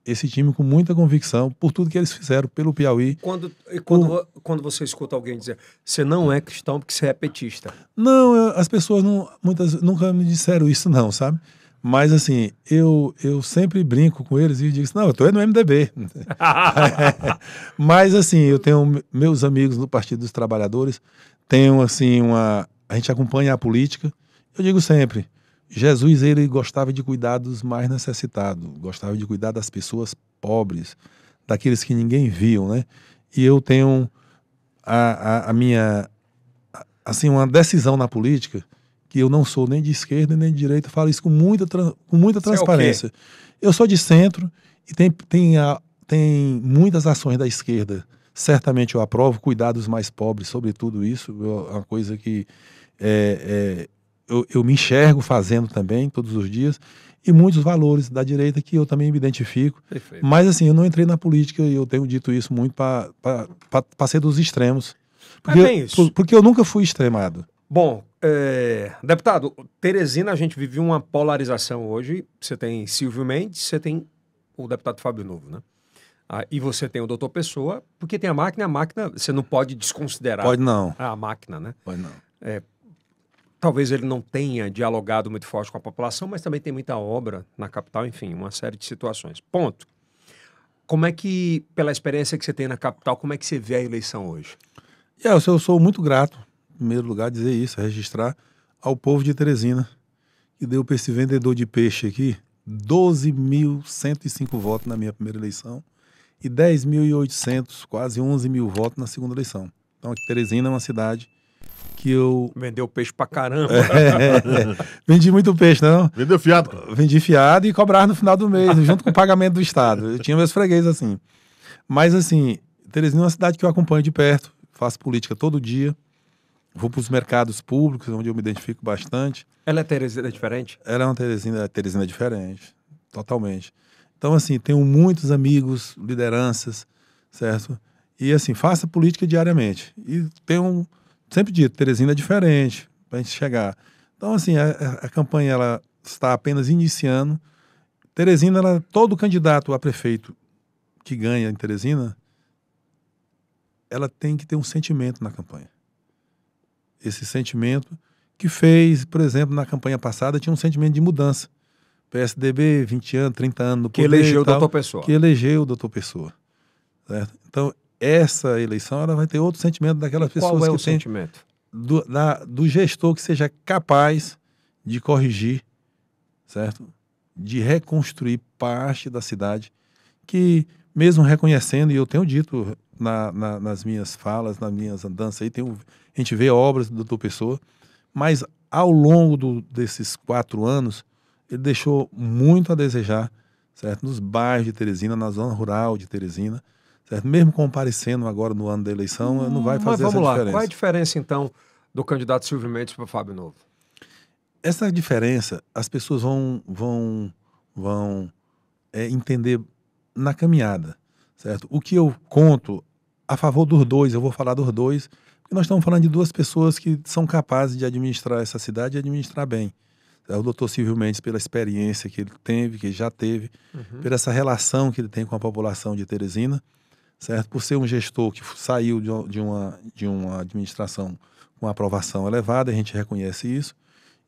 esse time com muita convicção por tudo que eles fizeram pelo Piauí. Quando, quando, por... quando você escuta alguém dizer, você não é cristão porque você é petista. Não, eu, as pessoas não, muitas nunca me disseram isso não, sabe? Mas assim, eu, eu sempre brinco com eles e digo assim, não, eu tô no MDB. [laughs] [laughs] Mas assim, eu tenho meus amigos no Partido dos Trabalhadores, tenho assim uma... A gente acompanha a política. Eu digo sempre, Jesus ele gostava de cuidar dos mais necessitados, gostava de cuidar das pessoas pobres, daqueles que ninguém viu, né? E eu tenho a, a, a minha assim uma decisão na política que eu não sou nem de esquerda nem de direita, falo isso com muita, com muita Você é transparência. É eu sou de centro e tem, tem, a, tem muitas ações da esquerda. Certamente eu aprovo, cuidar dos mais pobres, sobretudo isso, é uma coisa que é, é, eu, eu me enxergo fazendo também todos os dias e muitos valores da direita que eu também me identifico. Perfeito. Mas assim, eu não entrei na política e eu tenho dito isso muito para ser dos extremos. Porque, é por, porque eu nunca fui extremado. Bom, é, deputado, Teresina, a gente vive uma polarização hoje. Você tem Silvio Mendes, você tem o deputado Fábio Novo, né? Ah, e você tem o doutor Pessoa, porque tem a máquina, a máquina, você não pode desconsiderar pode não. a máquina, né? Pode não. É, Talvez ele não tenha dialogado muito forte com a população, mas também tem muita obra na capital, enfim, uma série de situações. Ponto. Como é que, pela experiência que você tem na capital, como é que você vê a eleição hoje? Yeah, eu, sou, muito grato, em primeiro lugar, dizer isso, registrar ao povo de Teresina, que deu para esse vendedor de peixe aqui 12.105 votos na minha primeira eleição e 10.800, quase 11 mil votos na segunda eleição. Então, Teresina é uma cidade que eu. Vendeu peixe pra caramba. é, [laughs] vendi muito peixe, não? Vendeu fiado? Vendi fiado e cobrar no final do mês, [laughs] junto com o pagamento do Estado. Eu tinha meus fregueses assim. Mas, assim, Teresina é uma cidade que eu acompanho de perto, faço política todo dia. Vou para os mercados públicos, onde eu me identifico bastante. Ela é Teresina diferente? Ela é uma Teresina, é Teresina diferente, totalmente. Então, assim, tenho muitos amigos, lideranças, certo? E, assim, faça política diariamente. E tenho sempre dito, Teresina é diferente para a gente chegar. Então, assim, a, a, campanha ela está apenas iniciando. Teresina, ela, todo candidato a prefeito que ganha em Teresina, ela tem que ter um sentimento na campanha. Esse sentimento que fez, por exemplo, na campanha passada, tinha um sentimento de mudança. PSDB, 20 anos, 30 anos no poder. Que elegeu o doutor Pessoa. Que elegeu o doutor Pessoa. Certo? Então, essa eleição ela vai ter outro sentimento daquelas e pessoas qual é que o tem, sentimento do, da, do gestor que seja capaz de corrigir, certo? De reconstruir parte da cidade que, mesmo reconhecendo, e eu tenho dito na, na, nas minhas falas, nas minhas andanças aí, tenho, a gente vê obras do doutor Pessoa, mas ao longo do, desses quatro anos, ele deixou muito a desejar, certo? Nos bairros de Teresina, na zona rural de Teresina, Certo? É, mesmo comparecendo agora no ano da eleição, hum, não vai hum, fazer essa lá. diferença. Qual é a diferença, então, do candidato Silvio Mendes para o Fábio Novo? Essa diferença, as pessoas vão, vão, vão é, entender na caminhada, certo? O que eu conto a favor dos dois, eu vou falar dos dois, porque nós estamos falando de duas pessoas que são capazes de administrar essa cidade e administrar bem. É o doutor Silvio Mendes, pela experiência que ele teve, que já teve, uhum. pela essa relação que ele tem com a população de Teresina, certo? Por ser um gestor que saiu de uma, de uma administração com aprovação elevada, a gente reconhece isso.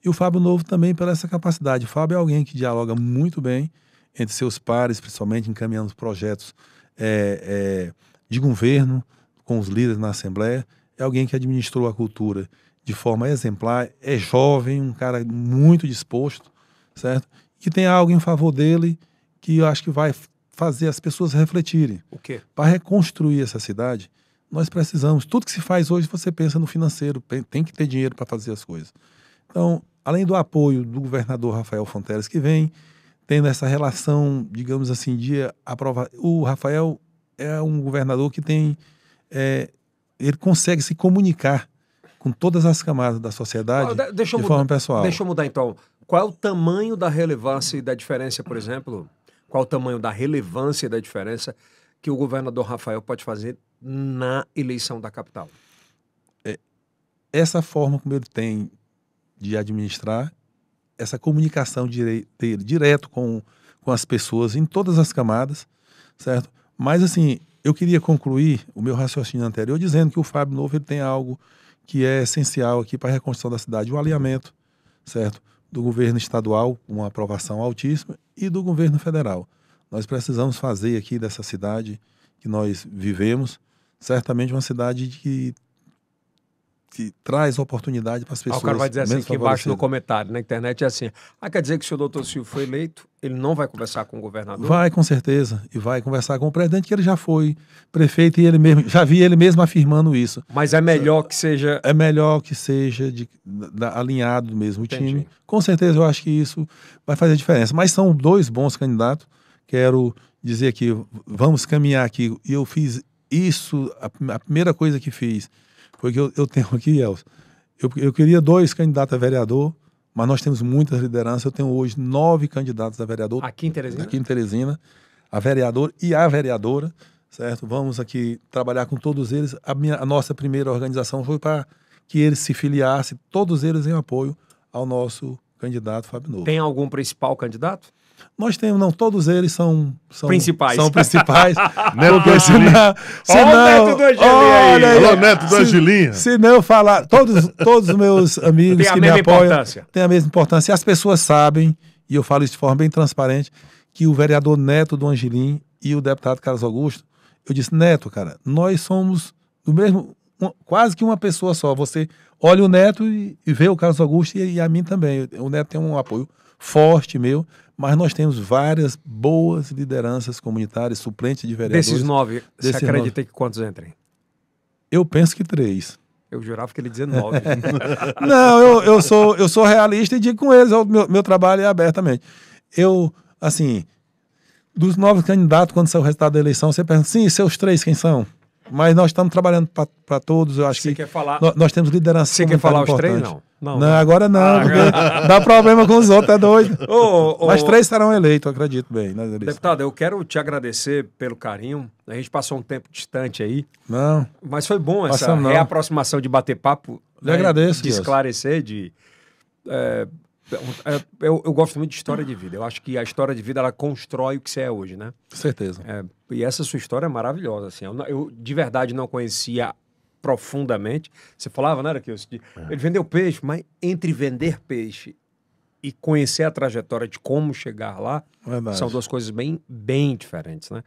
E o Fábio Novo também pela essa capacidade. O Fábio é alguém que dialoga muito bem entre seus pares, principalmente encaminhando projetos é, é, de governo com os líderes na Assembleia. É alguém que administrou a cultura de forma exemplar, é jovem, um cara muito disposto, certo? Que tem algo em favor dele que eu acho que vai fazer as pessoas refletirem. O quê? Para reconstruir essa cidade, nós precisamos. Tudo que se faz hoje, você pensa no financeiro, tem que ter dinheiro para fazer as coisas. Então, além do apoio do governador Rafael Fonteles, que vem tendo essa relação, digamos assim, de aprovar. O Rafael é um governador que tem. É, ele consegue se comunicar com todas as camadas da sociedade ah, de mudar, forma pessoal. Deixa eu mudar então. Qual é o tamanho da relevância e da diferença, por exemplo, qual o tamanho da relevância e da diferença que o governador Rafael pode fazer na eleição da capital? É, essa forma como ele tem de administrar, essa comunicação dele direto com, com as pessoas em todas as camadas, certo? Mas assim, eu queria concluir o meu raciocínio anterior dizendo que o Fábio Novo ele tem algo que é essencial aqui para a reconstrução da cidade, o alinhamento, certo? Do governo estadual, uma aprovação altíssima, e do governo federal. Nós precisamos fazer aqui dessa cidade que nós vivemos, certamente uma cidade que que traz oportunidade para as pessoas. Ah, o cara vai dizer assim aqui embaixo no comentário, na internet é assim. Ah, quer dizer que se o doutor Silvio foi eleito, ele não vai conversar com o governador? Vai, com certeza. E vai conversar com o presidente, que ele já foi prefeito e ele mesmo, já vi ele mesmo afirmando isso. Mas é melhor que seja. É melhor que seja de, da, alinhado do mesmo Entendi. time. Com certeza eu acho que isso vai fazer diferença. Mas são dois bons candidatos. Quero dizer aqui, vamos caminhar aqui. E eu fiz isso, a, a primeira coisa que fiz porque eu, eu tenho aqui, Elcio, eu, eu queria dois candidatos a vereador, mas nós temos muitas lideranças. Eu tenho hoje nove candidatos a vereador. Aqui em Teresina? Aqui em Teresina. A vereador e a vereadora, certo? Vamos aqui trabalhar com todos eles. A, minha, a nossa primeira organização foi para que eles se filiassem, todos eles em apoio ao nosso candidato Fábio Novo. Tem algum principal candidato? Nós temos, não, todos eles são, são principais. São principais. [laughs] Neto do Angelinha. Olha Neto do aí. Olá, Neto do Angelinha. Se, não falar, todos, todos os meus [laughs] amigos que me apoiam têm a mesma importância. As pessoas sabem, e eu falo isso de forma bem transparente, que o vereador Neto do Angelim e o deputado Carlos Augusto, eu disse, Neto, cara, nós somos do mesmo, quase que uma pessoa só. Você olha o Neto e, e vê o Carlos Augusto e, e a mim também. O Neto tem um apoio forte meu. Mas nós temos várias boas lideranças comunitárias, suplentes de vereadores. Desses nove, desses você acredita nove... que quantos entrem? Eu penso que três. Eu jurava que ele dizia nove. [laughs] Não, eu, eu, sou, eu sou realista e digo com eles, meu, meu trabalho é abertamente. Eu, assim, dos novos candidatos, quando saiu o resultado da eleição, você pergunta, sim, seus três quem são? Mas nós estamos trabalhando para todos. Eu acho Você que quer falar... nós, nós temos liderança. Você quer falar importante. os três? Não. Não, não, né? agora não, ah, dá problema com os outros, é doido. oh, [laughs] oh, Mas três serão eleitos, acredito bem. Né, Deputado, eu quero te agradecer pelo carinho. A gente passou um tempo distante aí. Não. Mas foi bom essa Passamos, reaproximação de bater papo. Lhe né, agradeço. De esclarecer, de. É, é, é, eu, eu, gosto muito de história de vida. Eu acho que a história de vida ela constrói o que você é hoje, né? certeza. É, e essa sua história é maravilhosa. Assim, eu, eu de verdade não conhecia profundamente. Você falava, não era que eu, é. ele vendeu peixe, mas entre vender peixe e conhecer a trajetória de como chegar lá verdade. são duas coisas bem, bem diferentes, né?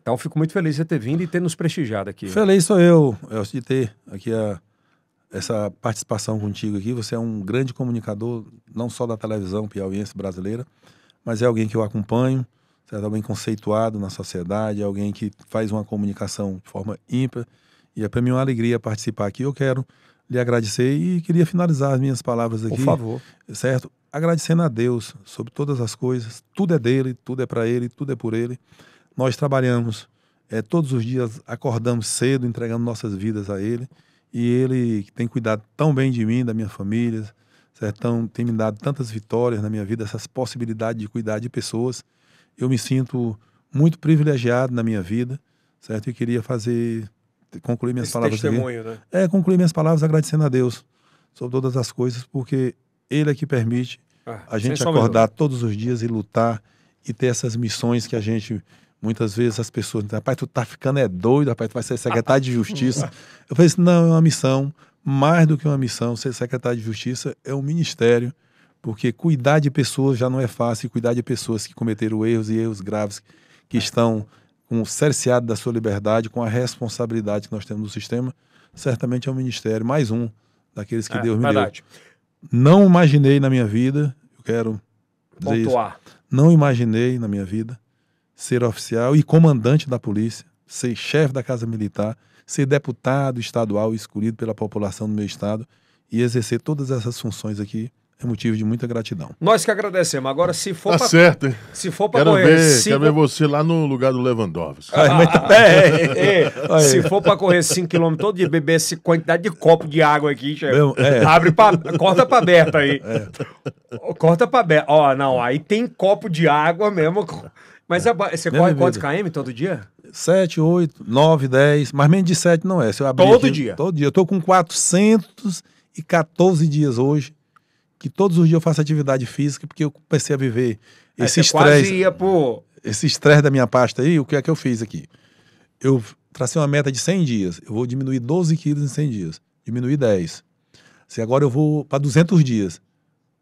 Então, fico muito feliz de ter vindo e ter nos prestigiado aqui. Feliz sou eu, eu de ter aqui a essa participação contigo aqui. Você é um grande comunicador, não só da televisão piauiense brasileira, mas é alguém que eu acompanho, é alguém conceituado na sociedade, é alguém que faz uma comunicação de forma ímpar. E é para mim uma alegria participar aqui. Eu quero lhe agradecer e queria finalizar as minhas palavras aqui. Por favor. Certo? Agradecendo a Deus sobre todas as coisas. Tudo é dele, tudo é para ele, tudo é por ele. Nós trabalhamos é, todos os dias, acordamos cedo, entregando nossas vidas a ele. E ele tem cuidado tão bem de mim, da minha família, Sertão tem me dado tantas vitórias na minha vida, essas possibilidades de cuidar de pessoas. Eu me sinto muito privilegiado na minha vida, certo? E queria fazer, concluir minhas Esse palavras. Testemunho, aqui. né? É, concluir minhas palavras agradecendo a Deus sobre todas as coisas, porque Ele é que permite ah, a gente acordar todos os dias e lutar e ter essas missões que a gente Muitas vezes as pessoas dizem, rapaz, tu tá ficando é doido, rapaz, tu vai ser secretário de justiça. Eu falei assim, não, é uma missão, mais do que uma missão, ser secretário de justiça é um ministério, porque cuidar de pessoas já não é fácil, cuidar de pessoas que cometeram erros e erros graves, que é. estão com o cerceado da sua liberdade, com a responsabilidade que nós temos no sistema, certamente é um ministério, mais um daqueles que é, Deus me verdade. deu. Não imaginei na minha vida, eu quero dizer Pontuar. isso, não imaginei na minha vida ser oficial e comandante da polícia, ser chefe da Casa Militar, ser deputado estadual escolhido pela população do meu estado e exercer todas essas funções aqui é motivo de muita gratidão. Nós que agradecemos. Agora, se for tá pra, certo. Se for para correr, ver, cinco... quero ver você lá no lugar do Lewandowski. Ah, ah, é, é, é. se for para correr 5 km todo dia, beber essa quantidade de copo de água aqui, chefe. É. Abre para corta para aberta aí. É. Corta para aberta. Ó, oh, não, aí tem copo de água mesmo. Mas é, você Minha corre quantos KM todo dia? 7, 8, 9, 10, mas menos de 7 não é. Se eu abrir todo aqui, dia? Todo dia. Eu tô com 414 dias hoje, que todos os dias eu faço atividade física, porque eu comecei a viver esse estresse. ia pro... Esse estresse da minha pasta aí, o que é que eu fiz aqui? Eu tracei uma meta de 100 dias. Eu vou diminuir 12 quilos em 100 dias. Diminuir 10. Se agora eu vou para 200 dias,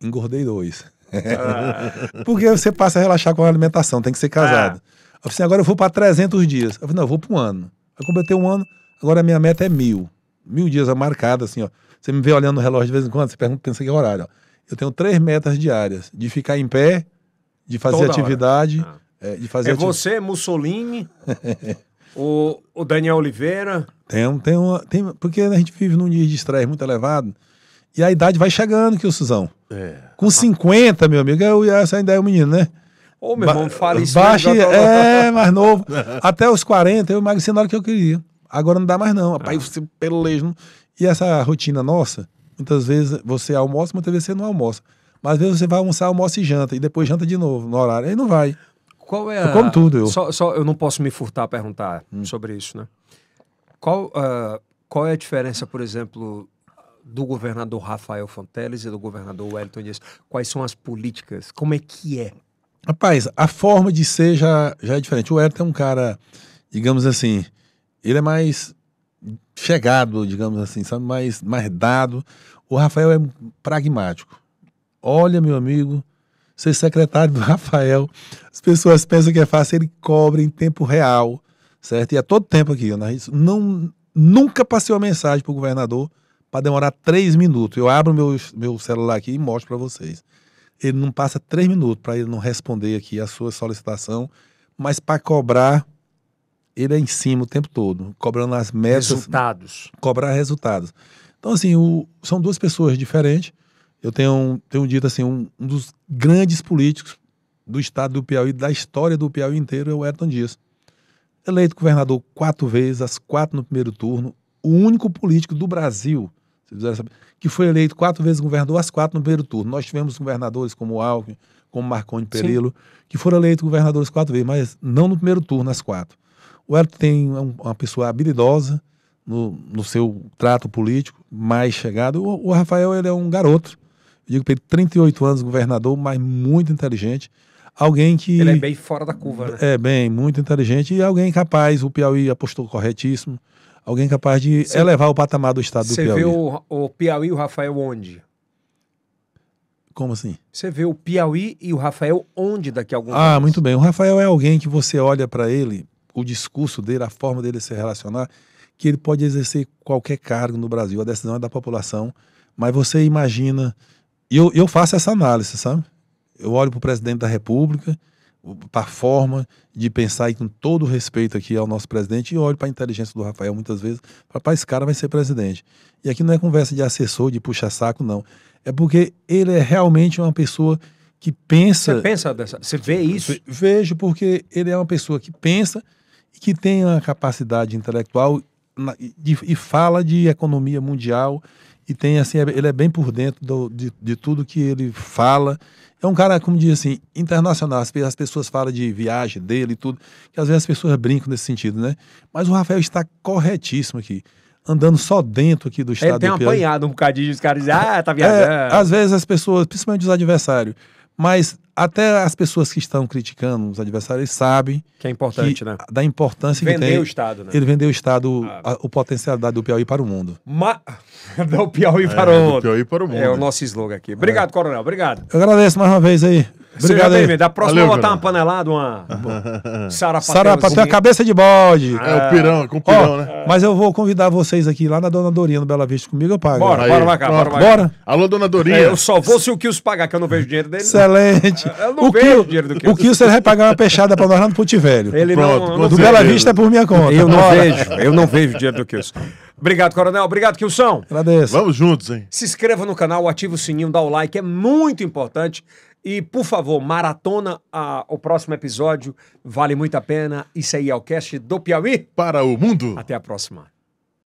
engordei dois. [laughs] Porque você passa a relaxar com a alimentação, tem que ser casado. Ah. Eu falei assim, agora eu vou para 300 dias. Eu falei, não, eu vou para um ano. Eu completei um ano, agora a minha meta é mil. Mil dias é marcado assim, ó. Você me vê olhando no relógio de vez em quando, você pergunta, pensa que é horário, ó. Eu tenho três metas diárias: de ficar em pé, de fazer Toda atividade, ah. é, de fazer. É você, Mussolini, [laughs] o, o Daniel Oliveira. Tem, um, tem, uma, tem, porque a gente vive num dia de estresse muito elevado e a idade vai chegando, que o Suzão. É. Com 50, meu amigo, eu, essa ainda é um menino, né? Ô, meu ba irmão, fala isso. Baixa, tá é, é, mais novo. [laughs] Até os 40, eu emagreci na hora que eu queria. Agora não dá mais não, rapaz, ah. você peleja. E essa rotina nossa, muitas vezes você almoça, muitas vezes você não almoça. Mas às vezes você vai almoçar, almoça e janta, e depois janta de novo no horário. Aí não vai. Qual é a... Eu como tudo, eu. Só, só, eu não posso me furtar a perguntar hum. sobre isso, né? Qual, uh, qual é a diferença, por exemplo, do governador Rafael Fonteles e do governador Wellington Dias? Quais são as políticas? Como é que é? Rapaz, a forma de ser já, já é diferente. O Wellington é um cara, digamos assim, ele é mais chegado, digamos assim, sabe? Mais, mais dado. O Rafael é pragmático. Olha, meu amigo, ser secretário do [laughs] Rafael, as pessoas pensam que é fácil, ele cobra em tempo real, certo? E a todo tempo aqui, né? não, nunca passei uma mensagem para o governador para demorar três minutos. Eu abro meu, meu celular aqui e mostro para vocês. Ele não passa três minutos para ele não responder aqui a sua solicitação, mas para cobrar, ele é em cima o tempo todo, cobrando as metas. Resultados. Cobrar resultados. Então, assim, o, são duas pessoas diferentes. Eu tenho, tenho dito assim, um, um, dos grandes políticos do estado do Piauí, da história do Piauí inteiro, é o Ayrton Dias. Eleito governador quatro vezes, as quatro no primeiro turno, o único político do Brasil que foi eleito quatro vezes governador, as quatro no primeiro turno. Nós tivemos governadores como Alckmin, como Marconi Perillo, que foram eleitos governadores quatro vezes, mas não no primeiro turno, as quatro. O Hélio tem uma pessoa habilidosa no, no seu trato político, mais chegado. O, o Rafael ele é um garoto, eu digo para ele, 38 anos governador, mas muito inteligente. Alguém que. Ele é bem fora da curva, né? É, bem, muito inteligente e alguém capaz. O Piauí apostou corretíssimo alguém capaz de Cê... elevar o patamar do estado do Piauí. Você vê o, o Piauí e o Rafael onde? Como assim? Você vê o Piauí e o Rafael onde daqui a algum Ah, anos? muito bem. O Rafael é alguém que você olha para ele, o discurso dele, a forma dele se relacionar, que ele pode exercer qualquer cargo no Brasil. A decisão é da população. Mas você imagina. Eu, eu faço essa análise, sabe? Eu olho para o presidente da República, para forma de pensar, e com todo respeito aqui ao nosso presidente, e olho para a inteligência do Rafael muitas vezes, para esse cara vai ser presidente. E aqui não é conversa de assessor, de puxar saco, não. É porque ele é realmente uma pessoa que pensa. Você pensa dessa? Você vê isso? Vejo, porque ele é uma pessoa que pensa e que tem uma capacidade intelectual na, e, e, fala de economia mundial e tem assim, é, ele é bem por dentro do, de, de tudo que ele fala é um cara, como diz assim, internacional. As pessoas falam de viagem dele e tudo, que às vezes as pessoas brincam nesse sentido, né? Mas o Rafael está corretíssimo aqui. Andando só dentro aqui do estado Ele tem do apanhado um bocadinho, os caras dizem, ah, tá viajando. É, às vezes as pessoas, principalmente os adversários, mas até as pessoas que estão criticando os adversários sabem que é importante, que, né? Da importância vendeu que tem. o estado, né? Ele vendeu o estado, ah. a, potencialidade do Piauí para o mundo. Ma... [laughs] do Piauí é, para é, o mundo. Do Piauí para o mundo. É o nosso slogan aqui. Obrigado, é. Coronel. Obrigado. Eu agradeço mais uma vez aí. Obrigado Seja bem Da próxima eu vou botar uma panelada, uma [laughs] sarapatel. Sarapatel, assim. é cabeça de bode. É, é, o pirão, com o pirão, né? É. Mas eu vou convidar vocês aqui lá na Dona Dorinha, no Bela Vista, comigo eu pago. Bora, bora, bora, Bora. Alô, Dona Dorinha. eu só vou se o Kills pagar, que eu não vejo dinheiro dele. Excelente. Eu não vejo dinheiro do Kills. O Kills vai pagar uma peixada pra nós lá no Puti Velho. Ele não... Do Bela Vista é por minha conta. Eu não vejo, eu não vejo dinheiro do Kills. Obrigado, Coronel. Obrigado, Kilson. Agradeço. Vamos juntos, hein? Se inscreva no canal, ative o sininho, dá o like, é muito importante. E, por favor, maratona a, o próximo episódio. Vale muito a pena. Isso aí é o cast do Piauí. Para o mundo. Até a próxima.